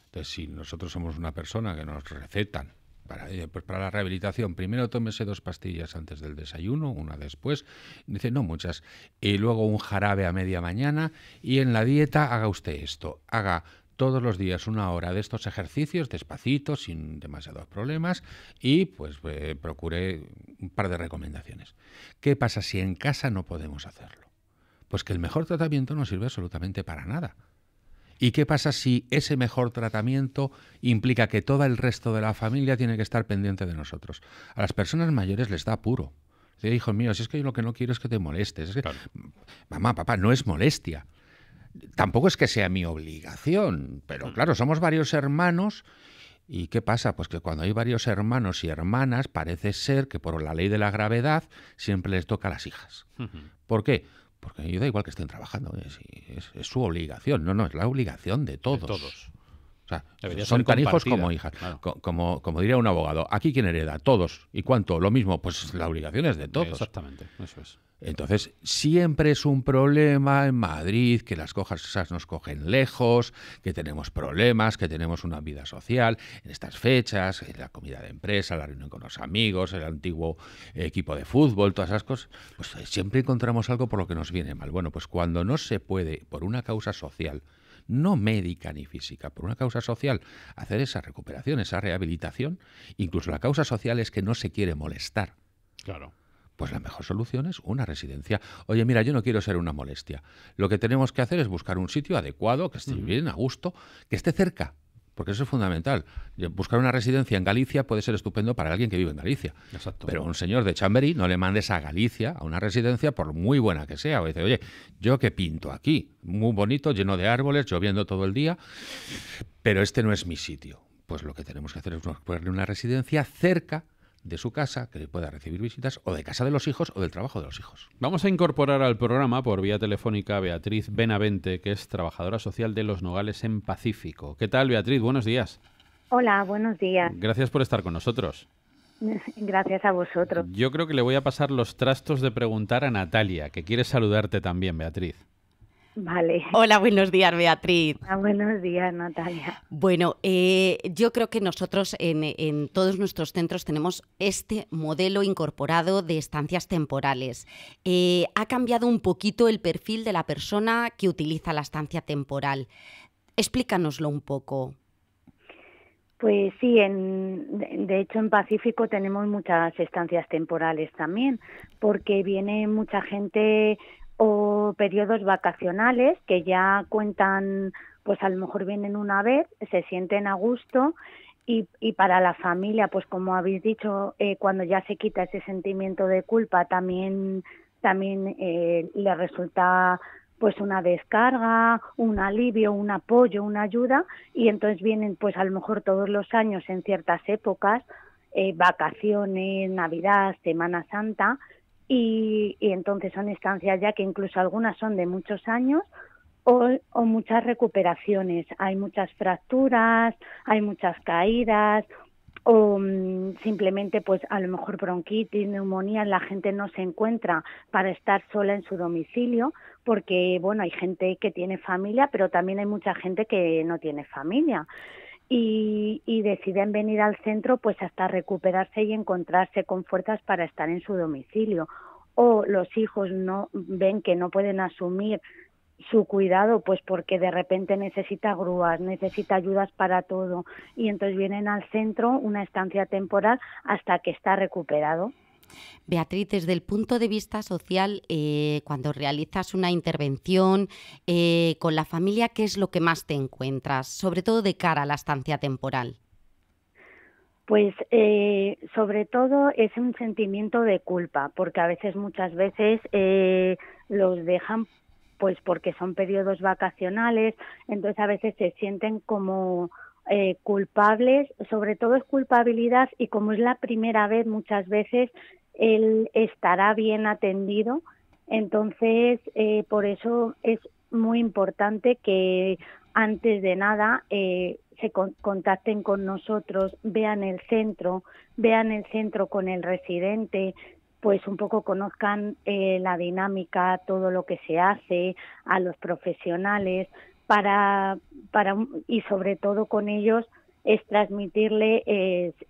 Entonces, si nosotros somos una persona que nos recetan para, eh, pues para la rehabilitación, primero tómese dos pastillas antes del desayuno, una después, dice, no muchas, y luego un jarabe a media mañana, y en la dieta haga usted esto, haga todos los días una hora de estos ejercicios, despacito, sin demasiados problemas, y pues eh, procure un par de recomendaciones. ¿Qué pasa si en casa no podemos hacerlo? Pues que el mejor tratamiento no sirve absolutamente para nada. ¿Y qué pasa si ese mejor tratamiento implica que todo el resto de la familia tiene que estar pendiente de nosotros? A las personas mayores les da apuro. Dice, hijo mío, si es que yo lo que no quiero es que te molestes. Mamá, papá, no es molestia. Tampoco es que sea mi obligación, pero mm. claro, somos varios hermanos ¿Y qué pasa? Pues que cuando hay varios hermanos y hermanas, parece ser que por la ley de la gravedad siempre les toca a las hijas. ¿Por qué? Porque yo da igual que estén trabajando, ¿eh? es, su obligación, no, no, es la obligación De todos. O sea, son tan hijos como hijas. como, como diría un abogado, ¿aquí quién hereda? Todos. ¿Y cuánto? Lo mismo. Pues la obligación es de todos. Exactamente, eso es. Entonces, siempre es un problema en Madrid, que las cosas nos cogen lejos, que tenemos problemas, que tenemos una vida social en estas fechas, la comida de empresa, la reunión con los amigos, el antiguo equipo de fútbol, todas esas cosas. Pues siempre encontramos algo por lo que nos viene mal. Bueno, pues cuando no se puede, por una causa social, no médica ni física, por una causa social, hacer esa recuperación, esa rehabilitación, incluso la causa social es que no se quiere molestar. Claro. Pues la mejor solución es una residencia. Oye, mira, yo no quiero ser una molestia. Lo que tenemos que hacer es buscar un sitio adecuado, que esté bien, a gusto, que esté cerca, porque eso es fundamental. Buscar una residencia en Galicia puede ser estupendo para alguien que vive en Galicia. Exacto. Pero un señor de Chamberí no le mandes a Galicia a una residencia, por muy buena que sea. O dice, oye, yo que pinto aquí, muy bonito, lleno de árboles, lloviendo todo el día, pero este no es mi sitio. Pues lo que tenemos que hacer es ponerle una residencia cerca de su casa, que pueda recibir visitas, o de casa de los hijos o del trabajo de los hijos. Vamos a incorporar al programa por vía telefónica a Beatriz Benavente, que es trabajadora social de Los Nogales en Pacífico. ¿Qué tal, Beatriz? Buenos días. Hola, buenos días. Gracias por estar con nosotros. Gracias a vosotros. Yo creo que le voy a pasar los trastos de preguntar a Natalia, que quiere saludarte también, Beatriz. Hola, buenos días, Beatriz. Ah, buenos días, Natalia. Bueno, eh, yo creo que nosotros en, todos nuestros centros tenemos este modelo incorporado de estancias temporales. Eh, ha cambiado un poquito el perfil de la persona que utiliza la estancia temporal. Explícanoslo un poco. Pues sí, de hecho en Pacífico tenemos muchas estancias temporales también, porque viene mucha gente o periodos vacacionales que ya cuentan, pues a lo mejor vienen una vez, se sienten a gusto y, y, para la familia, pues como habéis dicho, eh, cuando ya se quita ese sentimiento de culpa, también, también eh, le resulta pues una descarga, un alivio, un apoyo, una ayuda, y entonces vienen pues a lo mejor todos los años en ciertas épocas, eh, vacaciones, Navidad, Semana Santa, y, entonces son estancias ya que incluso algunas son de muchos años o, muchas recuperaciones. Hay muchas fracturas, hay muchas caídas o mm, simplemente pues a lo mejor bronquitis, neumonía, la gente no se encuentra para estar sola en su domicilio porque bueno, hay gente que tiene familia, pero también hay mucha gente que no tiene familia y, deciden venir al centro pues hasta recuperarse y encontrarse con fuerzas para estar en su domicilio o los hijos no ven que no pueden asumir su cuidado pues porque de repente necesita grúas, necesita ayudas para todo y entonces vienen al centro una estancia temporal hasta que está recuperado. Beatriz, desde el punto de vista social, eh, cuando realizas una intervención eh, con la familia, ¿qué es lo que más te encuentras, sobre todo de cara a la estancia temporal? Pues eh, sobre todo es un sentimiento de culpa, porque a veces, muchas veces, los dejan pues porque son periodos vacacionales, entonces a veces se sienten como eh, culpables, sobre todo es culpabilidad y como es la primera vez muchas veces, él estará bien atendido. Entonces, eh, por eso es muy importante que antes de nada eh, se contacten con nosotros, vean el centro, vean el centro con el residente, pues un poco conozcan la dinámica, todo lo que se hace, a los profesionales, para, para y sobre todo con ellos es transmitirle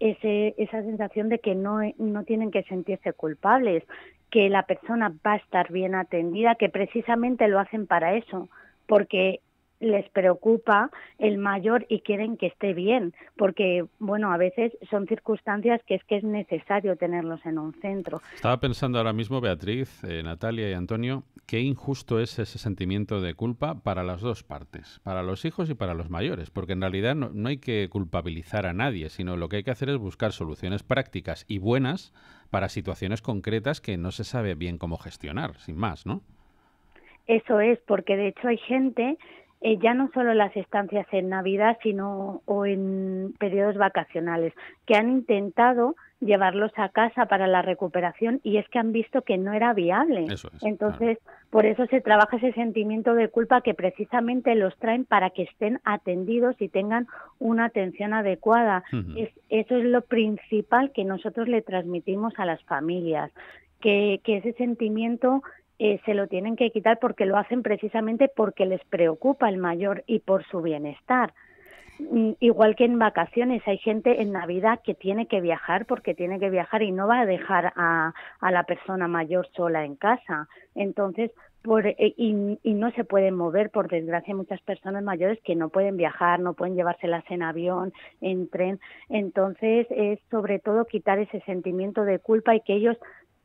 ese, esa sensación de que no, no tienen que sentirse culpables, que la persona va a estar bien atendida, que precisamente lo hacen para eso, porque les preocupa el mayor y quieren que esté bien, porque bueno, a veces son circunstancias que es que es necesario tenerlos en un centro. Estaba pensando ahora mismo, Beatriz, eh, Natalia y Antonio, qué injusto es ese sentimiento de culpa para las dos partes, para los hijos y para los mayores, porque en realidad no, no hay que culpabilizar a nadie, sino lo que hay que hacer es buscar soluciones prácticas y buenas para situaciones concretas que no se sabe bien cómo gestionar, sin más, ¿no? Eso es, porque de hecho hay gente eh, ya no solo las estancias en Navidad, sino o en periodos vacacionales, que han intentado llevarlos a casa para la recuperación y es que han visto que no era viable. Entonces, por eso se trabaja ese sentimiento de culpa que precisamente los traen para que estén atendidos y tengan una atención adecuada. eso es lo principal que nosotros le transmitimos a las familias, que, que ese sentimiento eh, se lo tienen que quitar porque lo hacen precisamente porque les preocupa el mayor y por su bienestar. Mm, igual que en vacaciones, hay gente en Navidad que tiene que viajar porque tiene que viajar y no va a dejar a, a la persona mayor sola en casa. Entonces, por, eh, y, y, no se pueden mover, por desgracia, muchas personas mayores que no pueden viajar, no pueden llevárselas en avión, en tren. Entonces, es sobre todo quitar ese sentimiento de culpa y que ellos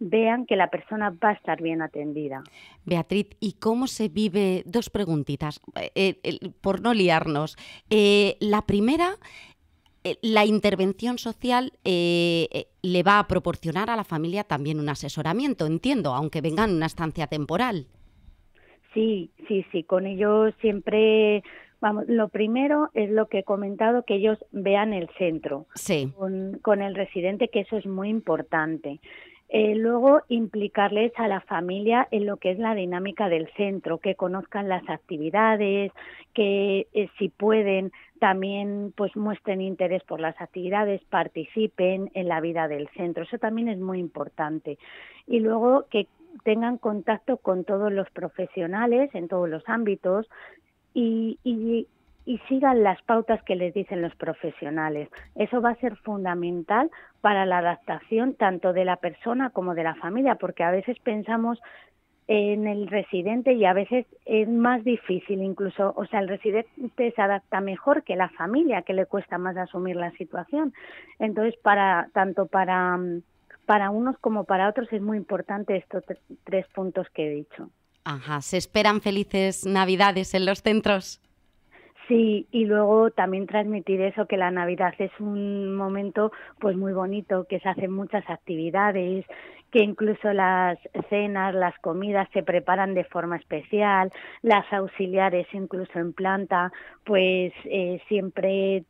vean que la persona va a estar bien atendida. Beatriz, ¿y cómo se vive? Dos preguntitas, eh, eh, por no liarnos. Eh, la primera, la intervención social le va a proporcionar a la familia también un asesoramiento, entiendo, aunque vengan una estancia temporal. Sí, sí, sí, con ellos siempre Vamos, lo primero es lo que he comentado, que ellos vean el centro sí. con, con, el residente, que eso es muy importante. Eh, luego, implicarles a la familia en lo que es la dinámica del centro, que conozcan las actividades, que eh, si pueden también pues muestren interés por las actividades, participen en la vida del centro. Eso también es muy importante. Y luego que tengan contacto con todos los profesionales en todos los ámbitos y y sigan las pautas que les dicen los profesionales. Eso va a ser fundamental para la adaptación tanto de la persona como de la familia, porque a veces pensamos en el residente y a veces es más difícil incluso, o sea, el residente se adapta mejor que la familia, que le cuesta más asumir la situación. Entonces, para tanto para para unos como para otros es muy importante estos tres puntos que he dicho. Ajá, se esperan felices Navidades en los centros. Sí, y luego también transmitir eso, que la Navidad es un momento pues muy bonito, que se hacen muchas actividades, que incluso las cenas, las comidas se preparan de forma especial, las auxiliares incluso en planta, pues eh, siempre,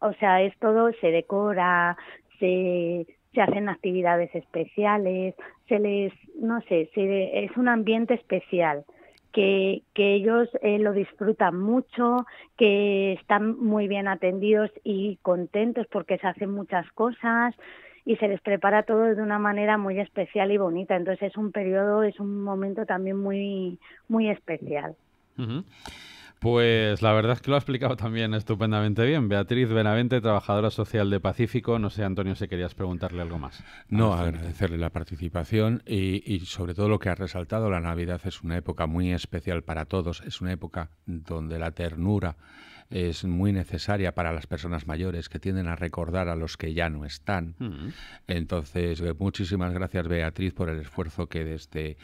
o sea, es todo, se decora, se, se hacen actividades especiales, se les, no sé, es un ambiente especial que, ellos eh, lo disfrutan mucho, que están muy bien atendidos y contentos porque se hacen muchas cosas y se les prepara todo de una manera muy especial y bonita. Entonces es un periodo, es un momento también muy, muy especial. Pues la verdad es que lo ha explicado también estupendamente bien. Beatriz Benavente, trabajadora social de Pacífico. No sé, Antonio, si querías preguntarle algo más. No, agradecerle la participación y, sobre todo lo que ha resaltado. La Navidad es una época muy especial para todos. Es una época donde la ternura es muy necesaria para las personas mayores que tienden a recordar a los que ya no están. Mm. Entonces, muchísimas gracias, Beatriz, por el esfuerzo que desde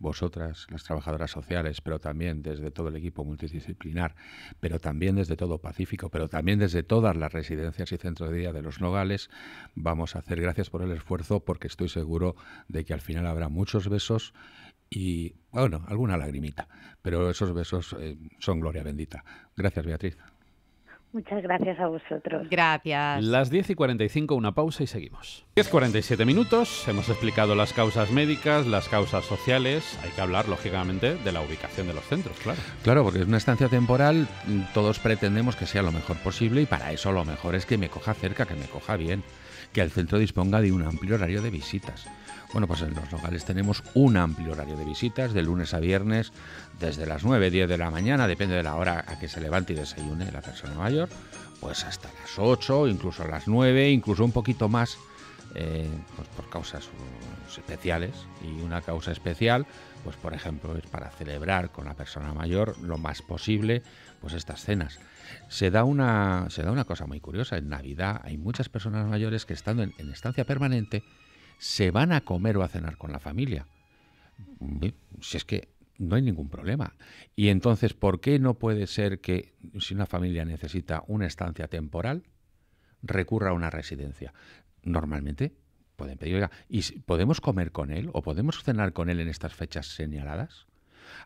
vosotras, las trabajadoras sociales, pero también desde todo el equipo multidisciplinar, pero también desde todo Pacífico, pero también desde todas las residencias y centros de día de los Nogales, vamos a hacer gracias por el esfuerzo porque estoy seguro de que al final habrá muchos besos y, bueno, alguna lagrimita, pero esos besos eh, son gloria bendita. Gracias, Beatriz. Muchas gracias a vosotros. Gracias. Las 10 y 45, una pausa y seguimos. y 47 minutos, hemos explicado las causas médicas, las causas sociales. Hay que hablar, lógicamente, de la ubicación de los centros, claro. Claro, porque es una estancia temporal, todos pretendemos que sea lo mejor posible y para eso lo mejor es que me coja cerca, que me coja bien, que el centro disponga de un amplio horario de visitas. Bueno, pues en los locales tenemos un amplio horario de visitas de lunes a viernes desde las 9, 10 de la mañana, depende de la hora a que se levante y desayune la persona mayor, pues hasta las 8, incluso a las 9, incluso un poquito más, eh, pues por causas especiales. Y una causa especial, pues por ejemplo, es para celebrar con la persona mayor lo más posible pues estas cenas. Se da, una, se da una cosa muy curiosa, en Navidad hay muchas personas mayores que estando en estancia permanente, se van a comer o a cenar con la familia. Si es que no hay ningún problema. Y entonces, ¿por qué no puede ser que si una familia necesita una estancia temporal, recurra a una residencia? Normalmente pueden pedir, ¿y podemos comer con él o podemos cenar con él en estas fechas señaladas?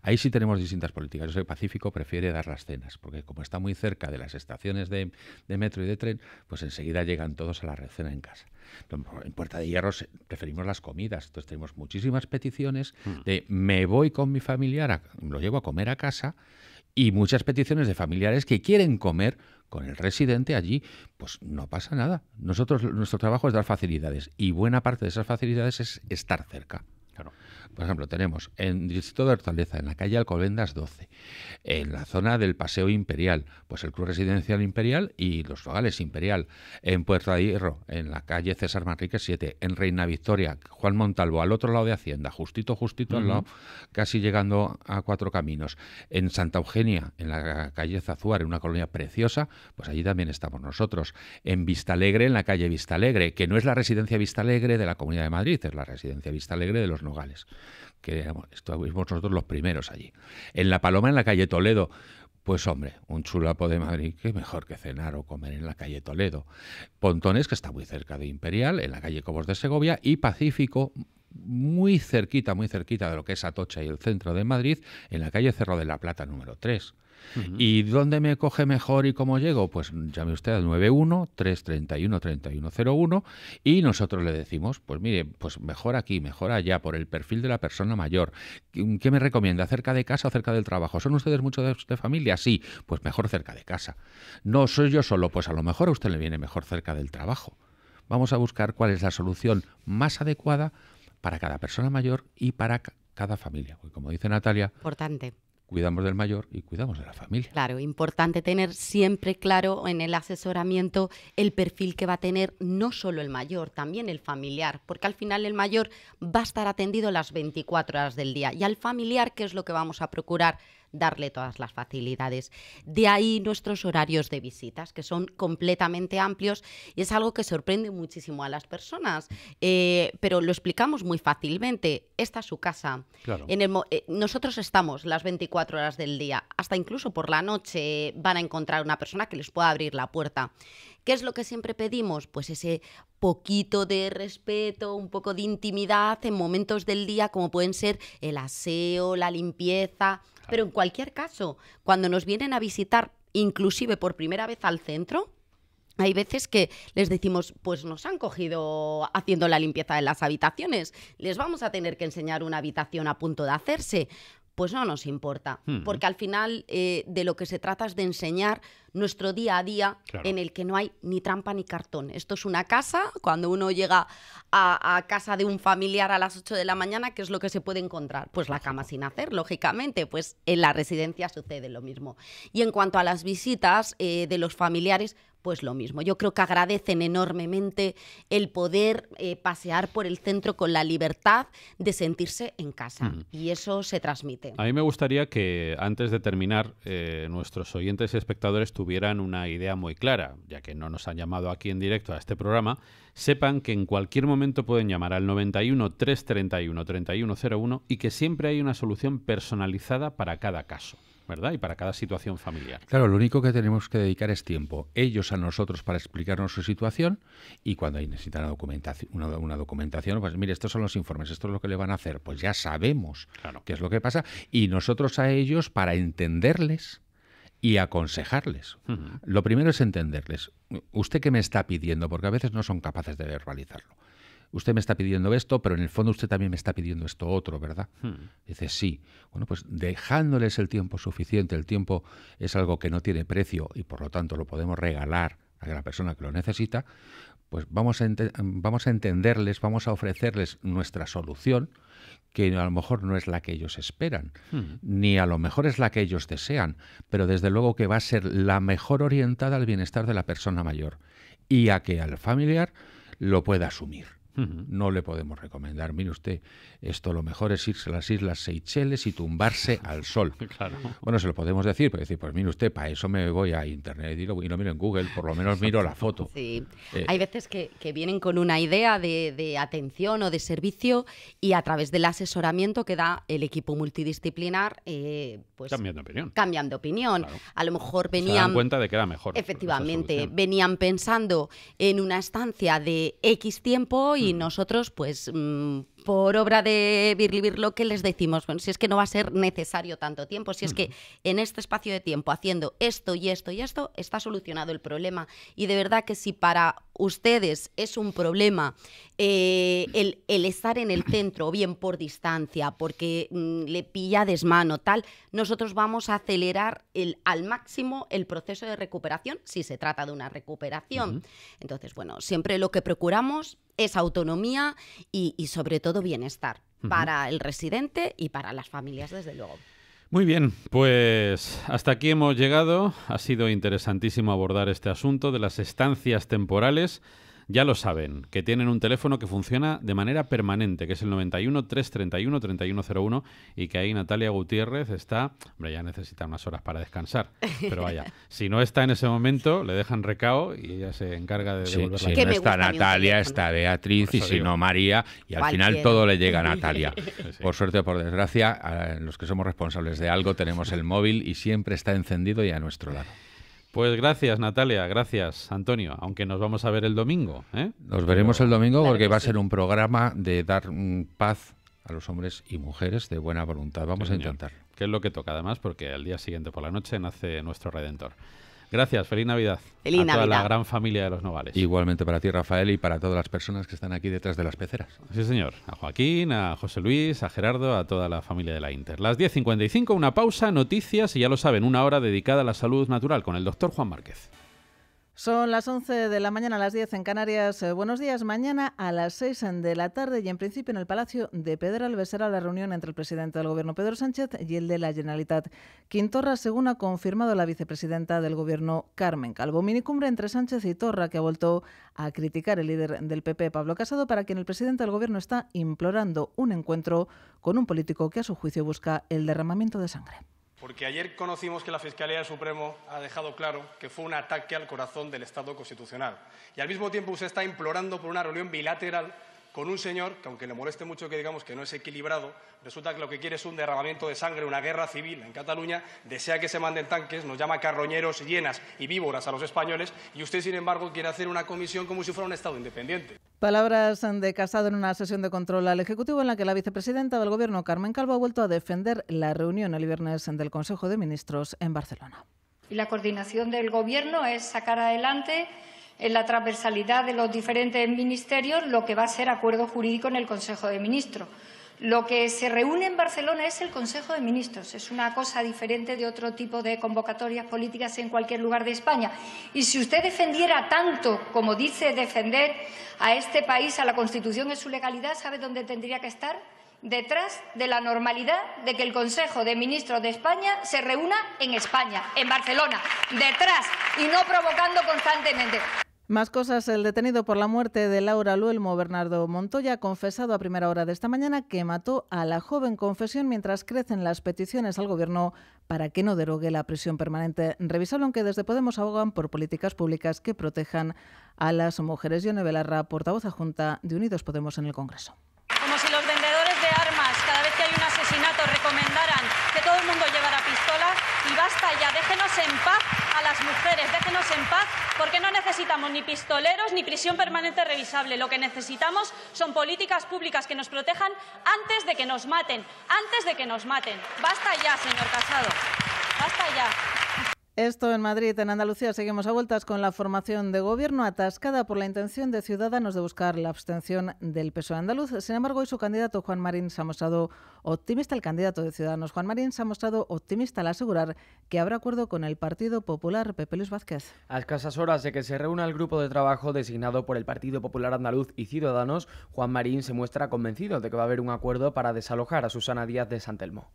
Ahí sí tenemos distintas políticas. Yo sé Pacífico prefiere dar las cenas, porque como está muy cerca de las estaciones de, metro y de tren, pues enseguida llegan todos a la recena en casa. En Puerta de Hierro preferimos las comidas. Entonces tenemos muchísimas peticiones hmm. de me voy con mi familiar, lo llevo a comer a casa, y muchas peticiones de familiares que quieren comer con el residente allí, pues no pasa nada. Nosotros, nuestro trabajo es dar facilidades y buena parte de esas facilidades es estar cerca. Claro. Por ejemplo, tenemos en Distrito de Hortaleza, en la calle Alcobendas 12, en la zona del Paseo Imperial, pues el Club Residencial Imperial y los Nogales Imperial, en Puerto de Hierro, en la calle César Manrique 7, en Reina Victoria, Juan Montalvo, al otro lado de Hacienda, justito, justito al lado, casi llegando a Cuatro Caminos, en Santa Eugenia, en la calle Zazuar, en una colonia preciosa, pues allí también estamos nosotros, en Vistalegre, en la calle Vistalegre, que no es la residencia Vistalegre de la Comunidad de Madrid, es la residencia Vistalegre de los Nogales que estuvimos nosotros los primeros allí. En La Paloma, en la calle Toledo, pues hombre, un chulapo de Madrid, que mejor que cenar o comer en la calle Toledo. Pontones, que está muy cerca de Imperial, en la calle Cobos de Segovia, y Pacífico, muy cerquita, muy cerquita de lo que es Atocha y el centro de Madrid, en la calle Cerro de la Plata número 3. ¿Y dónde me coge mejor y cómo llego? Pues llame usted al 91-331-3101 y nosotros le decimos, pues mire, pues mejor aquí, mejor allá, por el perfil de la persona mayor. ¿Qué me recomienda? ¿Cerca de casa o cerca del trabajo? ¿Son ustedes muchos de, familia? Sí, pues mejor cerca de casa. No soy yo solo, pues a lo mejor a usted le viene mejor cerca del trabajo. Vamos a buscar cuál es la solución más adecuada para cada persona mayor y para cada familia. como dice Natalia... Importante cuidamos del mayor y cuidamos de la familia. Claro, importante tener siempre claro en el asesoramiento el perfil que va a tener no solo el mayor, también el familiar, porque al final el mayor va a estar atendido las 24 horas del día y al familiar, ¿qué es lo que vamos a procurar? darle todas las facilidades. De ahí nuestros horarios de visitas, que son completamente amplios y es algo que sorprende muchísimo a las personas, eh, pero lo explicamos muy fácilmente. Esta es su casa. Eh, nosotros estamos las 24 horas del día, hasta incluso por la noche van a encontrar una persona que les pueda abrir la puerta. ¿Qué es lo que siempre pedimos? Pues ese poquito de respeto, un poco de intimidad en momentos del día como pueden ser el aseo, la limpieza. Pero en cualquier caso, cuando nos vienen a visitar, inclusive por primera vez al centro, hay veces que les decimos, pues nos han cogido haciendo la limpieza de las habitaciones, les vamos a tener que enseñar una habitación a punto de hacerse. Pues no nos importa, hmm. porque al final eh, de lo que se trata es de enseñar nuestro día a día en el que no hay ni trampa ni cartón. Esto es una casa, cuando uno llega a, casa de un familiar a las 8 de la mañana, ¿qué es lo que se puede encontrar? Pues la cama sin hacer, lógicamente, pues en la residencia sucede lo mismo. Y en cuanto a las visitas eh, de los familiares, pues lo mismo. Yo creo que agradecen enormemente el poder eh, pasear por el centro con la libertad de sentirse en casa. Mm. Y eso se transmite. A mí me gustaría que antes de terminar, eh, nuestros oyentes y espectadores tuvieran una idea muy clara, ya que no nos han llamado aquí en directo a este programa, sepan que en cualquier momento pueden llamar al 91 331 3101 y que siempre hay una solución personalizada para cada caso. ¿verdad? Y para cada situación familiar. Claro, lo único que tenemos que dedicar es tiempo, ellos a nosotros para explicarnos su situación y cuando ahí necesitan una documentación, una, pues mire, estos son los informes, esto es lo que le van a hacer, pues ya sabemos qué es lo que pasa y nosotros a ellos para entenderles y aconsejarles. Lo primero es entenderles. ¿Usted qué me está pidiendo? Porque a veces no son capaces de verbalizarlo. Usted me está pidiendo esto, pero en el fondo usted también me está pidiendo esto otro, ¿verdad? Dice, sí. Bueno, pues dejándoles el tiempo suficiente, el tiempo es algo que no tiene precio y por lo tanto lo podemos regalar a la persona que lo necesita, pues vamos a, vamos a entenderles, vamos a ofrecerles nuestra solución, que a lo mejor no es la que ellos esperan, hmm. ni a lo mejor es la que ellos desean, pero desde luego que va a ser la mejor orientada al bienestar de la persona mayor y a que al familiar lo pueda asumir. No le podemos recomendar, mire usted, esto lo mejor es irse a las Islas Seychelles y tumbarse al sol. Bueno, se lo podemos decir, pero decir, pues mire usted, para eso me voy a Internet y lo, y lo miro en Google, por lo menos miro la foto. Sí, eh, hay veces que, vienen con una idea de, atención o de servicio y a través del asesoramiento que da el equipo multidisciplinar, eh, pues... Cambian de opinión. Cambian de opinión. A lo mejor venían... Se dan cuenta de que era mejor. Efectivamente, venían pensando en una estancia de X tiempo y y nosotros pues mm, por obra de Birli lo que les decimos, bueno, si es que no va a ser necesario tanto tiempo, si es que en este espacio de tiempo haciendo esto y esto y esto está solucionado el problema. Y de verdad que si para ustedes es un problema eh, el, estar en el centro, o bien por distancia, porque mm, le pilla desmano, tal, nosotros vamos a acelerar al máximo el proceso de recuperación, si se trata de una recuperación. Entonces, bueno, siempre lo que procuramos es autonomía y sobre todo bienestar para el residente y para las familias, desde luego. Muy bien, pues hasta aquí hemos llegado. Ha sido interesantísimo abordar este asunto de las estancias temporales ya lo saben, que tienen un teléfono que funciona de manera permanente, que es el 91 331 3101 y que ahí Natalia Gutiérrez está, hombre, ya necesita unas horas para descansar, pero vaya, si no está en ese momento, le dejan recao y ella se encarga de sí, Si no está Natalia, está Beatriz y si no María y al final todo le llega a Natalia. por suerte o por desgracia, los que somos responsables de algo tenemos el móvil y siempre está encendido y a nuestro lado. Pues gracias, Natalia, gracias, Antonio. Aunque nos vamos a ver el domingo. ¿eh? Nos veremos el domingo porque va a ser un programa de dar paz a los hombres y mujeres de buena voluntad. Vamos a intentar. Que es lo que toca, además, porque al día siguiente por la noche nace nuestro Redentor. Gracias, feliz Navidad. Feliz a Toda la gran familia de los Novales. Igualmente para ti, Rafael, y para todas las personas que están aquí detrás de las peceras. Sí, señor. A Joaquín, a José Luis, a Gerardo, a toda la familia de la Inter. Las 10.55, una pausa, noticias y ya lo saben, una hora dedicada a la salud natural con el doctor Juan Márquez. Son las 11 de la mañana, a las 10 en Canarias. Eh, buenos días. Mañana a las 6 de la tarde y en principio en el Palacio de Pedro Alves será la reunión entre el presidente del Gobierno Pedro Sánchez y el de la Generalitat Quintorra, según ha confirmado la vicepresidenta del Gobierno Carmen Calvo. Minicumbre entre Sánchez y Torra que ha vuelto a criticar el líder del PP Pablo Casado para quien el presidente del Gobierno está implorando un encuentro con un político que a su juicio busca el derramamiento de sangre. Porque ayer conocimos que la Fiscalía del Supremo ha dejado claro que fue un ataque al corazón del Estado constitucional. Y al mismo tiempo se está implorando por una reunión bilateral con un señor que, aunque le moleste mucho que digamos que no es equilibrado, resulta que lo que quiere es un derramamiento de sangre, una guerra civil en Cataluña, desea que se manden tanques, nos llama carroñeros, llenas y víboras a los españoles, y usted, sin embargo, quiere hacer una comisión como si fuera un Estado independiente. Palabras de Casado en una sesión de control al Ejecutivo en la que la vicepresidenta del Gobierno, Carmen Calvo, ha vuelto a defender la reunión el viernes del Consejo de Ministros en Barcelona. Y la coordinación del Gobierno es sacar adelante en la transversalidad de los diferentes ministerios lo que va a ser acuerdo jurídico en el Consejo de Ministros. Lo que se reúne en Barcelona es el Consejo de Ministros. Es una cosa diferente de otro tipo de convocatorias políticas en cualquier lugar de España. Y si usted defendiera tanto, como dice defender a este país, a la Constitución en su legalidad, ¿sabe dónde tendría que estar? detrás de la normalidad de que el Consejo de Ministros de España se reúna en España, en Barcelona, detrás y no provocando constantemente. Más cosas, el detenido por la muerte de Laura Luelmo, Bernardo Montoya, ha confesado a primera hora de esta mañana que mató a la joven confesión mientras crecen las peticiones al Gobierno para que no derogue la prisión permanente Revisaron que desde Podemos abogan por políticas públicas que protejan a las mujeres. Yone Belarra, portavoz adjunta de Unidos Podemos en el Congreso. que todo el mundo llevará pistola y basta ya, déjenos en paz a las mujeres, déjenos en paz porque no necesitamos ni pistoleros ni prisión permanente revisable. Lo que necesitamos son políticas públicas que nos protejan antes de que nos maten, antes de que nos maten. Basta ya, señor Casado, basta ya. Esto en Madrid, en Andalucía, seguimos a vueltas con la formación de gobierno atascada por la intención de Ciudadanos de buscar la abstención del PSOE andaluz. Sin embargo, hoy su candidato Juan Marín se ha mostrado optimista, el candidato de Ciudadanos Juan Marín se ha mostrado optimista al asegurar que habrá acuerdo con el Partido Popular Pepe Luis Vázquez. A escasas horas de que se reúna el grupo de trabajo designado por el Partido Popular andaluz y Ciudadanos, Juan Marín se muestra convencido de que va a haber un acuerdo para desalojar a Susana Díaz de Santelmo.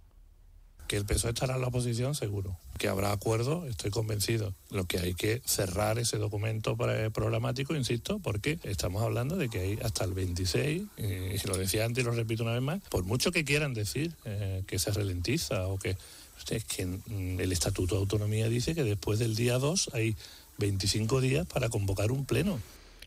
Que el PSOE estará en la oposición, seguro. Que habrá acuerdo, estoy convencido. Lo que hay que cerrar ese documento eh, programático, insisto, porque estamos hablando de que hay hasta el 26, eh, y lo decía antes y lo repito una vez más, por mucho que quieran decir eh, que se ralentiza o que... Es que mm, el Estatuto de Autonomía dice que después del día 2 hay 25 días para convocar un pleno.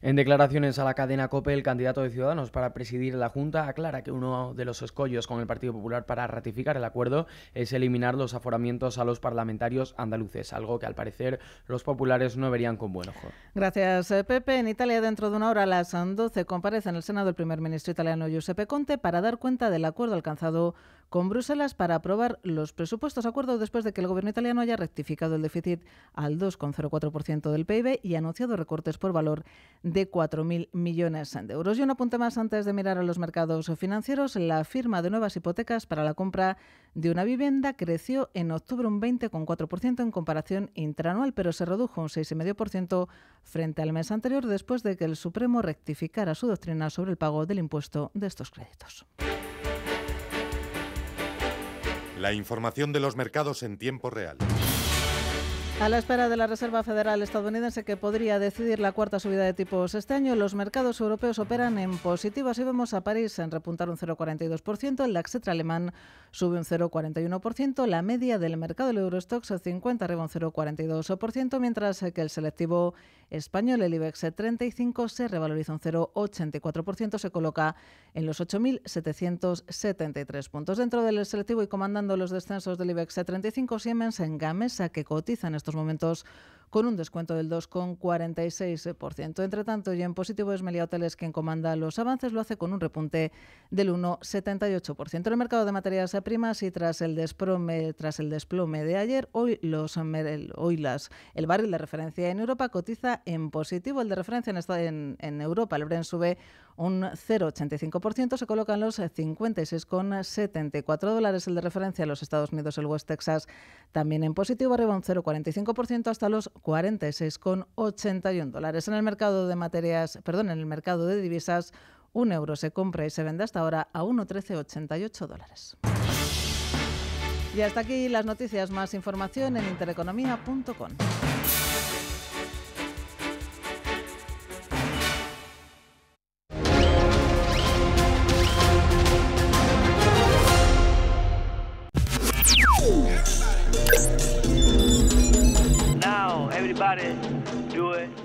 En declaraciones a la cadena COPE, el candidato de Ciudadanos para presidir la Junta aclara que uno de los escollos con el Partido Popular para ratificar el acuerdo es eliminar los aforamientos a los parlamentarios andaluces, algo que al parecer los populares no verían con buen ojo. Gracias, eh, Pepe. En Italia, dentro de una hora a las 12, comparece en el Senado el primer ministro italiano Giuseppe Conte para dar cuenta del acuerdo alcanzado con Bruselas para aprobar los presupuestos acuerdo después de que el gobierno italiano haya rectificado el déficit al 2,04% del PIB y anunciado recortes por valor de 4.000 millones de euros. Y un apunte más antes de mirar a los mercados financieros, la firma de nuevas hipotecas para la compra de una vivienda creció en octubre un 20,4% en comparación intranual, pero se redujo un 6,5% frente al mes anterior después de que el Supremo rectificara su doctrina sobre el pago del impuesto de estos créditos. La información de los mercados en tiempo real. A la espera de la Reserva Federal estadounidense que podría decidir la cuarta subida de tipos este año, los mercados europeos operan en positivo. Así vemos a París en repuntar un 0,42%, el Daxetra alemán sube un 0,41%, la media del mercado del Eurostox 50 arriba un 0,42%, mientras que el selectivo español, el IBEX 35, se revaloriza un 0,84%, se coloca en los 8.773 puntos. Dentro del selectivo y comandando los descensos del IBEX 35, Siemens en Gamesa, que cotiza en estos momentos con un descuento del 2,46%. Entre tanto, y en positivo es Melia Hoteles quien comanda los avances, lo hace con un repunte del 1,78%. En el mercado de materias primas y tras el desplome, tras el desplome de ayer, hoy, los, hoy las, el barril de referencia en Europa cotiza en positivo. El de referencia en, en, en Europa, el Bren sube un 0,85%, se colocan los 56,74 dólares. El de referencia a los Estados Unidos, el West Texas, también en positivo, arriba un 0,45% hasta los 46,81 dólares. En el mercado de materias, perdón, en el mercado de divisas, un euro se compra y se vende hasta ahora a 1,1388 dólares. Y hasta aquí las noticias, más información en intereconomía.com. everybody do it.